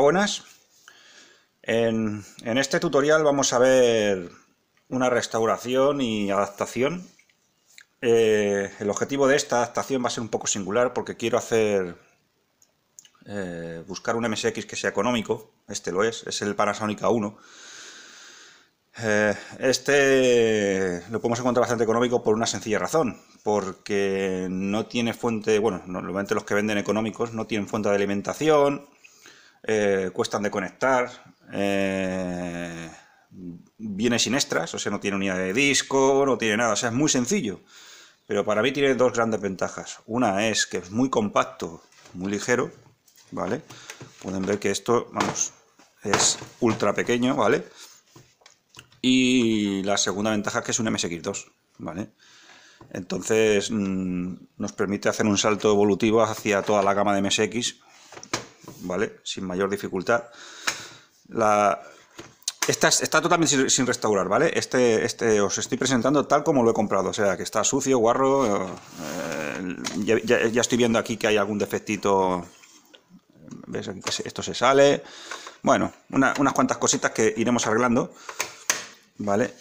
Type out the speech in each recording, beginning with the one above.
buenas. En, este tutorial vamos a ver una restauración y adaptación. Eh, el objetivo de esta adaptación va a ser un poco singular porque quiero hacer eh, buscar un MSX que sea económico. Este lo es, es el Panasonic A1. Eh, este lo podemos encontrar bastante económico por una sencilla razón, porque no tiene fuente, bueno, normalmente los que venden económicos no tienen fuente de alimentación, eh, cuestan de conectar, eh, viene sin extras, o sea, no tiene unidad de disco, no tiene nada, o sea, es muy sencillo. Pero para mí tiene dos grandes ventajas. Una es que es muy compacto, muy ligero, ¿vale? Pueden ver que esto, vamos, es ultra pequeño, ¿vale? Y la segunda ventaja es que es un MSX2, ¿vale? Entonces mm, nos permite hacer un salto evolutivo hacia toda la gama de MSX ¿vale? Sin mayor dificultad. La, esta está totalmente sin, restaurar, ¿vale? Este, este os estoy presentando tal como lo he comprado, o sea, que está sucio, guarro. Eh, ya, estoy viendo aquí que hay algún defectito. Esto se sale. Bueno, unas cuantas cositas que iremos arreglando, ¿vale?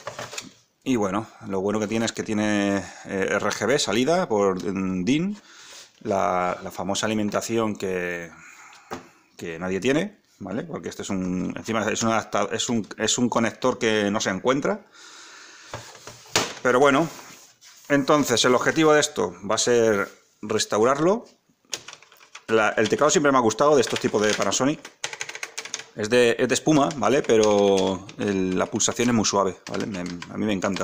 Y bueno, lo bueno que tiene es que tiene eh, RGB salida por mm, DIN, la famosa alimentación que, que nadie tiene, ¿vale? Porque este es un, encima es un, es un, es un conector que no se encuentra. Pero bueno, entonces el objetivo de esto va a ser restaurarlo. el teclado siempre me ha gustado de estos tipos de Panasonic. Es de, es de espuma, ¿vale? Pero la pulsación es muy suave, ¿vale? a mí me encanta.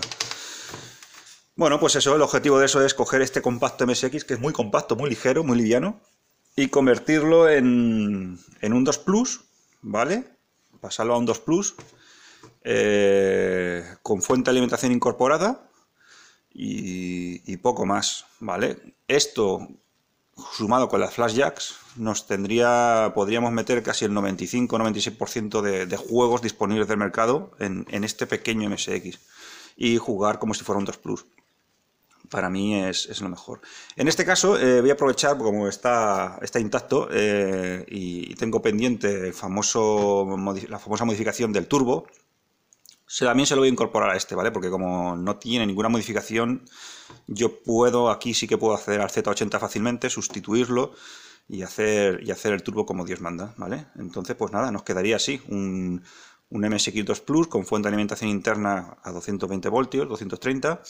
Bueno, pues eso, el objetivo de eso es coger este compacto MSX, que es muy compacto, muy ligero, muy liviano, y convertirlo en, en un 2 Plus, ¿vale? Pasarlo a un 2 Plus eh, con fuente de alimentación incorporada y, poco más, ¿vale? Esto sumado con las flash jacks nos tendría, podríamos meter casi el 95-96% de, de juegos disponibles del mercado en, en este pequeño MSX y jugar como si fuera un 2 Plus para mí es, es, lo mejor. En este caso eh, voy a aprovechar, como está, está intacto eh, y tengo pendiente el famoso, la famosa modificación del turbo, se, también se lo voy a incorporar a este, ¿vale? Porque como no tiene ninguna modificación, yo puedo, aquí sí que puedo acceder al Z80 fácilmente, sustituirlo y hacer, y hacer el turbo como Dios manda, ¿vale? Entonces, pues nada, nos quedaría así, un, un MSX2 Plus con fuente de alimentación interna a 220 voltios, 230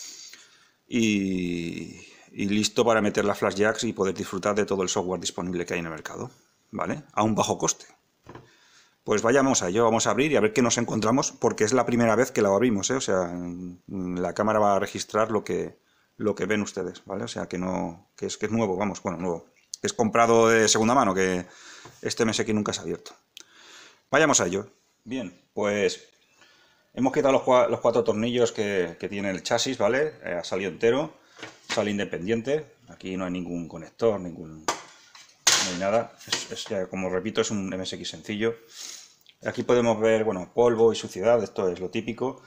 y, listo para meter las flash jacks y poder disfrutar de todo el software disponible que hay en el mercado, ¿vale? A un bajo coste. Pues vayamos a ello, vamos a abrir y a ver qué nos encontramos, porque es la primera vez que la abrimos, ¿eh? O sea, mm, la cámara va a registrar lo que, lo que ven ustedes, ¿vale? O sea, que no que es, que es nuevo, vamos, bueno, nuevo. es comprado de segunda mano, que este mes aquí nunca se ha abierto. Vayamos a ello. Bien, pues Hemos quitado los, cuatro tornillos que, tiene el chasis, ¿vale? Eh, ha salido entero, sale independiente. Aquí no hay ningún conector, ningún... No hay nada. como repito, es un MSX sencillo. Aquí podemos ver, bueno, polvo y suciedad, esto es lo típico.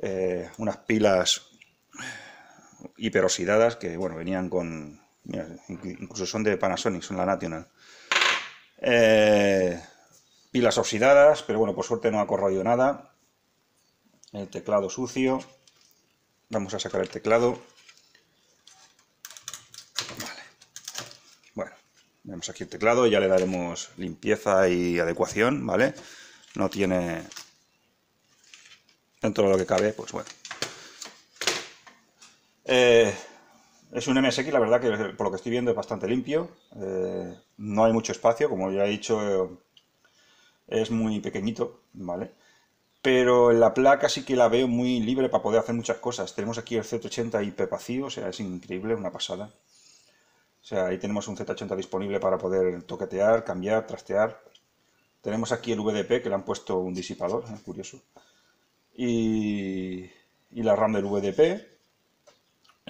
Eh, unas pilas hiperoxidadas que, bueno, venían con... incluso son de Panasonic, son la National. Eh, pilas oxidadas, pero bueno, por suerte no ha corroído nada el teclado sucio. Vamos a sacar el teclado. Bueno, vemos aquí el teclado, ya le daremos limpieza y adecuación, ¿vale? No tiene... Dentro de lo que cabe, pues bueno. Eh, es un MSX, la verdad que por lo que estoy viendo es bastante limpio. Eh, no hay mucho espacio, como ya he dicho, es muy pequeñito, ¿vale? pero la placa sí que la veo muy libre para poder hacer muchas cosas. Tenemos aquí el Z80 IP vacío, o sea, es increíble, una pasada. O sea, ahí tenemos un Z80 disponible para poder toquetear, cambiar, trastear. Tenemos aquí el VDP, que le han puesto un disipador, curioso. Y, y, la RAM del VDP.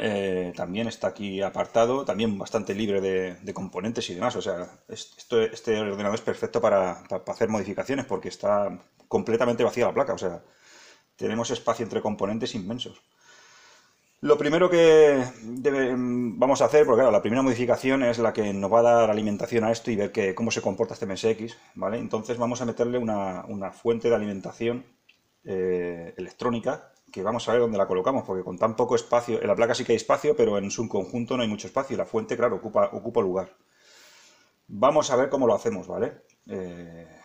Eh, también está aquí apartado, también bastante libre de, componentes y demás. O sea, esto, este ordenador es perfecto para, para hacer modificaciones porque está completamente vacía la placa, o sea, tenemos espacio entre componentes inmensos. Lo primero que vamos a hacer, porque la primera modificación es la que nos va a dar alimentación a esto y ver que, cómo se comporta este MSX, ¿vale? Entonces vamos a meterle una, fuente de alimentación eh, electrónica, que vamos a ver dónde la colocamos, porque con tan poco espacio, en la placa sí que hay espacio, pero en su conjunto no hay mucho espacio y la fuente, claro, ocupa, ocupa lugar. Vamos a ver cómo lo hacemos, ¿vale? Eh,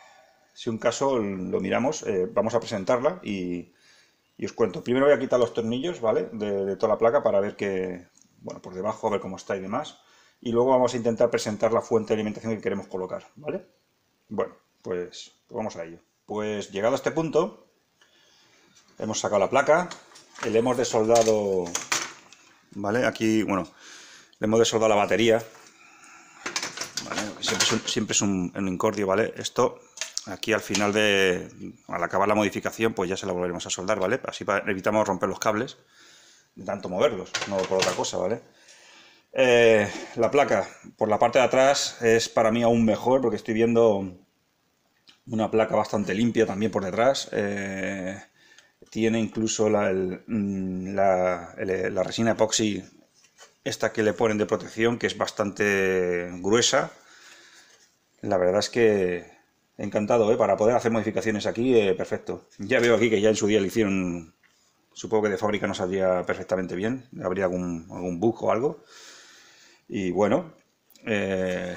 si un caso lo miramos, eh, vamos a presentarla y, os cuento. Primero voy a quitar los tornillos, ¿vale? De, toda la placa para ver que, bueno, por debajo, a ver cómo está y demás. Y luego vamos a intentar presentar la fuente de alimentación que queremos colocar, ¿vale? Bueno, pues, pues vamos a ello. Pues llegado a este punto, hemos sacado la placa, eh, le hemos desoldado, ¿vale? Aquí, bueno, le hemos desoldado la batería, Siempre es un, un incordio, ¿vale? Esto Aquí al final de, al acabar la modificación, pues ya se la volveremos a soldar, ¿vale? Así evitamos romper los cables, de tanto moverlos, no por otra cosa, ¿vale? Eh, la placa por la parte de atrás es para mí aún mejor porque estoy viendo una placa bastante limpia también por detrás. Eh, tiene incluso la, mm, eh, la resina epoxi esta que le ponen de protección que es bastante gruesa. La verdad es que Encantado, ¿eh? Para poder hacer modificaciones aquí, eh, perfecto. Ya veo aquí que ya en su día le hicieron... Supongo que de fábrica no salía perfectamente bien. Habría algún, algún o algo. Y bueno, eh,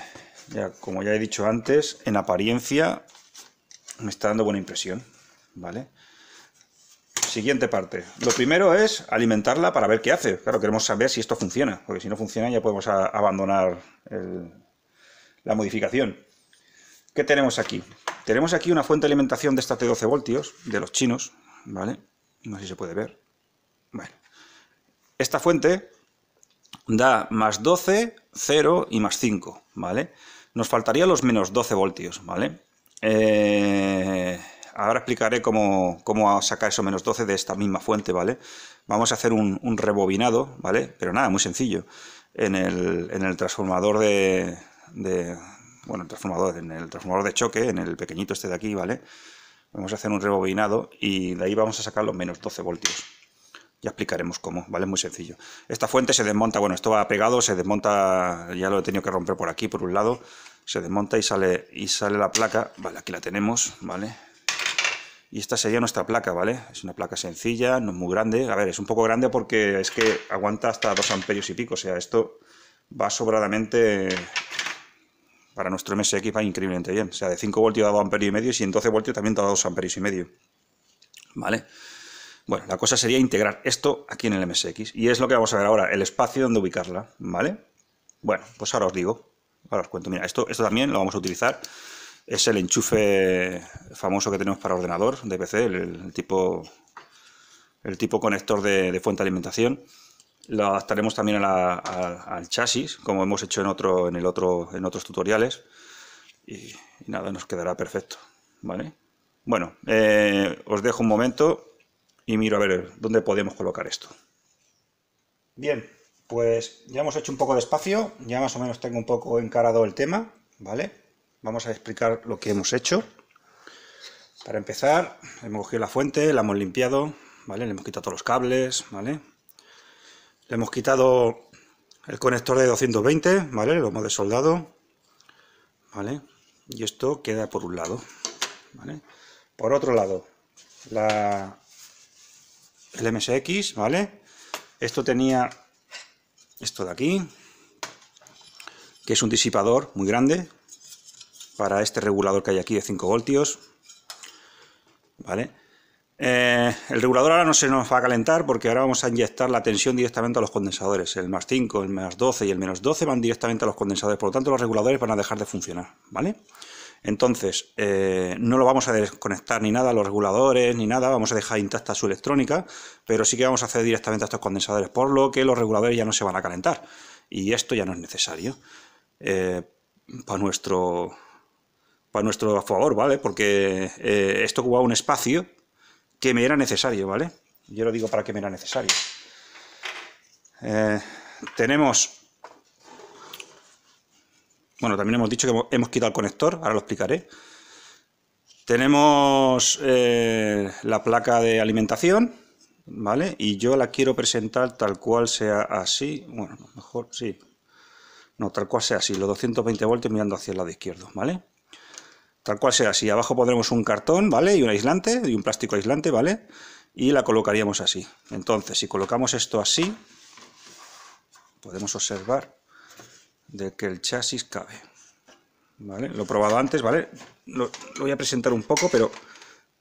ya, como ya he dicho antes, en apariencia me está dando buena impresión, ¿vale? Siguiente parte. Lo primero es alimentarla para ver qué hace. Claro, queremos saber si esto funciona, porque si no funciona ya podemos abandonar la modificación. ¿Qué tenemos aquí? Tenemos aquí una fuente de alimentación de estas de 12 voltios, de los chinos, ¿vale? No sé si se puede ver. Bueno, esta fuente da más 12, 0 y más 5, ¿vale? Nos faltaría los menos 12 voltios, ¿vale? Eh, ahora explicaré cómo, sacar esos menos 12 de esta misma fuente, ¿vale? Vamos a hacer un, rebobinado, ¿vale? Pero nada, muy sencillo. En el, transformador de bueno, el transformador, en el transformador de choque, en el pequeñito este de aquí, ¿vale? Vamos a hacer un rebobinado y de ahí vamos a sacar los menos 12 voltios. Ya explicaremos cómo, ¿vale? muy sencillo. Esta fuente se desmonta, bueno, esto va pegado, se desmonta, ya lo he tenido que romper por aquí, por un lado, se desmonta y sale, y sale la placa, vale, aquí la tenemos, ¿vale? Y esta sería nuestra placa, ¿vale? Es una placa sencilla, no es muy grande. A ver, es un poco grande porque es que aguanta hasta 2 amperios y pico. O sea, esto va sobradamente para nuestro MSX va increíblemente bien. O sea, de 5 voltios a 2 amperios y medio y en 12 voltios también a 2 amperios y medio. ¿Vale? Bueno, la cosa sería integrar esto aquí en el MSX. Y es lo que vamos a ver ahora, el espacio donde ubicarla, ¿vale? Bueno, pues ahora os digo, ahora os cuento. Mira, esto, esto también lo vamos a utilizar. Es el enchufe famoso que tenemos para ordenador de PC, el, tipo, el tipo conector de, de fuente de alimentación lo adaptaremos también al chasis, como hemos hecho en, otro, en, el otro, en otros tutoriales. Y, nada, nos quedará perfecto. ¿vale? Bueno, eh, os dejo un momento y miro a ver dónde podemos colocar esto. Bien, pues ya hemos hecho un poco de espacio, ya más o menos tengo un poco encarado el tema, ¿vale? Vamos a explicar lo que hemos hecho. Para empezar, hemos cogido la fuente, la hemos limpiado, ¿vale? Le hemos quitado todos los cables, ¿vale? Le hemos quitado el conector de 220, ¿vale? Lo hemos desoldado, ¿vale? Y esto queda por un lado, Por otro lado, la, el MSX, ¿vale? Esto tenía esto de aquí, que es un disipador muy grande para este regulador que hay aquí de 5 voltios, ¿vale? Eh, el regulador ahora no se nos va a calentar porque ahora vamos a inyectar la tensión directamente a los condensadores. El más 5, el más 12 y el menos 12 van directamente a los condensadores. Por lo tanto, los reguladores van a dejar de funcionar. ¿Vale? Entonces, eh, no lo vamos a desconectar ni nada, los reguladores ni nada, vamos a dejar intacta su electrónica, pero sí que vamos a hacer directamente a estos condensadores, por lo que los reguladores ya no se van a calentar. Y esto ya no es necesario. Eh, para nuestro. Para nuestro favor, ¿vale? Porque esto ocupa un espacio que me era necesario, ¿vale? Yo lo digo para que me era necesario. Eh, tenemos... Bueno, también hemos dicho que hemos, quitado el conector, ahora lo explicaré. Tenemos eh, la placa de alimentación, ¿vale? Y yo la quiero presentar tal cual sea así. Bueno, mejor sí. No, tal cual sea así, los 220 voltios mirando hacia el lado izquierdo, ¿vale? tal cual sea así. Abajo pondremos un cartón, ¿vale? Y un aislante, y un plástico aislante, ¿vale? Y la colocaríamos así. Entonces, si colocamos esto así, podemos observar de que el chasis cabe. ¿Vale? Lo he probado antes, ¿vale? Lo, voy a presentar un poco, pero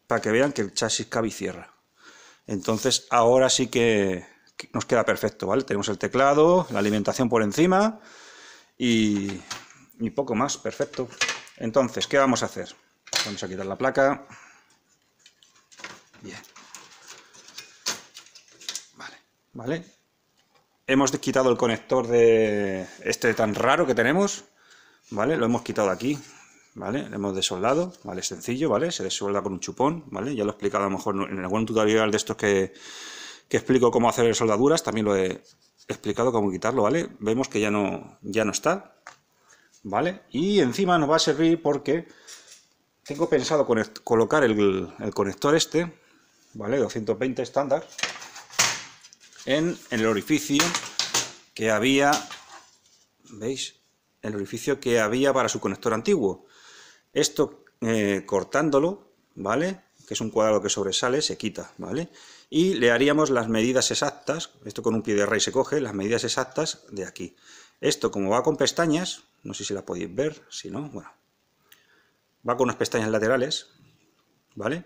para que vean que el chasis cabe y cierra. Entonces, ahora sí que nos queda perfecto, ¿vale? Tenemos el teclado, la alimentación por encima y, y poco más, perfecto. Entonces, ¿qué vamos a hacer? Vamos a quitar la placa. Bien. Vale, vale. Hemos quitado el conector de este tan raro que tenemos. Vale, lo hemos quitado aquí. ¿Vale? Lo hemos desoldado, ¿vale? Sencillo, ¿vale? Se desuelda con un chupón, ¿vale? Ya lo he explicado a lo mejor en algún tutorial de estos que, explico cómo hacer soldaduras, también lo he explicado cómo quitarlo, ¿vale? Vemos que ya no, ya no está, ¿vale? Y encima nos va a servir porque tengo pensado colocar el, conector este, ¿vale? 220 estándar, en, el orificio que había, ¿veis? El orificio que había para su conector antiguo. Esto eh, cortándolo, ¿vale? Que es un cuadrado que sobresale, se quita, ¿vale? Y le haríamos las medidas exactas, esto con un pie de rey se coge, las medidas exactas de aquí. Esto, como va con pestañas, no sé si la podéis ver, si no, bueno, va con unas pestañas laterales, ¿vale?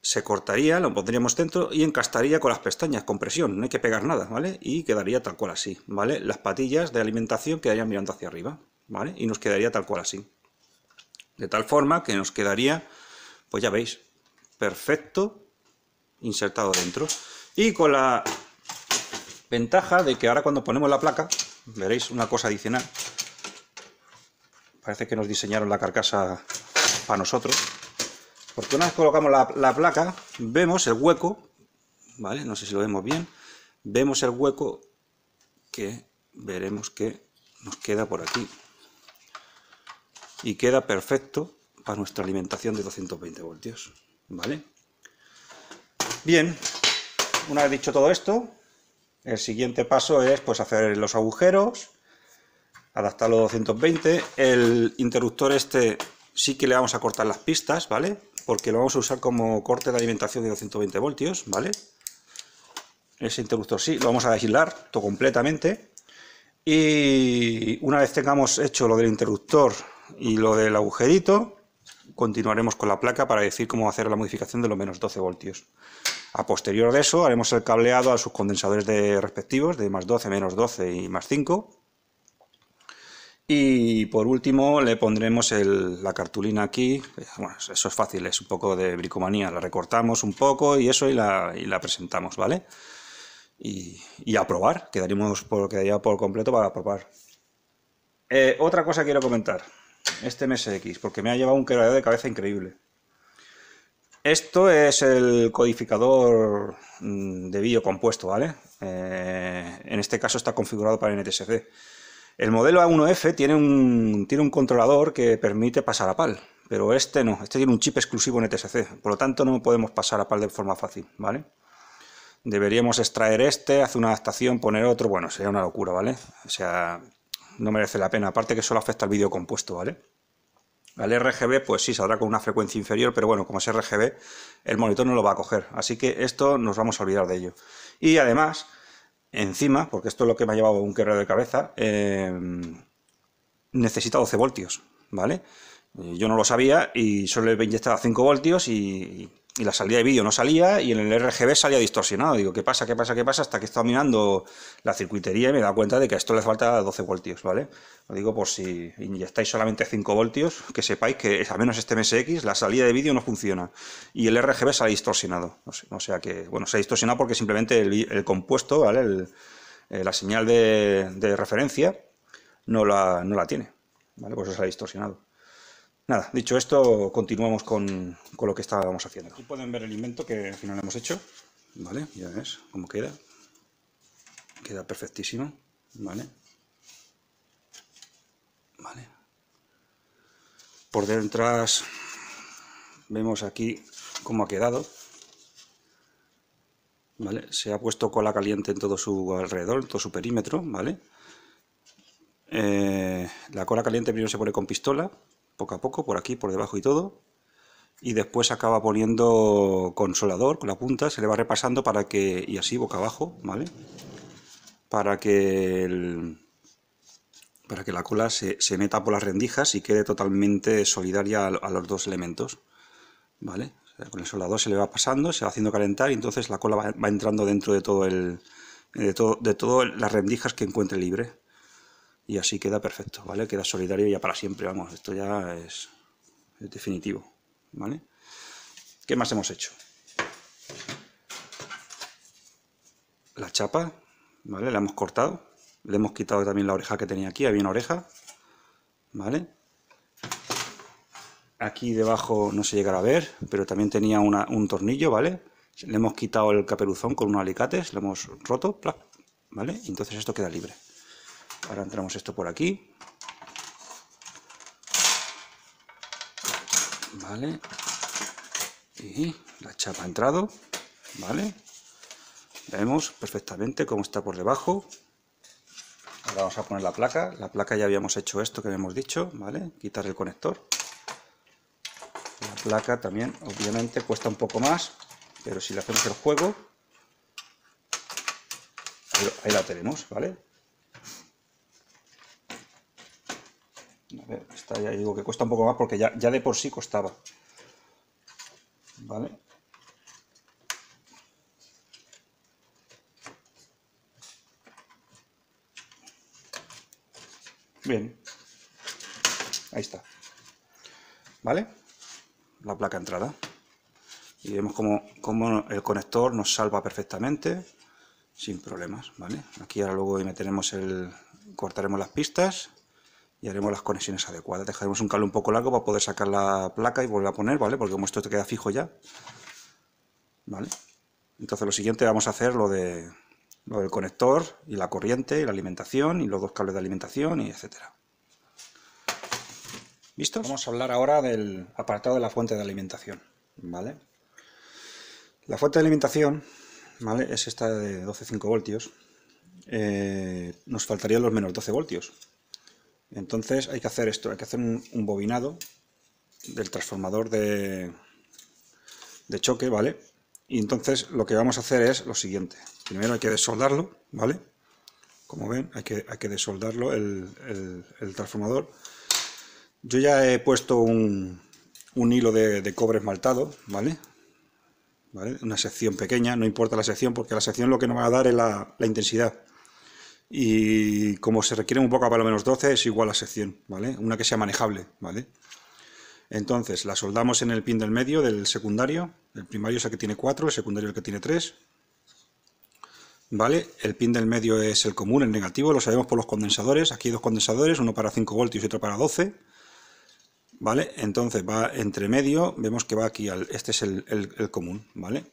Se cortaría, lo pondríamos dentro y encastaría con las pestañas, con presión, no hay que pegar nada, ¿vale? Y quedaría tal cual así, ¿vale? Las patillas de alimentación quedarían mirando hacia arriba, ¿vale? Y nos quedaría tal cual así. De tal forma que nos quedaría, pues ya veis, perfecto insertado dentro. Y con la ventaja de que ahora cuando ponemos la placa, veréis una cosa adicional, parece que nos diseñaron la carcasa para nosotros. Porque una vez colocamos la, placa, vemos el hueco, ¿vale? No sé si lo vemos bien. Vemos el hueco que veremos que nos queda por aquí. Y queda perfecto para nuestra alimentación de 220 voltios, ¿vale? Bien, una vez dicho todo esto, el siguiente paso es pues hacer los agujeros, adaptarlo a 220. El interruptor este sí que le vamos a cortar las pistas, ¿vale? Porque lo vamos a usar como corte de alimentación de 220 voltios, ¿vale? Ese interruptor sí, lo vamos a aislar todo completamente. Y una vez tengamos hecho lo del interruptor y lo del agujerito, continuaremos con la placa para decir cómo hacer la modificación de los menos 12 voltios. A posterior de eso haremos el cableado a sus condensadores de respectivos de más 12, menos 12 y más 5 y por último le pondremos la cartulina aquí, eh, bueno, eso es fácil, es un poco de bricomanía, la recortamos un poco y eso y la, presentamos, ¿vale? Y, aprobar. quedaríamos por, quedaría por completo para probar. Eh, otra cosa quiero comentar, este MSX, porque me ha llevado un quebradero de cabeza increíble. Esto es el codificador mm, de vídeo compuesto, ¿vale? Eh, en este caso está configurado para NTSC. El modelo A1F tiene un, tiene un controlador que permite pasar a PAL, pero este no, este tiene un chip exclusivo en ETSC, por lo tanto no podemos pasar a PAL de forma fácil, ¿vale? Deberíamos extraer este, hacer una adaptación, poner otro, bueno, sería una locura, ¿vale? O sea, no merece la pena, aparte que solo afecta al vídeo compuesto, ¿vale? Al RGB, pues sí, saldrá con una frecuencia inferior, pero bueno, como es RGB, el monitor no lo va a coger. Así que esto nos vamos a olvidar de ello. Y además, Encima, porque esto es lo que me ha llevado un quebrado de cabeza, em, necesita 12 voltios, ¿vale? Eh, yo no lo sabía y solo le inyectado 5 voltios y y la salida de vídeo no salía y en el RGB salía distorsionado. Digo, ¿qué pasa? ¿Qué pasa? ¿Qué pasa? Hasta que he mirando la circuitería y me he cuenta de que a esto le falta 12 voltios, ¿vale? Lo digo por si inyectáis solamente 5 voltios, que sepáis que al menos este MSX la salida de vídeo no funciona y el RGB sale distorsionado. O sea que, bueno, se ha distorsionado porque simplemente el, compuesto, ¿vale? Eh, la señal de, referencia no la, no la tiene, ¿vale? Pues eso se ha distorsionado. Nada, dicho esto, continuamos con, lo que estábamos haciendo. Aquí pueden ver el invento que al final hemos hecho. Vale, ya ves cómo queda. Queda perfectísimo. Vale. Por detrás vemos aquí cómo ha quedado. ¿Vale? Se ha puesto cola caliente en todo su alrededor, en todo su perímetro, ¿vale? Eh, la cola caliente primero se pone con pistola, poco a poco, por aquí, por debajo y todo. Y después acaba poniendo consolador con la punta, se le va repasando para que, y así boca abajo, ¿vale? Para que, el, para que la cola se, meta por las rendijas y quede totalmente solidaria a, los dos elementos, ¿vale? con el soldador se le va pasando, se va haciendo calentar y entonces la cola va, entrando dentro de todo el, de, todo, de todas las rendijas que encuentre libre y así queda perfecto, ¿vale? Queda solidario ya para siempre, vamos, esto ya es, definitivo, ¿vale? ¿Qué más hemos hecho? La chapa, ¿vale? La hemos cortado, le hemos quitado también la oreja que tenía aquí, había una oreja, ¿vale? Aquí debajo no se llegará a ver, pero también tenía un tornillo, ¿vale? Le hemos quitado el caperuzón con unos alicates, lo hemos roto, ¿vale? Y entonces esto queda libre. Ahora entramos esto por aquí. Vale. Y la chapa ha entrado. Vale. Vemos perfectamente cómo está por debajo. Ahora vamos a poner la placa. La placa ya habíamos hecho esto que habíamos dicho, ¿vale? Quitar el conector. La placa también, obviamente, cuesta un poco más, pero si le hacemos el juego, ahí la tenemos, ¿vale? Eh, Esta ya digo que cuesta un poco más porque ya, de por sí costaba. ¿Vale? Bien. Ahí está. ¿Vale? La placa entrada. Y vemos cómo, el conector nos salva perfectamente, sin problemas, ¿vale? Aquí ahora luego meteremos el, cortaremos las pistas y haremos las conexiones adecuadas. Dejaremos un cable un poco largo para poder sacar la placa y volver a poner, ¿vale? Porque como esto te queda fijo ya, ¿vale? Entonces lo siguiente vamos a hacer lo, de, lo del conector y la corriente y la alimentación y los dos cables de alimentación y etcétera. ¿Listo? Vamos a hablar ahora del apartado de la fuente de alimentación, ¿vale? La fuente de alimentación, ¿vale? Es esta de 12,5 voltios. Eh, nos faltarían los menos 12 voltios, entonces hay que hacer esto, hay que hacer un, bobinado del transformador de, choque, ¿vale? Y entonces lo que vamos a hacer es lo siguiente. Primero hay que desoldarlo, ¿vale? Como ven, hay que, hay que desoldarlo el, transformador. Yo ya he puesto un, hilo de, cobre esmaltado, ¿vale? Una sección pequeña, no importa la sección, porque la sección lo que nos va a dar es la intensidad y como se requiere un poco para lo menos 12 es igual a sección, ¿vale? Una que sea manejable, ¿vale? Entonces la soldamos en el pin del medio del secundario, el primario es el que tiene 4, el secundario el que tiene 3, ¿vale? El pin del medio es el común, el negativo, lo sabemos por los condensadores, aquí hay dos condensadores, uno para 5 voltios y otro para 12, ¿vale? Entonces va entre medio, vemos que va aquí, al, este es el común, ¿vale?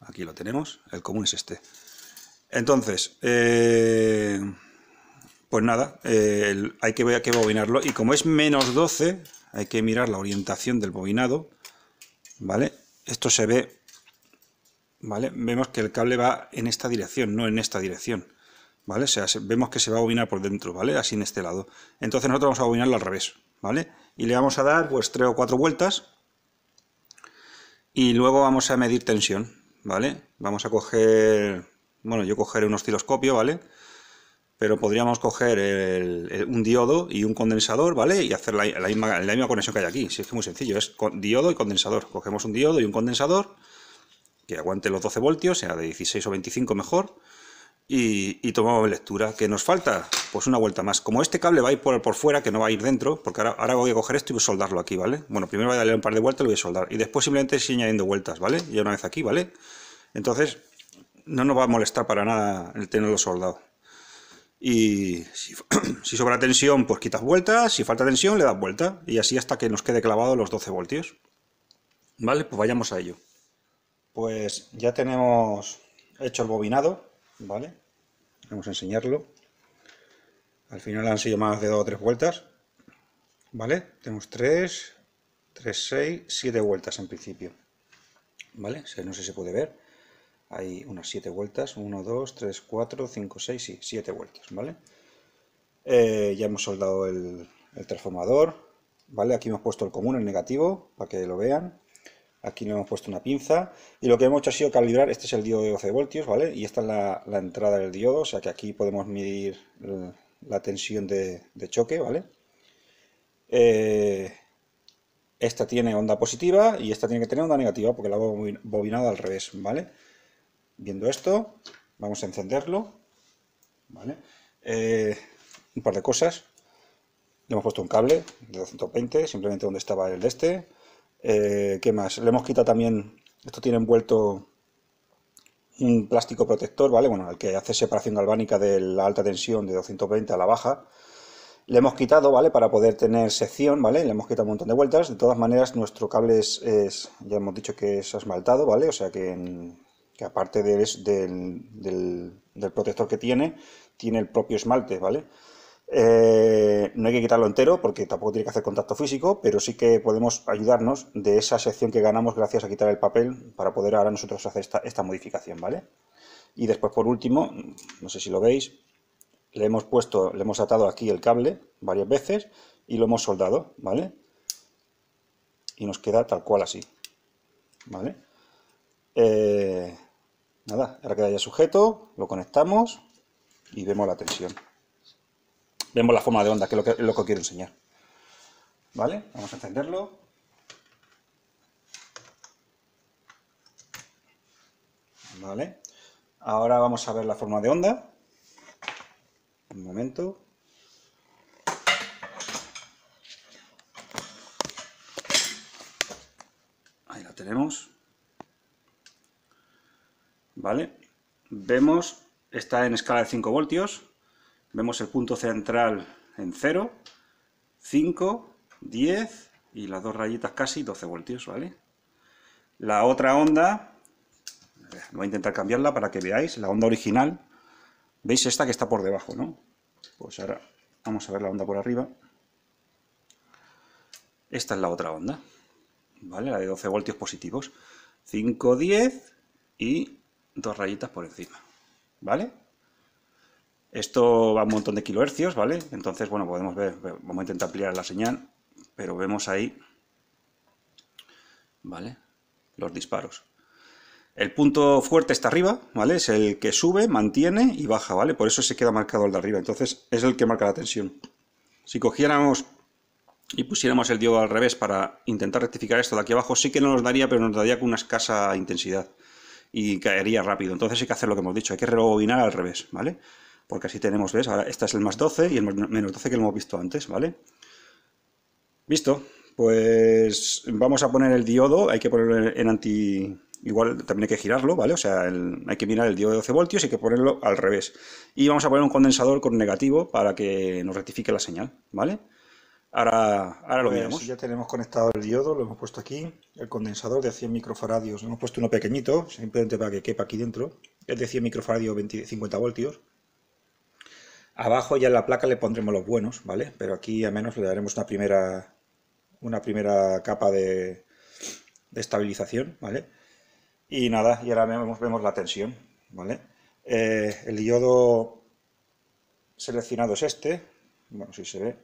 Aquí lo tenemos, el común es este. Entonces, eh, pues nada, eh, hay, que, a que bobinarlo. Y como es menos 12, hay que mirar la orientación del bobinado. ¿Vale? Esto se ve, ¿vale? Vemos que el cable va en esta dirección, no en esta dirección. ¿Vale? O sea, vemos que se va a bobinar por dentro, ¿vale? Así en este lado. Entonces nosotros vamos a bobinarlo al revés, ¿vale? Y le vamos a dar pues tres o cuatro vueltas. Y luego vamos a medir tensión, ¿vale? Vamos a coger bueno, yo cogeré un osciloscopio, ¿vale? Pero podríamos coger un diodo y un condensador, ¿vale? Y hacer la, misma, conexión que hay aquí. Si es que muy sencillo, es con, diodo y condensador. Cogemos un diodo y un condensador que aguante los 12 voltios, sea de 16 o 25 mejor, y, tomamos lectura. ¿Qué nos falta? Pues una vuelta más. Como este cable va a ir por, por fuera, que no va a ir dentro, porque ahora, voy a coger esto y voy a soldarlo aquí, ¿vale? Bueno, primero voy a darle un par de vueltas y lo voy a soldar. Y después simplemente sigue añadiendo vueltas, ¿vale? y una vez aquí, ¿vale? Entonces, no nos va a molestar para nada el tenerlo soldado. Y si, sobra tensión, pues quitas vueltas, si falta tensión, le das vuelta, y así hasta que nos quede clavado los 12 voltios. Vale, pues vayamos a ello. Pues ya tenemos hecho el bobinado, ¿vale? Vamos a enseñarlo. Al final han sido más de dos o tres vueltas, ¿vale? Tenemos 3, 3, 6, 7 vueltas en principio, ¿vale? No sé si se puede ver hay unas 7 vueltas, 1, 2, 3, 4, 5, 6 y 7 vueltas, ¿vale? Eh, ya hemos soldado el, transformador, ¿vale? Aquí hemos puesto el común, el negativo, para que lo vean. Aquí le hemos puesto una pinza y lo que hemos hecho ha sido calibrar, este es el diodo de 12 voltios, ¿vale? Y esta es la, entrada del diodo, o sea que aquí podemos medir la, tensión de, choque, ¿vale? Eh, esta tiene onda positiva y esta tiene que tener onda negativa porque la bobinado al revés, ¿vale? viendo esto, vamos a encenderlo, ¿vale? Eh, un par de cosas, le hemos puesto un cable de 220, simplemente donde estaba el de este, eh, ¿qué más? Le hemos quitado también, esto tiene envuelto un plástico protector, ¿vale? Bueno, el que hace separación galvánica de la alta tensión de 220 a la baja, le hemos quitado, ¿vale? Para poder tener sección, ¿vale? Le hemos quitado un montón de vueltas. De todas maneras, nuestro cable es, ya hemos dicho que es esmaltado ¿vale? O sea que en, que aparte del, protector que tiene, tiene el propio esmalte, ¿vale? Eh, no hay que quitarlo entero porque tampoco tiene que hacer contacto físico, pero sí que podemos ayudarnos de esa sección que ganamos gracias a quitar el papel para poder ahora nosotros hacer esta, modificación, ¿vale? Y después, por último, no sé si lo veis, le hemos puesto, le hemos atado aquí el cable varias veces y lo hemos soldado, ¿vale? Y nos queda tal cual así, ¿vale? Eh, Nada, ahora queda ya sujeto, lo conectamos y vemos la tensión. Vemos la forma de onda, que es lo que, quiero enseñar. ¿Vale? Vamos a encenderlo. Vale. Ahora vamos a ver la forma de onda. Un momento. Ahí la tenemos. ¿vale? Vemos, está en escala de 5 voltios, vemos el punto central en 0, 5, 10 y las dos rayitas casi 12 voltios, ¿vale? La otra onda, eh, voy a intentar cambiarla para que veáis, la onda original, ¿veis esta que está por debajo, no? Pues ahora vamos a ver la onda por arriba. Esta es la otra onda, ¿vale? La de 12 voltios positivos. 5, 10 y dos rayitas por encima, ¿vale? Esto va a un montón de kilohercios, ¿vale? Entonces, bueno, podemos ver, vamos a intentar ampliar la señal, pero vemos ahí, ¿vale? Los disparos. El punto fuerte está arriba, ¿vale? Es el que sube, mantiene y baja, ¿vale? Por eso se queda marcado el de arriba. Entonces, es el que marca la tensión. Si cogiéramos y pusiéramos el diodo al revés para intentar rectificar esto de aquí abajo, sí que no nos daría, pero nos daría con una escasa intensidad y caería rápido. Entonces hay que hacer lo que hemos dicho, hay que rebobinar al revés, ¿vale? Porque así tenemos, ¿ves? Ahora este es el más 12 y el menos 12 que lo hemos visto antes, ¿vale? Visto, pues vamos a poner el diodo, hay que ponerlo en anti... Igual también hay que girarlo, ¿vale? O sea, hay que mirar el diodo de 12 voltios y hay que ponerlo al revés. Y vamos a poner un condensador con negativo para que nos rectifique la señal, ¿vale? vale Ahora, ahora lo vemos. Pues ya tenemos conectado el diodo, lo hemos puesto aquí, el condensador de 100 microfaradios. Hemos puesto uno pequeñito, simplemente para que quepa aquí dentro. Es de 100 microfaradios, 50 voltios. Abajo ya en la placa le pondremos los buenos, ¿vale? Pero aquí al menos le daremos una primera, una primera capa de, estabilización, ¿vale? Y nada, y ahora vemos, la tensión, ¿vale? Eh, el diodo seleccionado es este, bueno, si se ve,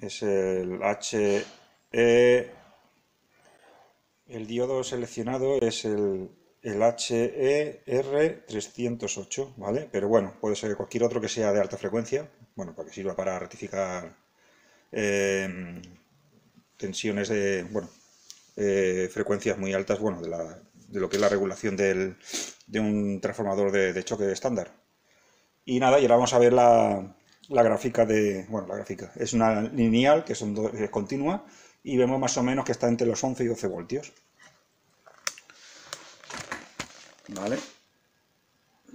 es el HE. El diodo seleccionado es el, el HER308, ¿vale? Pero bueno, puede ser cualquier otro que sea de alta frecuencia, bueno, para que sirva para rectificar em, tensiones de, bueno, eh, frecuencias muy altas, bueno, de, lo que es la regulación de un transformador de choque estándar. Y nada, y ahora vamos a ver la, la gráfica de, bueno, la gráfica, es una lineal que son es continua y vemos más o menos que está entre los 11 y 12 voltios. ¿Vale?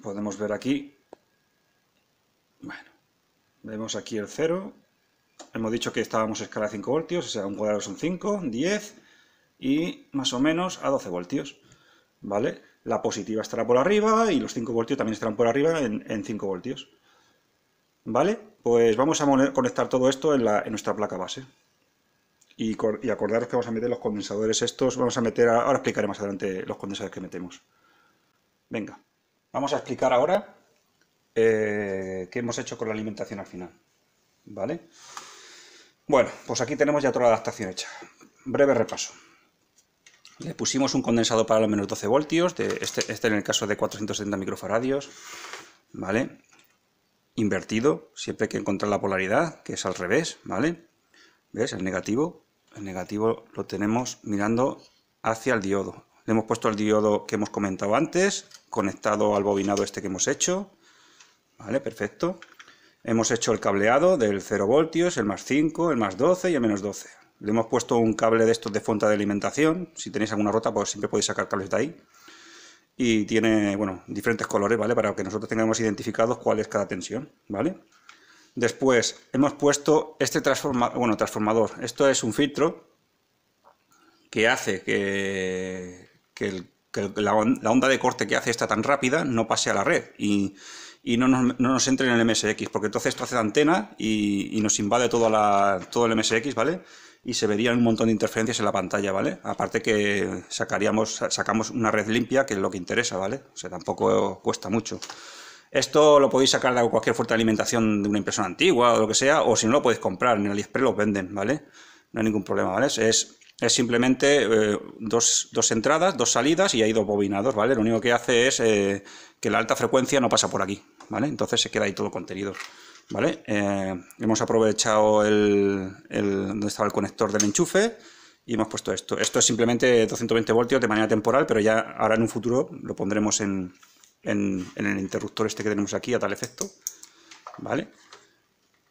Podemos ver aquí, bueno, vemos aquí el 0, hemos dicho que estábamos a escala de 5 voltios, o sea, un cuadrado son 5, 10 y más o menos a 12 voltios, ¿vale? La positiva estará por arriba y los 5 voltios también estarán por arriba en 5 voltios. ¿Vale? Pues vamos a conectar todo esto en, nuestra placa base. Y, acordaros que vamos a meter los condensadores estos, vamos a meter, ahora explicaré más adelante los condensadores que metemos. Venga, vamos a explicar ahora eh, qué hemos hecho con la alimentación al final. ¿Vale? Bueno, pues aquí tenemos ya toda la adaptación hecha. Breve repaso. Le pusimos un condensador para los menos 12 voltios, de este, este, en el caso de 470 microfaradios, ¿vale? invertido, siempre hay que encontrar la polaridad, que es al revés, ¿vale? ¿Ves? El negativo, el negativo lo tenemos mirando hacia el diodo. Le hemos puesto el diodo que hemos comentado antes, conectado al bobinado este que hemos hecho, ¿vale? Perfecto. Hemos hecho el cableado del 0 voltios, el más 5, el más 12 y el menos 12. Le hemos puesto un cable de estos de fuente de alimentación. Si tenéis alguna rota, pues siempre podéis sacar cables de ahí y tiene, bueno, diferentes colores, ¿vale? Para que nosotros tengamos identificados cuál es cada tensión, ¿vale? Después hemos puesto este transforma bueno, transformador. Esto es un filtro que hace que, la, onda de corte que hace está tan rápida no pase a la red y, no, nos, no, entre en el MSX, porque entonces esto hace de antena y, nos invade toda la, todo el MSX, ¿vale? y se verían un montón de interferencias en la pantalla, ¿vale? Aparte que sacaríamos, sacamos una red limpia, que es lo que interesa, ¿vale? O sea, tampoco cuesta mucho. Esto lo podéis sacar de cualquier fuerte de alimentación de una impresora antigua o lo que sea, o si no lo podéis comprar, en AliExpress lo venden, ¿vale? No hay ningún problema, ¿vale? Es, es simplemente eh, dos, dos, entradas, dos salidas y hay dos bobinados, ¿vale? Lo único que hace es eh, que la alta frecuencia no pasa por aquí, ¿vale? Entonces se queda ahí todo contenido. ¿vale? Eh, hemos aprovechado el, donde estaba el conector del enchufe y hemos puesto esto. Esto es simplemente 220 voltios de manera temporal, pero ya ahora en un futuro lo pondremos en, el interruptor este que tenemos aquí a tal efecto, ¿vale?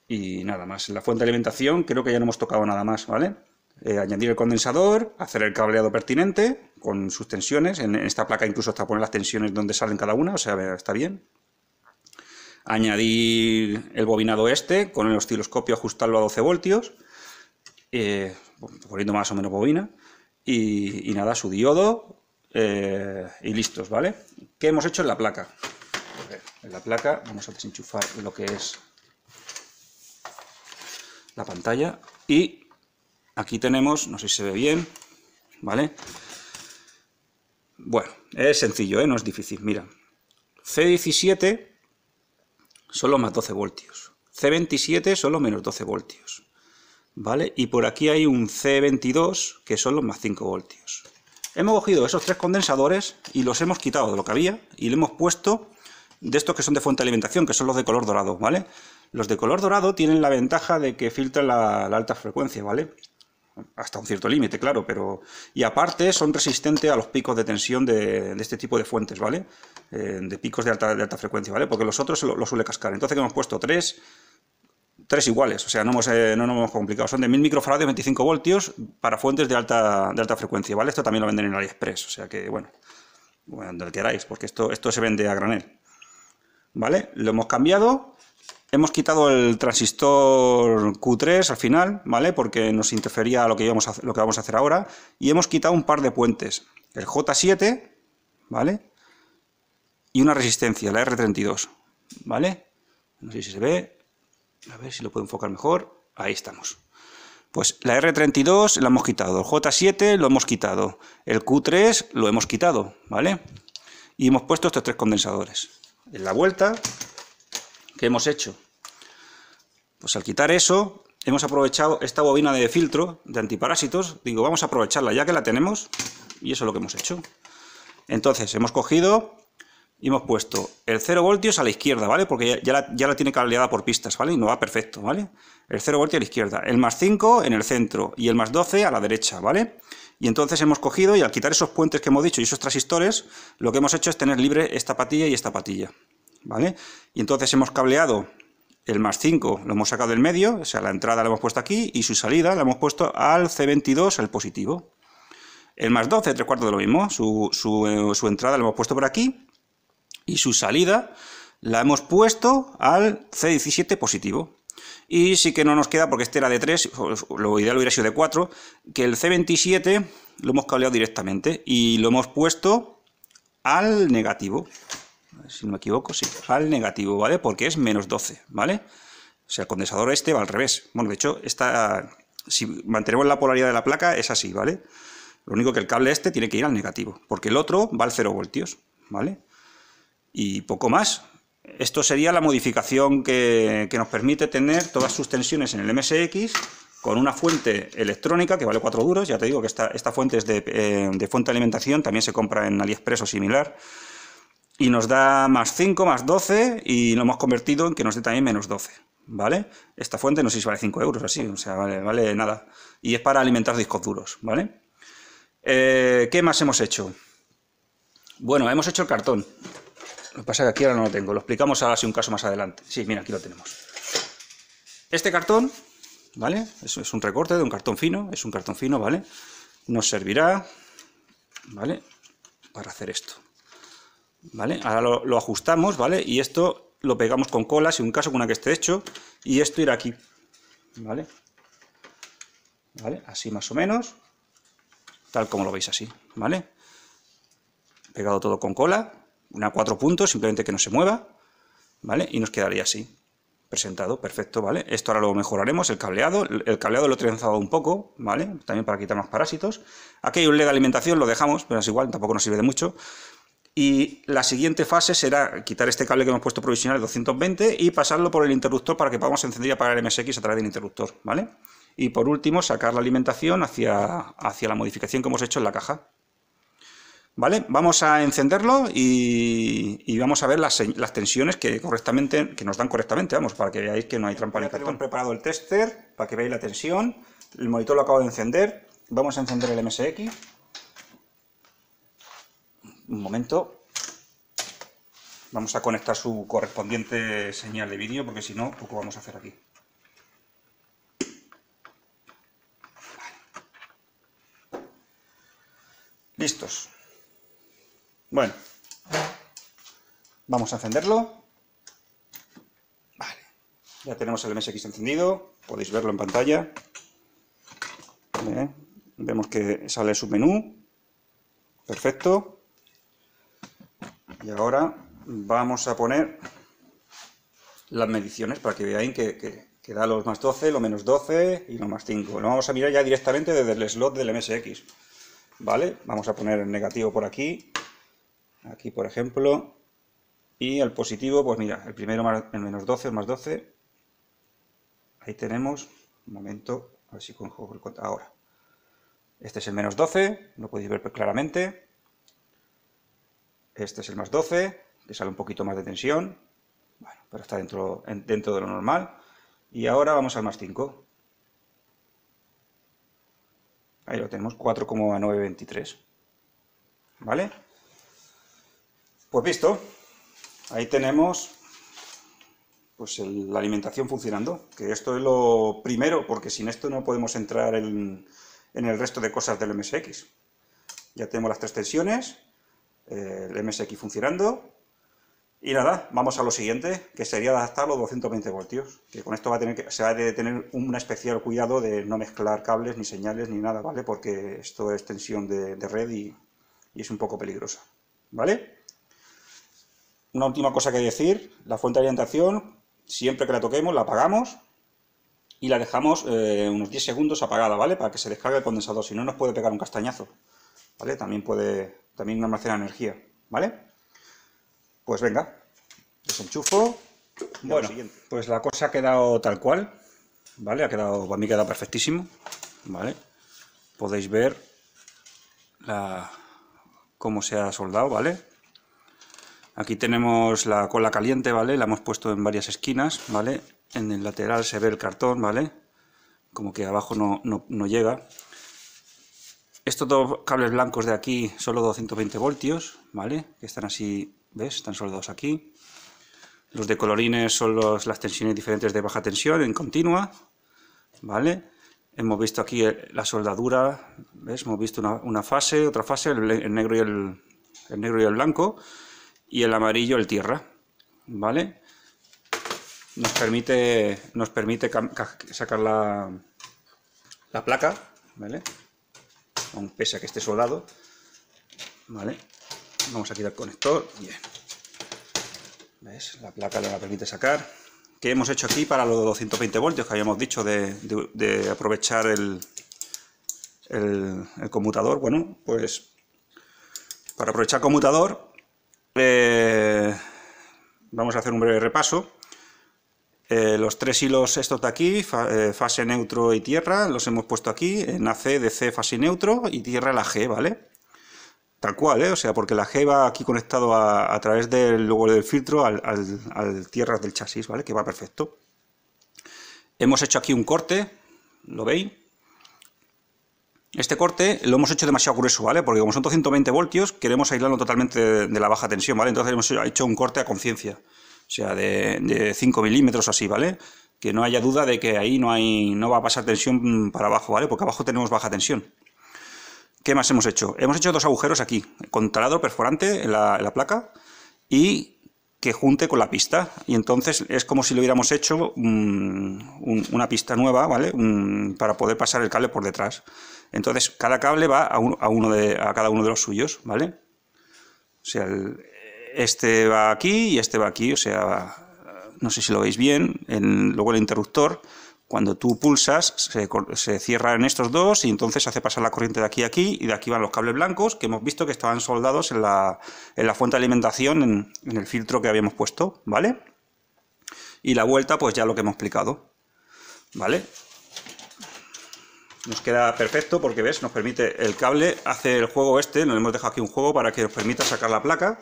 Y nada más. En la fuente de alimentación creo que ya no hemos tocado nada más, ¿vale? Eh, añadir el condensador, hacer el cableado pertinente con sus tensiones. En, en esta placa incluso hasta poner las tensiones donde salen cada una, o sea, está bien, añadir el bobinado este con el osciloscopio, ajustarlo a 12 voltios, eh, poniendo más o menos bobina, y, nada, su diodo eh, y listos, ¿vale? ¿Qué hemos hecho en la placa? En la placa vamos a desenchufar lo que es la pantalla y aquí tenemos, no sé si se ve bien, ¿vale? Bueno, es sencillo, ¿eh? no es difícil, mira. C17 son los más 12 voltios. C27 son los menos 12 voltios. ¿Vale? Y por aquí hay un C22 que son los más 5 voltios. Hemos cogido esos tres condensadores y los hemos quitado de lo que había y le hemos puesto de estos que son de fuente de alimentación, que son los de color dorado, ¿vale? Los de color dorado tienen la ventaja de que filtran la, alta frecuencia, ¿vale? hasta un cierto límite, claro, pero... Y aparte son resistentes a los picos de tensión de, este tipo de fuentes, ¿vale? Eh, de picos de alta, de alta, frecuencia, ¿vale? Porque los otros lo suele cascar. Entonces, hemos puesto? Tres, tres iguales, o sea, no, hemos, eh, no nos hemos complicado. Son de 1000 microfaradios, 25 voltios, para fuentes de alta, de alta frecuencia, ¿vale? Esto también lo venden en AliExpress, o sea que, bueno, bueno donde queráis, porque esto, esto se vende a granel. ¿Vale? Lo hemos cambiado Hemos quitado el transistor Q3 al final, ¿vale? Porque nos interfería lo que, íbamos a, lo que vamos a hacer ahora. Y hemos quitado un par de puentes. El J7, ¿vale? Y una resistencia, la R32, ¿vale? No sé si se ve. A ver si lo puedo enfocar mejor. Ahí estamos. Pues la R32 la hemos quitado, el J7 lo hemos quitado, el Q3 lo hemos quitado, ¿vale? Y hemos puesto estos tres condensadores. En la vuelta que hemos hecho. Pues al quitar eso, hemos aprovechado esta bobina de filtro de antiparásitos. Digo, vamos a aprovecharla ya que la tenemos y eso es lo que hemos hecho. Entonces, hemos cogido y hemos puesto el 0 voltios a la izquierda, ¿vale? Porque ya, ya, la, tiene cableada por pistas, ¿vale? Y no va perfecto, ¿vale? El 0 voltios a la izquierda, el más 5 en el centro y el más 12 a la derecha, ¿vale? Y entonces hemos cogido y al quitar esos puentes que hemos dicho y esos transistores, lo que hemos hecho es tener libre esta patilla y esta patilla. Y entonces hemos cableado el más 5, lo hemos sacado del medio, o sea, la entrada la hemos puesto aquí y su salida la hemos puesto al C22, al positivo. El más 12, tres cuartos de lo mismo, su, eh, su entrada la hemos puesto por aquí y su salida la hemos puesto al C17 positivo. Y sí que no nos queda, porque este era de 3, pues, lo ideal hubiera sido de 4, que el C27 lo hemos cableado directamente y lo hemos puesto al negativo si no me equivoco, sí, al negativo, ¿vale? Porque es menos 12, ¿vale? O sea, el condensador este va al revés. Bueno, de hecho, esta, si mantenemos la polaridad de la placa, es así, ¿vale? Lo único que el cable este tiene que ir al negativo, porque el otro va al 0 voltios, ¿vale? Y poco más. Esto sería la modificación que, nos permite tener todas sus tensiones en el MSX con una fuente electrónica que vale 4 duros. Ya te digo que esta, esta fuente es de, eh, de fuente de alimentación, también se compra en AliExpress o similar y nos da más 5, más 12 y lo hemos convertido en que nos dé también menos 12. ¿Vale? Esta fuente no sé si vale 5 euros así, o sea, vale, nada. Y es para alimentar discos duros, ¿vale? Eh, ¿Qué más hemos hecho? Bueno, hemos hecho el cartón. Lo que pasa es que aquí ahora no lo tengo. Lo explicamos ahora un caso más adelante. Sí, mira, aquí lo tenemos. Este cartón, ¿vale? es un recorte de un cartón fino, es un cartón fino, ¿vale? Nos servirá, ¿vale? Para hacer esto. ¿vale? Ahora lo, ajustamos, ¿vale? Y esto lo pegamos con cola, si un caso con una que esté hecho, y esto irá aquí, ¿vale? ¿Vale? Así más o menos, tal como lo veis así, ¿vale? Pegado todo con cola, una cuatro puntos, simplemente que no se mueva, ¿vale? Y nos quedaría así, presentado, perfecto, ¿vale? Esto ahora lo mejoraremos, el cableado, el cableado lo he trenzado un poco, ¿vale? También para quitar más parásitos. Aquí hay un LED de alimentación, lo dejamos, pero es igual, tampoco nos sirve de mucho, y la siguiente fase será quitar este cable que hemos puesto provisional de 220 y pasarlo por el interruptor para que podamos encender y apagar el MSX a través del interruptor, ¿vale? Y por último, sacar la alimentación hacia, hacia la modificación que hemos hecho en la caja. ¿Vale? Vamos a encenderlo y, vamos a ver las, tensiones que correctamente que nos dan correctamente, vamos, para que veáis que no hay trampa ni cartón. preparado el tester para que veáis la tensión. El monitor lo acabo de encender. Vamos a encender el MSX. Un momento. Vamos a conectar su correspondiente señal de vídeo, porque si no, poco vamos a hacer aquí. Listos. Bueno. Vamos a encenderlo. Vale. Ya tenemos el MSX encendido. Podéis verlo en pantalla. Vemos que sale su menú. Perfecto. Y ahora vamos a poner las mediciones para que veáis que, da los más 12, lo menos 12 y lo más 5. Lo vamos a mirar ya directamente desde el slot del MSX. ¿Vale? Vamos a poner el negativo por aquí, aquí por ejemplo, y el positivo, pues mira, el primero más, el menos 12, el más 12. Ahí tenemos, un momento, a ver si conjugo el ahora. Este es el menos 12, lo podéis ver claramente. Este es el más 12, que sale un poquito más de tensión, bueno, pero está dentro, dentro de lo normal. Y ahora vamos al más 5. Ahí lo tenemos, 4,923. ¿Vale? Pues visto, ahí tenemos pues la alimentación funcionando, que esto es lo primero, porque sin esto no podemos entrar en, en el resto de cosas del MSX. Ya tenemos las tres tensiones, el MSX funcionando. Y nada, vamos a lo siguiente, que sería adaptar los 220 voltios, que con esto va a tener que, se va a tener un especial cuidado de no mezclar cables, ni señales, ni nada, ¿vale? Porque esto es tensión de, red y, es un poco peligrosa, ¿vale? Una última cosa que decir, la fuente de orientación, siempre que la toquemos, la apagamos y la dejamos eh, unos 10 segundos apagada, ¿vale? Para que se descargue el condensador, si no nos puede pegar un castañazo, ¿vale? También puede también almacena energía, ¿vale? Pues venga, desenchufo. Bueno, pues la cosa ha quedado tal cual, ¿vale? Ha quedado, para mí queda perfectísimo, ¿vale? Podéis ver la, cómo se ha soldado, ¿vale? Aquí tenemos la cola caliente, ¿vale? La hemos puesto en varias esquinas, ¿vale? En el lateral se ve el cartón, ¿vale? Como que abajo no llega, estos dos cables blancos de aquí solo 220 voltios, ¿vale? Que están así, ¿ves? Están soldados aquí. Los de colorines son las tensiones diferentes de baja tensión en continua, ¿vale? Hemos visto aquí la soldadura, ¿ves? Hemos visto una, fase, otra fase, el, negro y el, negro y el blanco, y el amarillo el tierra, ¿vale? Nos permite, nos permite sacar la, la placa, ¿vale? aunque pese a que esté soldado. ¿Vale? Vamos a quitar el conector. Bien. ¿Ves? La placa la permite sacar. ¿Qué hemos hecho aquí para los 220 voltios que habíamos dicho de, aprovechar el, el, conmutador? Bueno, pues para aprovechar el conmutador eh, vamos a hacer un breve repaso. Eh, los tres hilos estos de aquí, eh, fase neutro y tierra, los hemos puesto aquí, en AC, DC, fase neutro y tierra la G, ¿vale? Tal cual, ¿eh? O sea, porque la G va aquí conectado a, través del, luego del filtro al, tierra del chasis, ¿vale? Que va perfecto. Hemos hecho aquí un corte, ¿lo veis? Este corte lo hemos hecho demasiado grueso, ¿vale? Porque como son 220 voltios, queremos aislarlo totalmente de, de la baja tensión, ¿vale? Entonces hemos hecho un corte a conciencia o sea, de, 5 milímetros así, ¿vale? Que no haya duda de que ahí no, hay, no va a pasar tensión para abajo, ¿vale? Porque abajo tenemos baja tensión. ¿Qué más hemos hecho? Hemos hecho dos agujeros aquí, con taladro perforante en la, placa y que junte con la pista. Y entonces es como si lo hubiéramos hecho mm, una pista nueva, ¿vale? Mm, para poder pasar el cable por detrás. Entonces cada cable va a, uno de, a cada uno de los suyos, ¿vale? O sea, el, este va aquí y este va aquí, o sea, no sé si lo veis bien, en, luego el interruptor, cuando tú pulsas, se, cierra en estos dos y entonces hace pasar la corriente de aquí a aquí y de aquí van los cables blancos que hemos visto que estaban soldados en la, fuente de alimentación, en, en el filtro que habíamos puesto, ¿vale? Y la vuelta, pues ya lo que hemos explicado, ¿vale? nos queda perfecto porque ves, nos permite el cable, hace el juego este, nos hemos dejado aquí un juego para que nos permita sacar la placa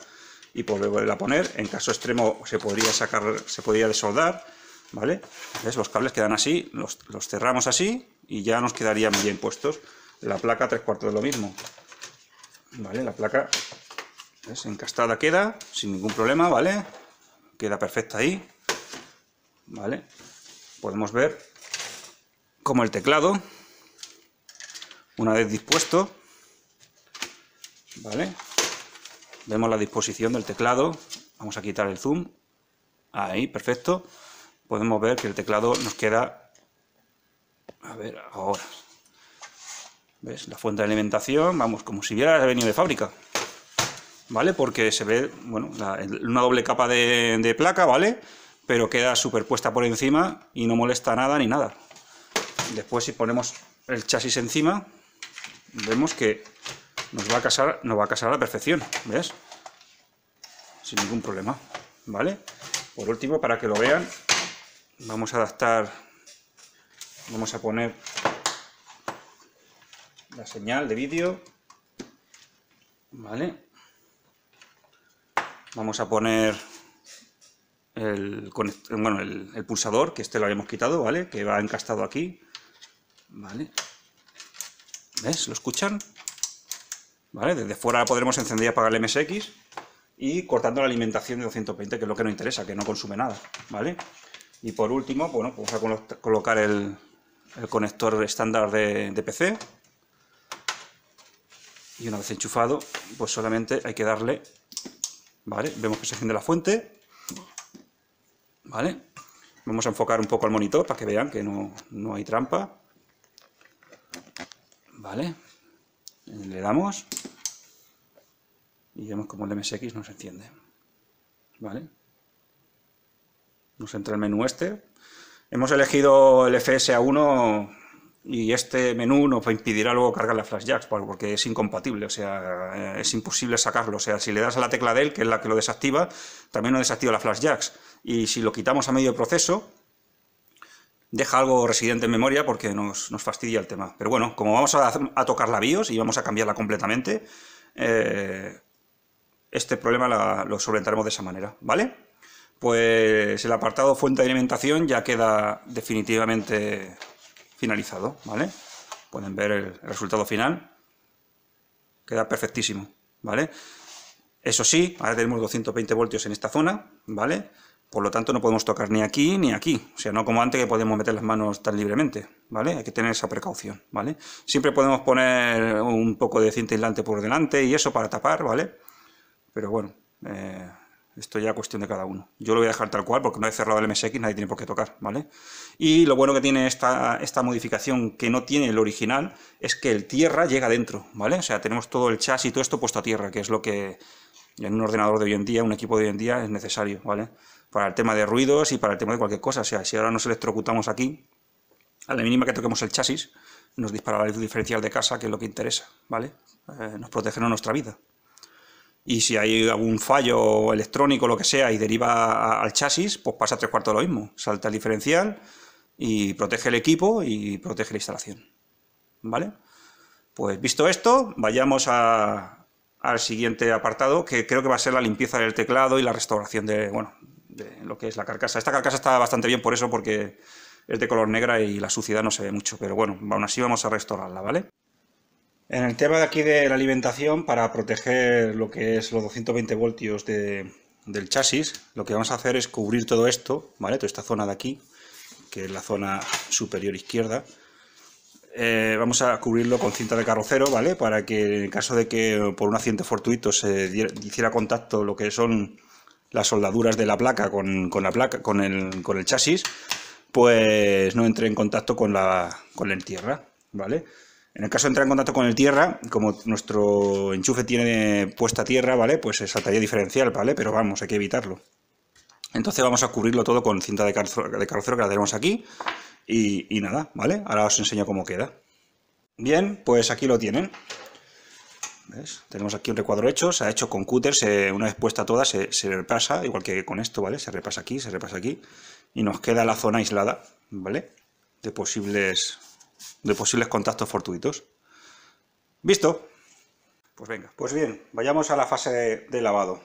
y pues volver a poner. En caso extremo se podría sacar, se podría desoldar, ¿vale? los cables quedan así, los, cerramos así y ya nos quedarían bien puestos. La placa tres cuartos de lo mismo, ¿vale? La placa es encastada queda, sin ningún problema, ¿vale? Queda perfecta ahí, ¿vale? Podemos ver como el teclado, una vez dispuesto, ¿vale? vemos la disposición del teclado, vamos a quitar el zoom, ahí, perfecto, podemos ver que el teclado nos queda, a ver, ahora, ¿ves? La fuente de alimentación, vamos, como si hubiera venido de fábrica, ¿vale? Porque se ve, bueno, una doble capa de placa, ¿vale? Pero queda superpuesta por encima y no molesta nada ni nada. Después si ponemos el chasis encima, vemos que nos va a casar, nos va a casar la perfección, ¿ves? Sin ningún problema, ¿vale? Por último, para que lo vean, vamos a adaptar, vamos a poner la señal de vídeo, ¿vale? Vamos a poner el, bueno, el pulsador, que este lo habíamos quitado, ¿vale? Que va encastado aquí, ¿vale? ¿Ves? ¿Lo escuchan? Desde fuera podremos encender y apagar el MSX y cortando la alimentación de 220, que es lo que nos interesa, que no consume nada, ¿vale? Y por último, bueno, pues vamos a colocar el, el, conector estándar de, PC. Y una vez enchufado, pues solamente hay que darle, ¿vale? Vemos que se enciende la fuente, ¿vale? Vamos a enfocar un poco al monitor para que vean que no, no hay trampa. ¿Vale? Eh, le damos y vemos como el MSX nos enciende. ¿Vale? Nos entra el menú este. Hemos elegido el fs a 1 y este menú nos impedirá luego cargar flash jacks porque es incompatible, o sea, eh, es imposible sacarlo. O sea, si le das a la tecla del, que es la que lo desactiva, también no desactiva la flash jacks Y si lo quitamos a medio proceso, deja algo residente en memoria porque nos, fastidia el tema. Pero bueno, como vamos a, tocar la BIOS y vamos a cambiarla completamente, eh, este problema lo solventaremos de esa manera, ¿vale? Pues el apartado fuente de alimentación ya queda definitivamente finalizado, ¿vale? Pueden ver el, resultado final. Queda perfectísimo, ¿vale? Eso sí, ahora tenemos 220 voltios en esta zona, ¿vale? Por lo tanto, no podemos tocar ni aquí ni aquí. O sea, no como antes que podemos meter las manos tan libremente, ¿vale? Hay que tener esa precaución, ¿vale? Siempre podemos poner un poco de cinta aislante por delante y eso para tapar, ¿vale? Pero bueno, eh, esto ya es cuestión de cada uno. Yo lo voy a dejar tal cual porque no he cerrado el MSX, nadie tiene por qué tocar, ¿vale? Y lo bueno que tiene esta, esta modificación que no tiene el original es que el tierra llega dentro, ¿vale? O sea, tenemos todo el chasis y todo esto puesto a tierra, que es lo que en un ordenador de hoy en día, un equipo de hoy en día, es necesario, ¿vale? para el tema de ruidos y para el tema de cualquier cosa. O sea, si ahora nos electrocutamos aquí, a la mínima que toquemos el chasis, nos dispara el diferencial de casa, que es lo que interesa, ¿vale? Eh, nos protege nuestra vida. Y si hay algún fallo electrónico lo que sea y deriva al chasis, pues pasa tres cuartos de lo mismo. Salta el diferencial y protege el equipo y protege la instalación. ¿Vale? Pues visto esto, vayamos al siguiente apartado, que creo que va a ser la limpieza del teclado y la restauración de, bueno, lo que es la carcasa. Esta carcasa está bastante bien por eso, porque es de color negra y la suciedad no se ve mucho, pero bueno, aún así vamos a restaurarla, ¿vale? En el tema de aquí de la alimentación, para proteger lo que es los 220 voltios del chasis, lo que vamos a hacer es cubrir todo esto, ¿vale? Toda esta zona de aquí, que es la zona superior izquierda. Eh, vamos a cubrirlo con cinta de carrocero, ¿vale? Para que en caso de que por un accidente fortuito se hiciera contacto lo que son las soldaduras de la placa con, la placa con el, con el, chasis, pues no entre en contacto con la con el tierra, ¿vale? En el caso de entrar en contacto con el tierra, como nuestro enchufe tiene puesta tierra, ¿vale? Pues saltaría diferencial, ¿vale? Pero vamos, hay que evitarlo. Entonces vamos a cubrirlo todo con cinta de carrocero, de que la tenemos aquí y, y nada, ¿vale? Ahora os enseño cómo queda. Bien, pues aquí lo tienen. Tenemos aquí un recuadro hecho, se ha hecho con cúter, eh, una vez puesta toda se, repasa, igual que con esto, ¿vale? Se repasa aquí, se repasa aquí, y nos queda la zona aislada, ¿vale? De posibles, de posibles contactos fortuitos. ¿Visto? Pues venga, pues bien, vayamos a la fase de, lavado.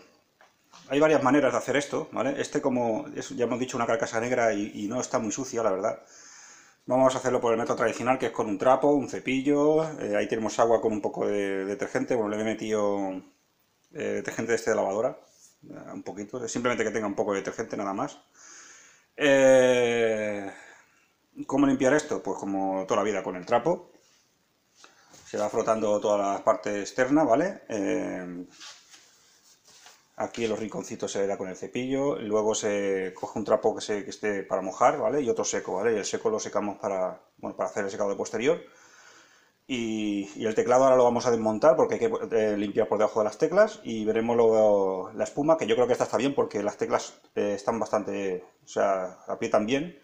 Hay varias maneras de hacer esto, ¿vale? Este como, ya hemos dicho, una carcasa negra y no está muy sucia, la verdad Vamos a hacerlo por el método tradicional, que es con un trapo, un cepillo. Eh, ahí tenemos agua con un poco de detergente. Bueno, le he metido detergente eh, de este de lavadora. Eh, un poquito. Simplemente que tenga un poco de detergente, nada más. ¿Cómo limpiar esto? Pues como toda la vida, con el trapo. Se va frotando toda la parte externa, ¿vale? Aquí en los rinconcitos se da con el cepillo, luego se coge un trapo que, esté para mojar, ¿vale? Y otro seco, ¿vale? el seco lo secamos para, para hacer el secado posterior. Y, el teclado ahora lo vamos a desmontar porque hay que eh, limpiar por debajo de las teclas y veremos luego la espuma, que yo creo que esta está bien porque las teclas eh, están bastante, o sea, aprietan bien,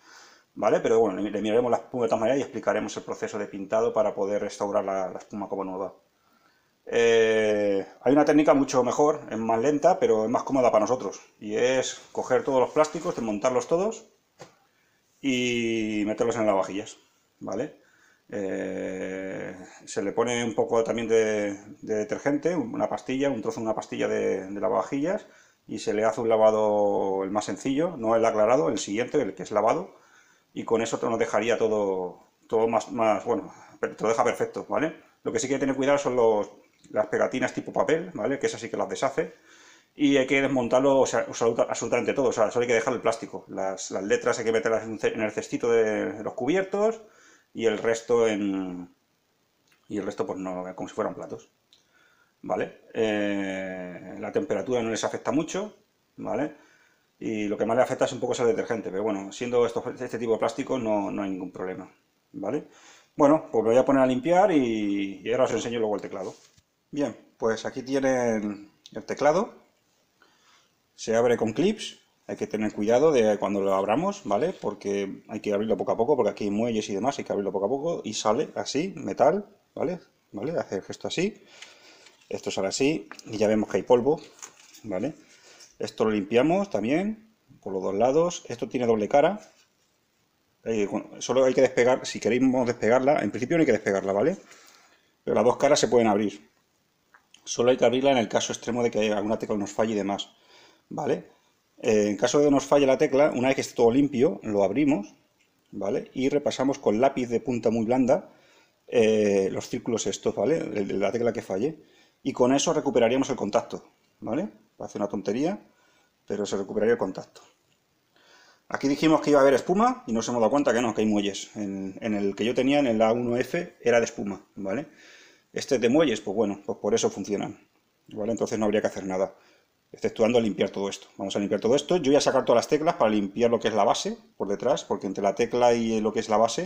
¿vale? Pero bueno, le, miraremos la espuma de todas y explicaremos el proceso de pintado para poder restaurar la, la espuma como nueva. Eh, hay una técnica mucho mejor, es más lenta, pero es más cómoda para nosotros. Y es coger todos los plásticos, desmontarlos todos y meterlos en lavavajillas ¿Vale? Eh, se le pone un poco también de, detergente, una pastilla, un trozo una pastilla de, lavavajillas y se le hace un lavado el más sencillo, no el aclarado, el siguiente, el que es lavado y con eso nos dejaría todo, todo más, más, bueno, te lo deja perfecto, ¿vale? Lo que sí que hay que tener cuidado son los, las pegatinas tipo papel, ¿vale? Que es así que las deshace. Y hay que desmontarlo o sea, absolutamente todo, o sea, solo hay que dejar el plástico. Las, letras hay que meterlas en el cestito de, los cubiertos y el resto en... Y el resto, pues no, como si fueran platos. ¿Vale? Eh, la temperatura no les afecta mucho, ¿vale? Y lo que más le afecta es un poco ese detergente, pero bueno, siendo este tipo de plástico no, no hay ningún problema, ¿vale? Bueno, pues me voy a poner a limpiar y ahora os enseño luego el teclado. Bien, pues aquí tienen el teclado. Se abre con clips. Hay que tener cuidado de cuando lo abramos, ¿vale? Porque hay que abrirlo poco a poco, porque aquí hay muelles y demás, hay que abrirlo poco a poco. Y sale así, metal, ¿vale? ¿Vale? Hace gesto así. Esto sale así. Y ya vemos que hay polvo, ¿vale? Esto lo limpiamos también, por los dos lados. Esto tiene doble cara. Solo hay que despegar, si queremos despegarla, en principio no hay que despegarla, ¿vale? Pero las dos caras se pueden abrir, Solo hay que abrirla en el caso extremo de que alguna tecla nos falle y demás. ¿Vale? Eh, en caso de que nos falle la tecla, una vez que esté todo limpio, lo abrimos, ¿vale? Y repasamos con lápiz de punta muy blanda eh, los círculos estos, ¿vale? La tecla que falle. Y con eso recuperaríamos el contacto, ¿vale? Hace una tontería, pero se recuperaría el contacto. Aquí dijimos que iba a haber espuma y nos hemos dado cuenta que no, que hay muelles. En, en el que yo tenía, en el A1F, era de espuma, ¿vale? Este de muelles, pues bueno, pues por eso funcionan. ¿Vale? Entonces no habría que hacer nada, exceptuando limpiar todo esto. Vamos a limpiar todo esto. Yo voy a sacar todas las teclas para limpiar lo que es la base por detrás, porque entre la tecla y lo que es la base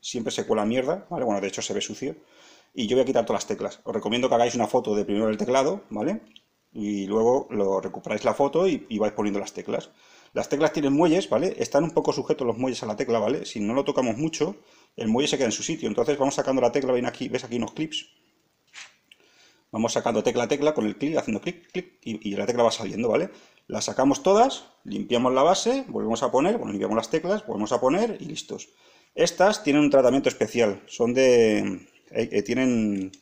siempre se cuela mierda, ¿vale? Bueno, de hecho se ve sucio. Y yo voy a quitar todas las teclas. Os recomiendo que hagáis una foto de primero el teclado, ¿vale? Y luego lo recuperáis la foto y, y vais poniendo las teclas. Las teclas tienen muelles, ¿vale? Están un poco sujetos los muelles a la tecla, ¿vale? Si no lo tocamos mucho, el muelle se queda en su sitio. Entonces vamos sacando la tecla, ven aquí, ves aquí unos clips, Vamos sacando tecla a tecla con el clic, haciendo clic, clic, y, la tecla va saliendo, ¿vale? Las sacamos todas, limpiamos la base, volvemos a poner, bueno, limpiamos las teclas, volvemos a poner y listos. Estas tienen un tratamiento especial, son de... Eh, eh, tienen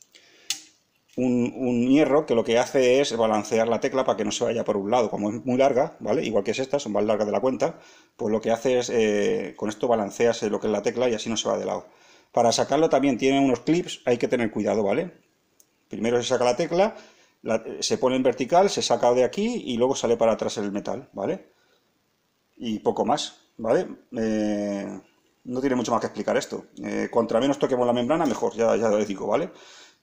un, hierro que lo que hace es balancear la tecla para que no se vaya por un lado. Como es muy larga, ¿vale? Igual que es esta, son más largas de la cuenta, pues lo que hace es, eh, con esto balanceas lo que es la tecla y así no se va de lado. Para sacarlo también tiene unos clips, hay que tener cuidado, ¿vale? Primero se saca la tecla, se pone en vertical, se saca de aquí y luego sale para atrás el metal, ¿vale? Y poco más, ¿vale? Eh, no tiene mucho más que explicar esto. Eh, cuanto menos toquemos la membrana, mejor, ya, ya lo digo, ¿vale?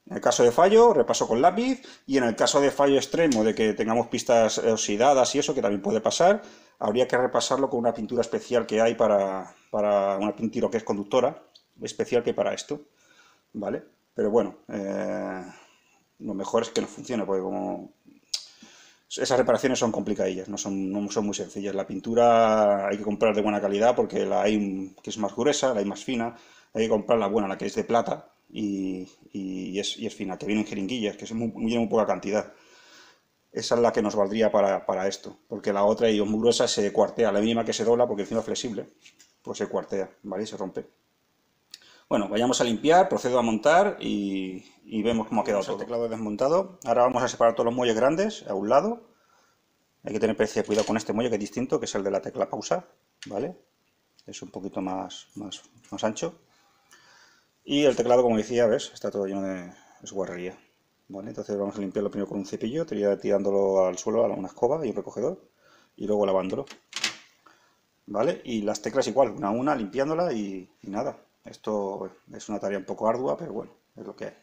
En el caso de fallo, repaso con lápiz, y en el caso de fallo extremo, de que tengamos pistas oxidadas y eso, que también puede pasar, habría que repasarlo con una pintura especial que hay para, una pintura que es conductora, especial que para esto, ¿vale? Pero bueno, eh, lo mejor es que no funcione, porque como esas reparaciones son complicadillas, no son, son muy sencillas. La pintura hay que comprar de buena calidad porque la hay que es más gruesa, la hay más fina, hay que comprar la buena, la que es de plata y, y, es, fina, que viene en jeringuillas, que es muy, muy, poca cantidad. Esa es la que nos valdría para, esto, porque la otra y muy gruesa se cuartea, la mínima que se dobla, porque encima es flexible, pues se cuartea, ¿vale? Y se rompe. Bueno, vayamos a limpiar, procedo a montar y, vemos cómo ha quedado todo. El teclado desmontado. Ahora vamos a separar todos los muelles grandes a un lado. Hay que tener de cuidado con este muelle que es distinto, que es el de la tecla pausa, ¿vale? Es un poquito más, más, ancho. Y el teclado, como decía, ves, está todo lleno de esguarrería. Bueno, entonces vamos a limpiarlo primero con un cepillo, tirándolo al suelo a una escoba y un recogedor, y luego lavándolo. ¿Vale? Y las teclas igual, una a una, limpiándola y nada. Esto es una tarea un poco ardua, pero bueno, es lo que hay.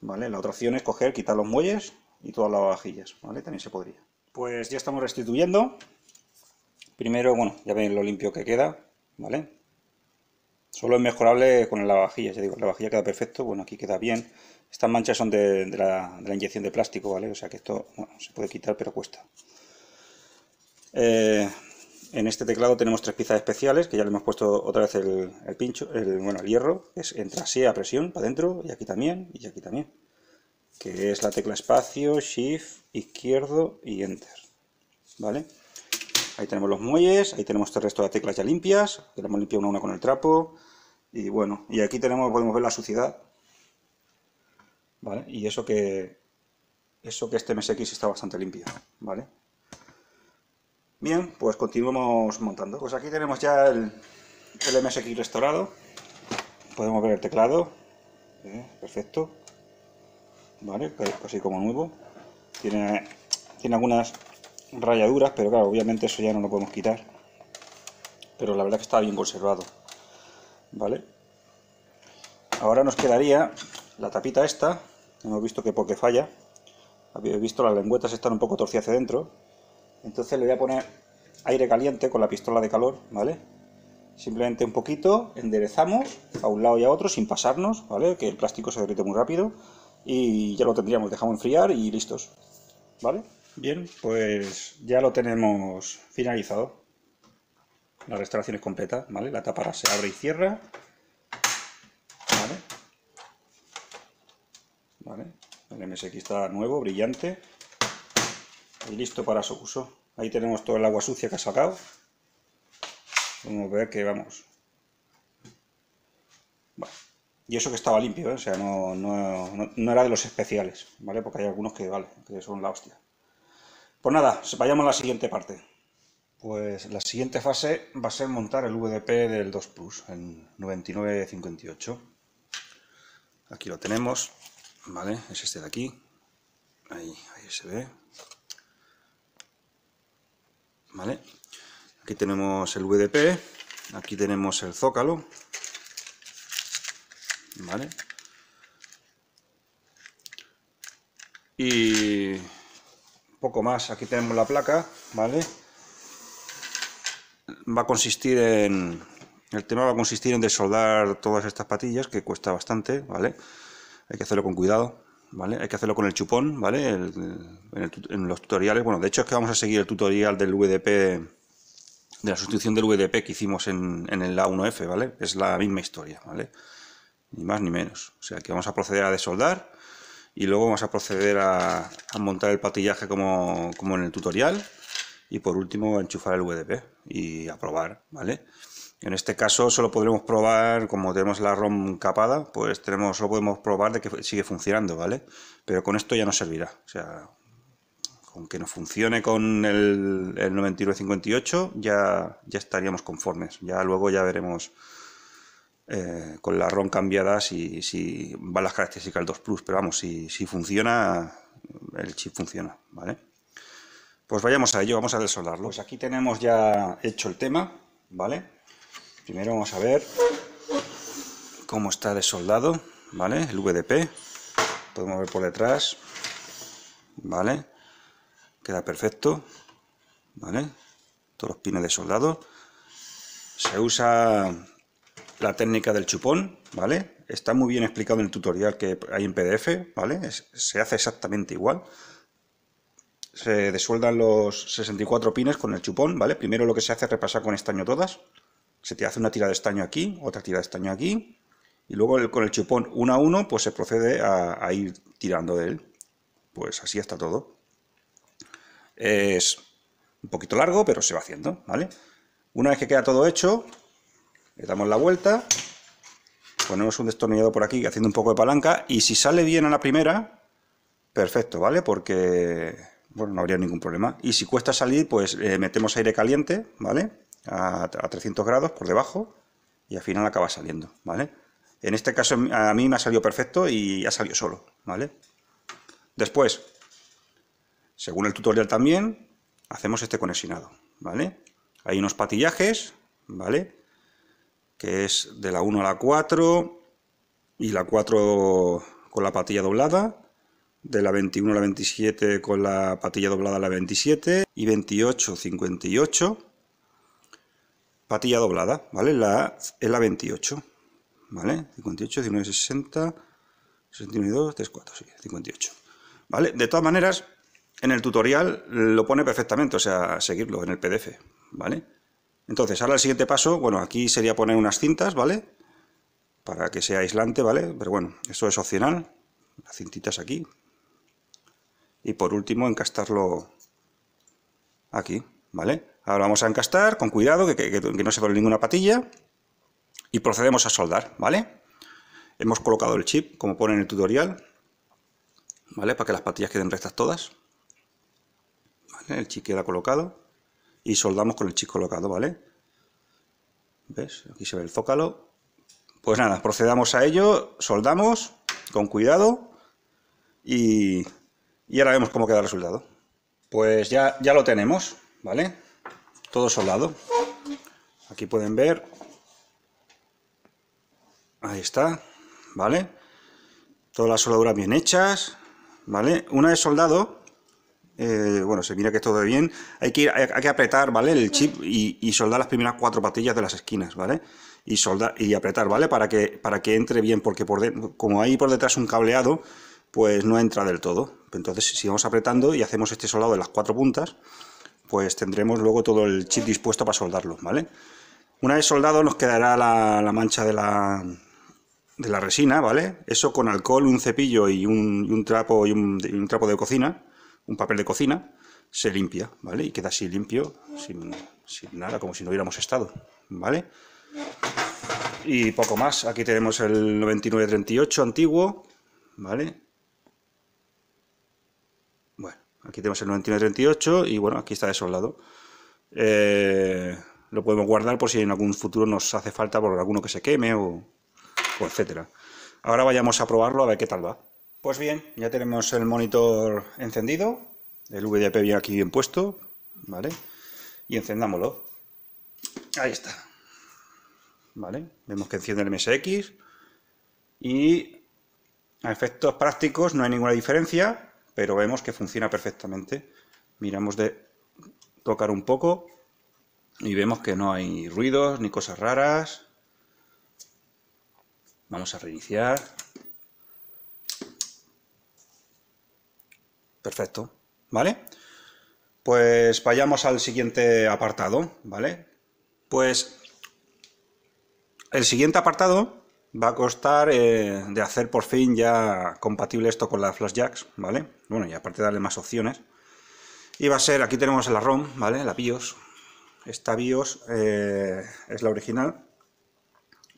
¿Vale? La otra opción es coger, quitar los muelles y todas las vajillas, ¿vale? También se podría. Pues ya estamos restituyendo. Primero, bueno, ya ven lo limpio que queda, ¿vale? Solo es mejorable con el lavavajillas, ya digo, la vajilla queda perfecto, bueno, aquí queda bien. Estas manchas son de, la, inyección de plástico, ¿vale? O sea que esto, se puede quitar, pero cuesta. Eh, en este teclado tenemos tres piezas especiales, que ya le hemos puesto otra vez el, pincho, el, bueno, el hierro, que es entra así a presión para adentro, y aquí también, y aquí también. Que es la tecla espacio, shift, izquierdo y enter. ¿Vale? Ahí tenemos los muelles, ahí tenemos el resto de teclas ya limpias, que las hemos limpiado una una con el trapo. Y bueno, y aquí tenemos, podemos ver la suciedad. ¿Vale? Y eso que, eso que este MSX está bastante limpio, ¿vale? Bien, pues continuamos montando. Pues aquí tenemos ya el, MSX restaurado. Podemos ver el teclado. Perfecto. Vale, casi pues como nuevo. Tiene, tiene algunas rayaduras, pero claro, obviamente eso ya no lo podemos quitar. Pero la verdad que está bien conservado. Vale. Ahora nos quedaría la tapita esta. Hemos visto que porque falla. Habéis visto las lengüetas están un poco torcidas hacia dentro entonces le voy a poner aire caliente con la pistola de calor, ¿vale? Simplemente un poquito, enderezamos a un lado y a otro sin pasarnos, ¿vale? Que el plástico se derrite muy rápido y ya lo tendríamos, dejamos enfriar y listos, ¿vale? Bien, pues ya lo tenemos finalizado. La restauración es completa, ¿vale? La tapa se abre y cierra, ¿vale? ¿Vale? El MSX está nuevo, brillante listo para su uso. Ahí tenemos todo el agua sucia que ha sacado. Podemos ver que vamos. y eso que estaba limpio, ¿eh? o sea, no, era de los especiales, ¿vale? Porque hay algunos que, vale, que son la hostia. Pues nada, vayamos a la siguiente parte. Pues la siguiente fase va a ser montar el VDP del 2 Plus, en 9958. Aquí lo tenemos, ¿vale? Es este de aquí. Ahí, ahí se ve. ¿vale? Aquí tenemos el VDP, aquí tenemos el zócalo, ¿vale? Y poco más, aquí tenemos la placa, ¿vale? Va a consistir en... El tema va a consistir en desoldar todas estas patillas, que cuesta bastante, ¿vale? Hay que hacerlo con cuidado, ¿vale? Hay que hacerlo con el chupón, ¿vale? en, los tutoriales, bueno, de hecho es que vamos a seguir el tutorial del VDP, de la sustitución del VDP que hicimos en, en el A1F, ¿vale? Es la misma historia, ¿vale? Ni más ni menos. O sea, que vamos a proceder a desoldar y luego vamos a proceder a, montar el patillaje como, como, en el tutorial y por último enchufar el VDP y a probar, ¿vale? vale en este caso solo podremos probar, como tenemos la ROM capada, pues tenemos, solo podemos probar de que sigue funcionando, ¿vale? Pero con esto ya no servirá. O sea, con que nos funcione con el, el 9958 ya, ya estaríamos conformes. Ya luego ya veremos eh, con la ROM cambiada si, si van las características del 2 Plus. Pero vamos, si, si funciona, el chip funciona, ¿vale? Pues vayamos a ello, vamos a desolarlo. Pues aquí tenemos ya hecho el tema, ¿vale? Primero vamos a ver cómo está de soldado, ¿vale? El VDP, podemos ver por detrás, ¿vale? Queda perfecto, ¿vale? Todos los pines de soldado. Se usa la técnica del chupón, ¿vale? Está muy bien explicado en el tutorial que hay en PDF, ¿vale? se hace exactamente igual. Se desueldan los 64 pines con el chupón, ¿vale? Primero lo que se hace es repasar con estaño todas, se te hace una tira de estaño aquí, otra tira de estaño aquí, y luego con el chupón uno a uno, pues se procede a, ir tirando de él. Pues así está todo. Es un poquito largo, pero se va haciendo, ¿vale? Una vez que queda todo hecho, le damos la vuelta, ponemos un destornillado por aquí haciendo un poco de palanca, y si sale bien a la primera, perfecto, ¿vale? Porque, bueno, no habría ningún problema. Y si cuesta salir, pues eh, metemos aire caliente, ¿vale? a, 300 grados por debajo y al final acaba saliendo, ¿vale? En este caso a mí me ha salido perfecto y ha salido solo, ¿vale? Después, según el tutorial también, hacemos este conexionado, ¿vale? Hay unos patillajes, ¿vale? Que es de la 1 a la 4 y la 4 con la patilla doblada, de la 21 a la 27 con la patilla doblada a la 27 y 28, 58 patilla doblada, ¿vale? La, la 28, ¿vale? 58, 19, 60, 61, 2, 3, 4, sí, 58, ¿vale? De todas maneras, en el tutorial lo pone perfectamente, o sea, seguirlo en el PDF, ¿vale? Entonces, ahora el siguiente paso, bueno, aquí sería poner unas cintas, ¿vale? Para que sea aislante, ¿vale? Pero bueno, eso es opcional, las cintitas aquí. Y por último, encastarlo aquí. ¿vale? Ahora vamos a encastar con cuidado, que, no se doble ninguna patilla, y procedemos a soldar, ¿vale? Hemos colocado el chip, como pone en el tutorial, ¿vale? Para que las patillas queden rectas todas. El chip queda colocado y soldamos con el chip colocado, ¿vale? ¿Ves? Aquí se ve el zócalo. Pues nada, procedamos a ello, soldamos con cuidado y, y ahora vemos cómo queda el resultado. Pues ya, ya lo tenemos. ¿vale? Todo soldado. Aquí pueden ver. Ahí está, ¿vale? Todas las soldaduras bien hechas, ¿vale? Una vez soldado, eh, bueno, se mira que todo bien. Hay que, hay, que apretar, ¿vale? El chip y, soldar las primeras cuatro patillas de las esquinas, ¿vale? Y, soldar, y apretar, ¿vale? Para que, para que entre bien, porque por como hay por detrás un cableado, pues no entra del todo. Entonces, si vamos apretando y hacemos este soldado de las cuatro puntas, pues tendremos luego todo el chip dispuesto para soldarlo, ¿vale? Una vez soldado nos quedará la, mancha de la, de la resina, ¿vale? Eso con alcohol, un cepillo y un, trapo y un, trapo de cocina, un papel de cocina, se limpia, ¿vale? Y queda así limpio, sin, sin nada, como si no hubiéramos estado, ¿vale? Y poco más, aquí tenemos el 9938 antiguo, ¿vale? Aquí tenemos el 9938 y bueno, aquí está de soldado. Eh, lo podemos guardar por si en algún futuro nos hace falta por alguno que se queme o, o etcétera. Ahora vayamos a probarlo a ver qué tal va. Pues bien, ya tenemos el monitor encendido, el VDP bien aquí bien puesto, ¿vale? Y encendámoslo. Ahí está. ¿Vale? Vemos que enciende el MSX y a efectos prácticos no hay ninguna diferencia pero vemos que funciona perfectamente. Miramos de tocar un poco y vemos que no hay ruidos ni cosas raras. Vamos a reiniciar. Perfecto, ¿vale? Pues vayamos al siguiente apartado, ¿vale? Pues el siguiente apartado va a costar eh, de hacer por fin ya compatible esto con la flashjacks, ¿vale? Bueno, y aparte darle más opciones. Y va a ser, aquí tenemos la ROM, ¿vale? La BIOS. Esta BIOS eh, es la original.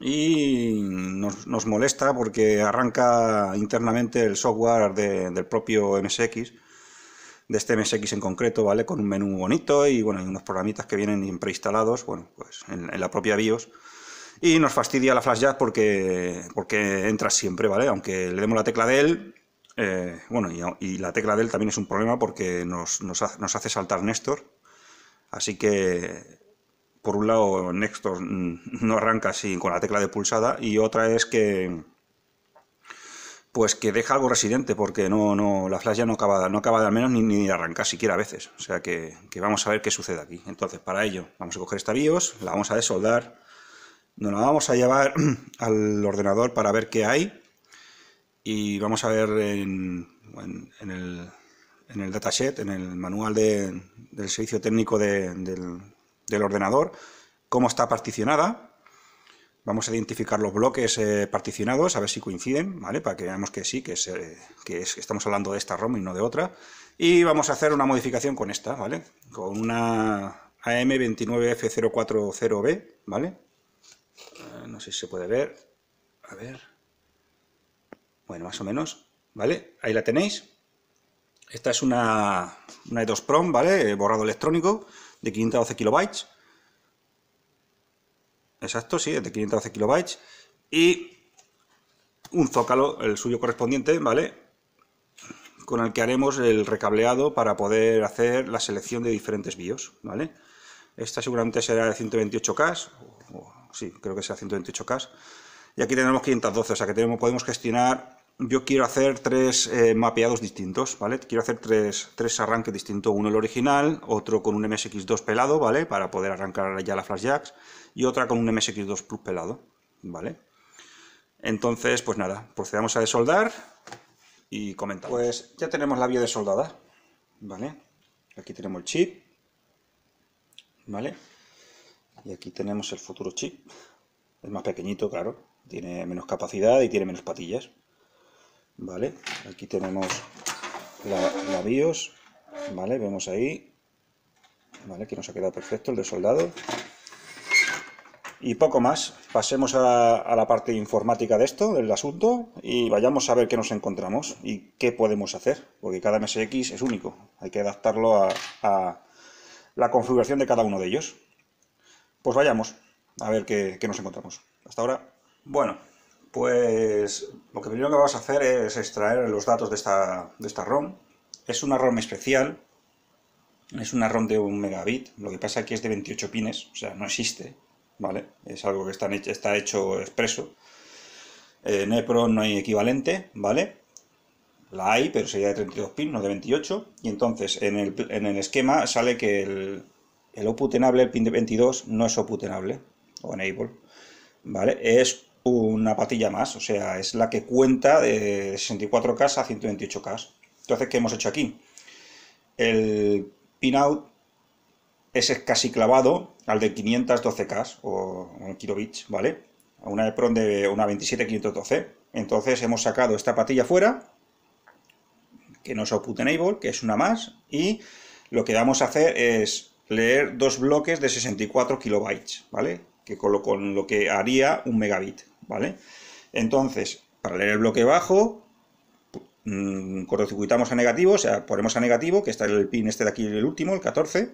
Y nos, molesta porque arranca internamente el software del propio MSX, de este MSX en concreto, ¿vale? Con un menú bonito y bueno, y unos programitas que vienen preinstalados, bueno, pues en la propia BIOS y nos fastidia la Flash porque, porque entra siempre, ¿vale? Aunque le demos la tecla de él, eh, bueno, y, la tecla de él también es un problema porque nos, hace saltar Néstor. Así que, por un lado, Néstor mm, no arranca así con la tecla de pulsada y otra es que pues que deja algo residente, porque no, no, la flash ya no acaba, no acaba de al menos ni, ni arrancar siquiera a veces. O sea que, que, vamos a ver qué sucede aquí. Entonces, para ello, vamos a coger esta BIOS, la vamos a desoldar nos la vamos a llevar al ordenador para ver qué hay y vamos a ver en, el, dataset, en el manual del servicio técnico del, ordenador, cómo está particionada. Vamos a identificar los bloques eh, particionados, a ver si coinciden, ¿vale? Para que veamos que sí, que, es, eh, que estamos hablando de esta ROM y no de otra. Y vamos a hacer una modificación con esta, ¿vale? Con una AM29F040B, ¿vale? sé si se puede ver, a ver, bueno, más o menos, ¿vale? Ahí la tenéis. Esta es una, una E2 Prom, ¿vale? Borrado electrónico de 512 kilobytes. Exacto, sí, de 512 kilobytes. Y un zócalo, el suyo correspondiente, ¿vale? Con el que haremos el recableado para poder hacer la selección de diferentes BIOS, ¿vale? Esta seguramente será de 128K sí, creo que sea 128K. Y aquí tenemos 512, o sea que tenemos, podemos gestionar, yo quiero hacer tres eh, mapeados distintos, ¿vale? Quiero hacer tres, tres arranques distintos, uno el original, otro con un MSX2 pelado, ¿vale? Para poder arrancar ya la flash jacks y otra con un MSX2 Plus pelado, ¿vale? Entonces, pues nada, procedamos a desoldar y comentamos. Pues ya tenemos la vía desoldada, ¿vale? Aquí tenemos el chip, ¿vale? Y aquí tenemos el futuro chip. Es más pequeñito, claro. Tiene menos capacidad y tiene menos patillas. Vale, aquí tenemos la, BIOS. Vale, vemos ahí. Vale, que nos ha quedado perfecto el de soldado. Y poco más. Pasemos a, la parte informática de esto, del asunto, y vayamos a ver qué nos encontramos y qué podemos hacer. Porque cada MSX es único. Hay que adaptarlo a la configuración de cada uno de ellos. Pues vayamos a ver qué, nos encontramos. Hasta ahora. Bueno, pues lo que primero que vamos a hacer es extraer los datos de esta, de esta ROM. Es una ROM especial, es una ROM de un megabit, lo que pasa que es de 28 pines, o sea, no existe, ¿vale? Es algo que está, está hecho expreso. En eh, Nepro no hay equivalente, ¿vale? La hay, pero sería de 32 pins, no de 28. Y entonces en el, en el esquema sale que el, el oputenable, el pin de 22, no es oputenable o enable, ¿vale? Es una patilla más, o sea, es la que cuenta de 64K a 128K. Entonces, ¿qué hemos hecho aquí? El pinout es casi clavado al de 512K o un kilobits, ¿vale? A una EPRON de una 27512. Entonces hemos sacado esta patilla fuera, que no es oputenable enable, que es una más, y lo que vamos a hacer es leer dos bloques de 64 kilobytes, ¿vale? Que con lo, que haría un megabit, ¿vale? Entonces, para leer el bloque bajo, mm, cortocircuitamos a negativo, o sea, ponemos a negativo, que está el pin este de aquí, el último, el 14.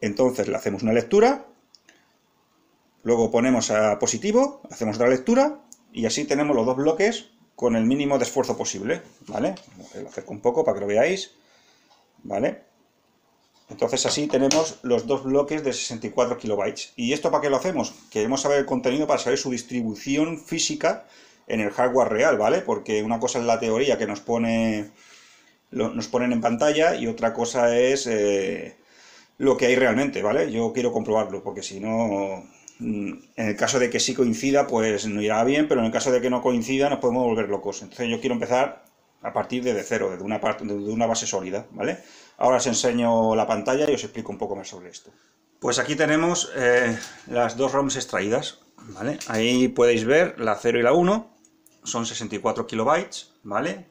Entonces le hacemos una lectura, luego ponemos a positivo, hacemos otra lectura, y así tenemos los dos bloques con el mínimo de esfuerzo posible, ¿vale? Lo acerco un poco para que lo veáis, ¿vale? Entonces así tenemos los dos bloques de 64 kilobytes. ¿Y esto para qué lo hacemos? Queremos saber el contenido para saber su distribución física en el hardware real, ¿vale? Porque una cosa es la teoría que nos pone nos ponen en pantalla y otra cosa es eh, lo que hay realmente, ¿vale? Yo quiero comprobarlo porque si no, mm, en el caso de que sí coincida, pues no irá bien, pero en el caso de que no coincida nos podemos volver locos. Entonces yo quiero empezar a partir de, cero, de una, parte, de una base sólida, ¿vale? Ahora os enseño la pantalla y os explico un poco más sobre esto. Pues aquí tenemos eh, las dos ROMs extraídas, ¿vale? Ahí podéis ver la 0 y la 1, son 64 kilobytes, ¿vale?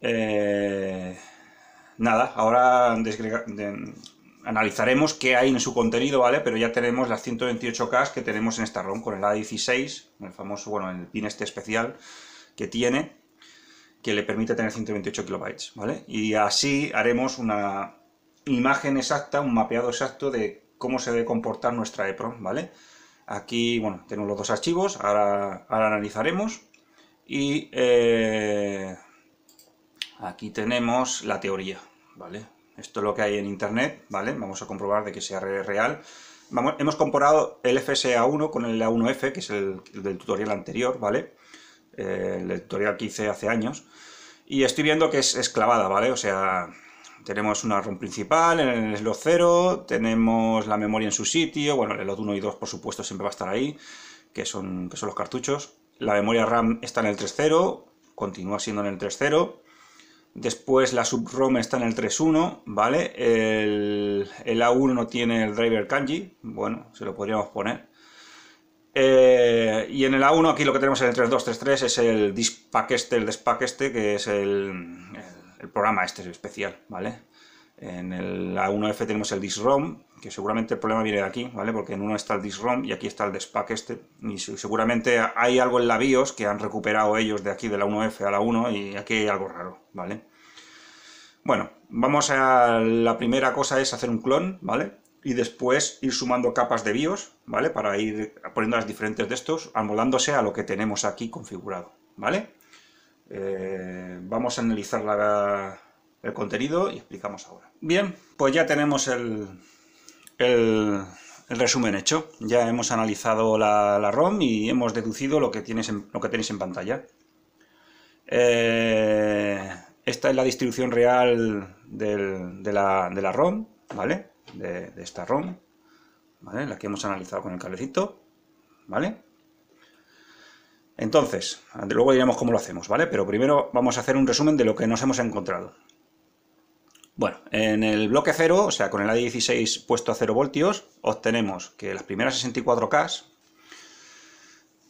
Eh, nada, ahora analizaremos qué hay en su contenido, ¿vale? Pero ya tenemos las 128K que tenemos en esta ROM con el A16, el famoso, bueno, el pin este especial que tiene, que le permite tener 128 kilobytes, ¿vale? Y así haremos una imagen exacta, un mapeado exacto de cómo se debe comportar nuestra EPROM, ¿vale? Aquí, bueno, tenemos los dos archivos, ahora, analizaremos. Y eh, aquí tenemos la teoría, ¿vale? Esto es lo que hay en internet, ¿vale? Vamos a comprobar de que sea real. hemos comparado el FSA1 con el A1F, que es el, del tutorial anterior, ¿vale? vale eh, el tutorial que hice hace años, y estoy viendo que es, esclavada ¿vale? O sea, tenemos una ROM principal en el slot 0, tenemos la memoria en su sitio, bueno, el slot 1 y 2 por supuesto siempre va a estar ahí, que son, que son los cartuchos, la memoria RAM está en el 3.0, continúa siendo en el 3.0, después la sub-ROM está en el 3.1, ¿vale? El, el A1 no tiene el driver kanji, bueno, se lo podríamos poner, eh, y en el A1 aquí lo que tenemos en el 3233 es el dispack este, el despack este, que es el, programa este especial, ¿vale? En el A1F tenemos el disrom, que seguramente el problema viene de aquí, ¿vale? Porque en uno está el disrom y aquí está el despack este. Y seguramente hay algo en la BIOS que han recuperado ellos de aquí, de la 1F a la 1, y aquí hay algo raro, ¿vale? Bueno, vamos a... La primera cosa es hacer un clon, ¿vale? y después ir sumando capas de BIOS, ¿vale? Para ir poniendo las diferentes de estos, amoldándose a lo que tenemos aquí configurado, ¿vale? Eh, vamos a analizar el contenido y explicamos ahora. Bien, pues ya tenemos el, resumen hecho. Ya hemos analizado la, ROM y hemos deducido lo que, tienes lo que tenéis en pantalla. Eh, esta es la distribución real de, la, de la ROM, ¿vale? de, esta ROM, ¿vale? La que hemos analizado con el cablecito, ¿vale? Entonces, luego diremos cómo lo hacemos, ¿vale? Pero primero vamos a hacer un resumen de lo que nos hemos encontrado. Bueno, en el bloque 0, o sea, con el A16 puesto a 0 voltios, obtenemos que las primeras 64K,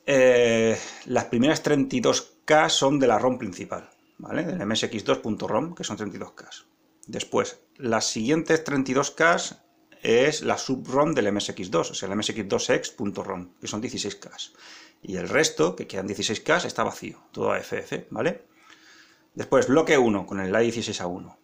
eh, las primeras 32K son de la ROM principal, ¿vale? Del MSX2.ROM, que son 32K. Después, las siguientes 32K es la sub del MSX2, o sea, el MSX2X.ROM, que son 16K. Y el resto, que quedan 16K, está vacío, todo a FF, ¿vale? Después, bloque 1, con el A16A1.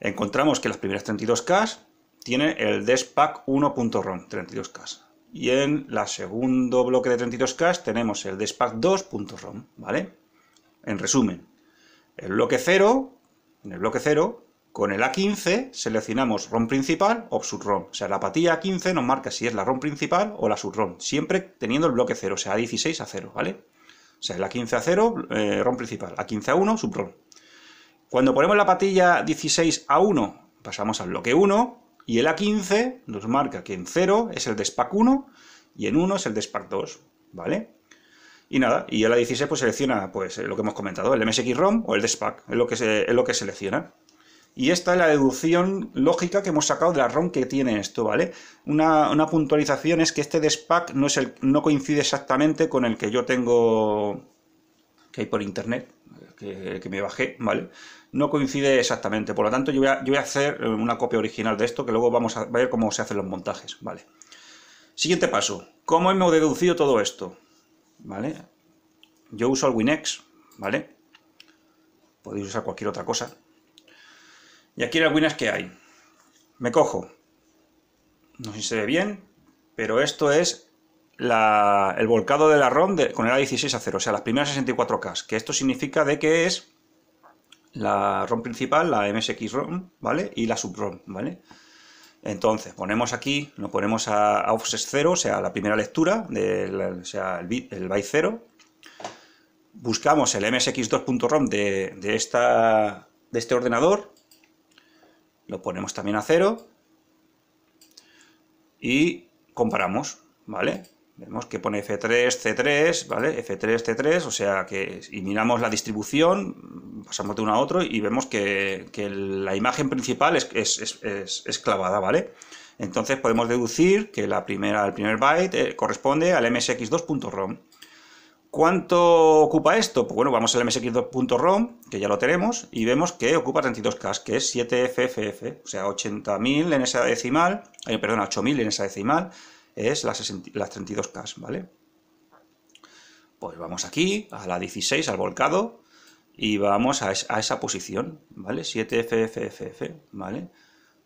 Encontramos que las primeras 32K tiene el DESPAC 1.ROM, 32K. Y en el segundo bloque de 32K tenemos el DESPAC 2.ROM, ¿vale? En resumen, el bloque 0, en el bloque 0 con el A15 seleccionamos ROM principal o subROM. O sea, la patilla A15 nos marca si es la ROM principal o la subROM, siempre teniendo el bloque 0, o sea, A16 a 0, ¿vale? O sea, el A15 a 0, eh, ROM principal, A15 a 1, subROM. Cuando ponemos la patilla 16 a 1, pasamos al bloque 1 y el A15 nos marca que en 0 es el DESPAC 1 y en 1 es el DESPAC 2, ¿vale? Y nada, y el A16 pues selecciona pues, lo que hemos comentado, el MSX-ROM o el DESPAC, lo que, es lo que selecciona. Y esta es la deducción lógica que hemos sacado de la ROM que tiene esto, ¿vale? Una, puntualización es que este despack no, es el, no coincide exactamente con el que yo tengo que hay por internet, que, me bajé, ¿vale? No coincide exactamente, por lo tanto yo voy, a, yo voy a hacer eh, una copia original de esto, que luego vamos a ver cómo se hacen los montajes, ¿vale? Siguiente paso, ¿cómo hemos deducido todo esto? ¿Vale? Yo uso el WinX, ¿vale? Podéis usar cualquier otra cosa, y aquí las winas que hay. Me cojo. No sé si se ve bien, pero esto es el volcado de la ROM con el A16 a 0, o sea, las primeras 64K, que esto significa de que es la ROM principal, la MSX ROM, ¿vale? Y la subROM, ¿vale? Entonces, ponemos aquí, lo ponemos a, a offset 0, o sea, la primera lectura, del o sea, el, byte 0. Buscamos el MSX2.ROM de, esta, de este ordenador, lo ponemos también a cero y comparamos, ¿vale? Vemos que pone F3, C3, ¿vale? F3, C3, o sea que... Y miramos la distribución, pasamos de uno a otro y vemos que, la imagen principal es, es, es, clavada, ¿vale? Entonces podemos deducir que la primera, el primer byte eh, corresponde al msx2.rom. ¿Cuánto ocupa esto? Pues bueno, vamos al msx2.rom, que ya lo tenemos, y vemos que ocupa 32K, que es 7FFF, o sea, 80.000 en esa decimal, perdón, 8.000 en esa decimal, es las, las 32K, ¿vale? Pues vamos aquí, a la 16, al volcado, y vamos a, esa posición, ¿vale? 7FFF, ¿vale?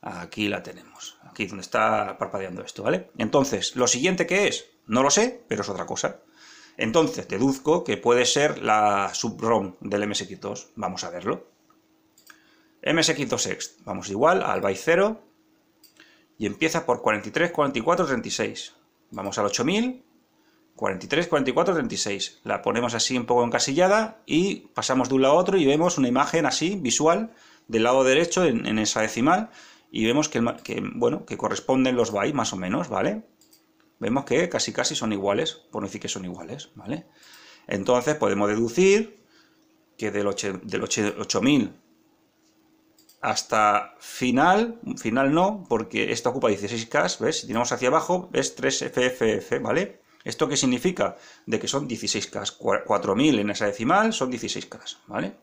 Aquí la tenemos, aquí donde está parpadeando esto, ¿vale? Entonces, ¿lo siguiente que es? No lo sé, pero es otra cosa. Entonces, deduzco que puede ser la subrom del MSX2. Vamos a verlo. MSX2 x Vamos igual al byte 0 y empieza por 43, 44, 36. Vamos al 8000, 43, 44, 36. La ponemos así un poco encasillada y pasamos de un lado a otro y vemos una imagen así, visual, del lado derecho en, esa decimal y vemos que, bueno, que corresponden los bytes más o menos, ¿vale? Vemos que casi casi son iguales, por decir que son iguales, ¿vale? Entonces podemos deducir que del 8000 hasta final, final no, porque esto ocupa 16K, ¿ves? Si tiramos hacia abajo es 3FFF, ¿vale? ¿Esto qué significa? De que son 16K, 4000 en esa decimal son 16K, ¿vale?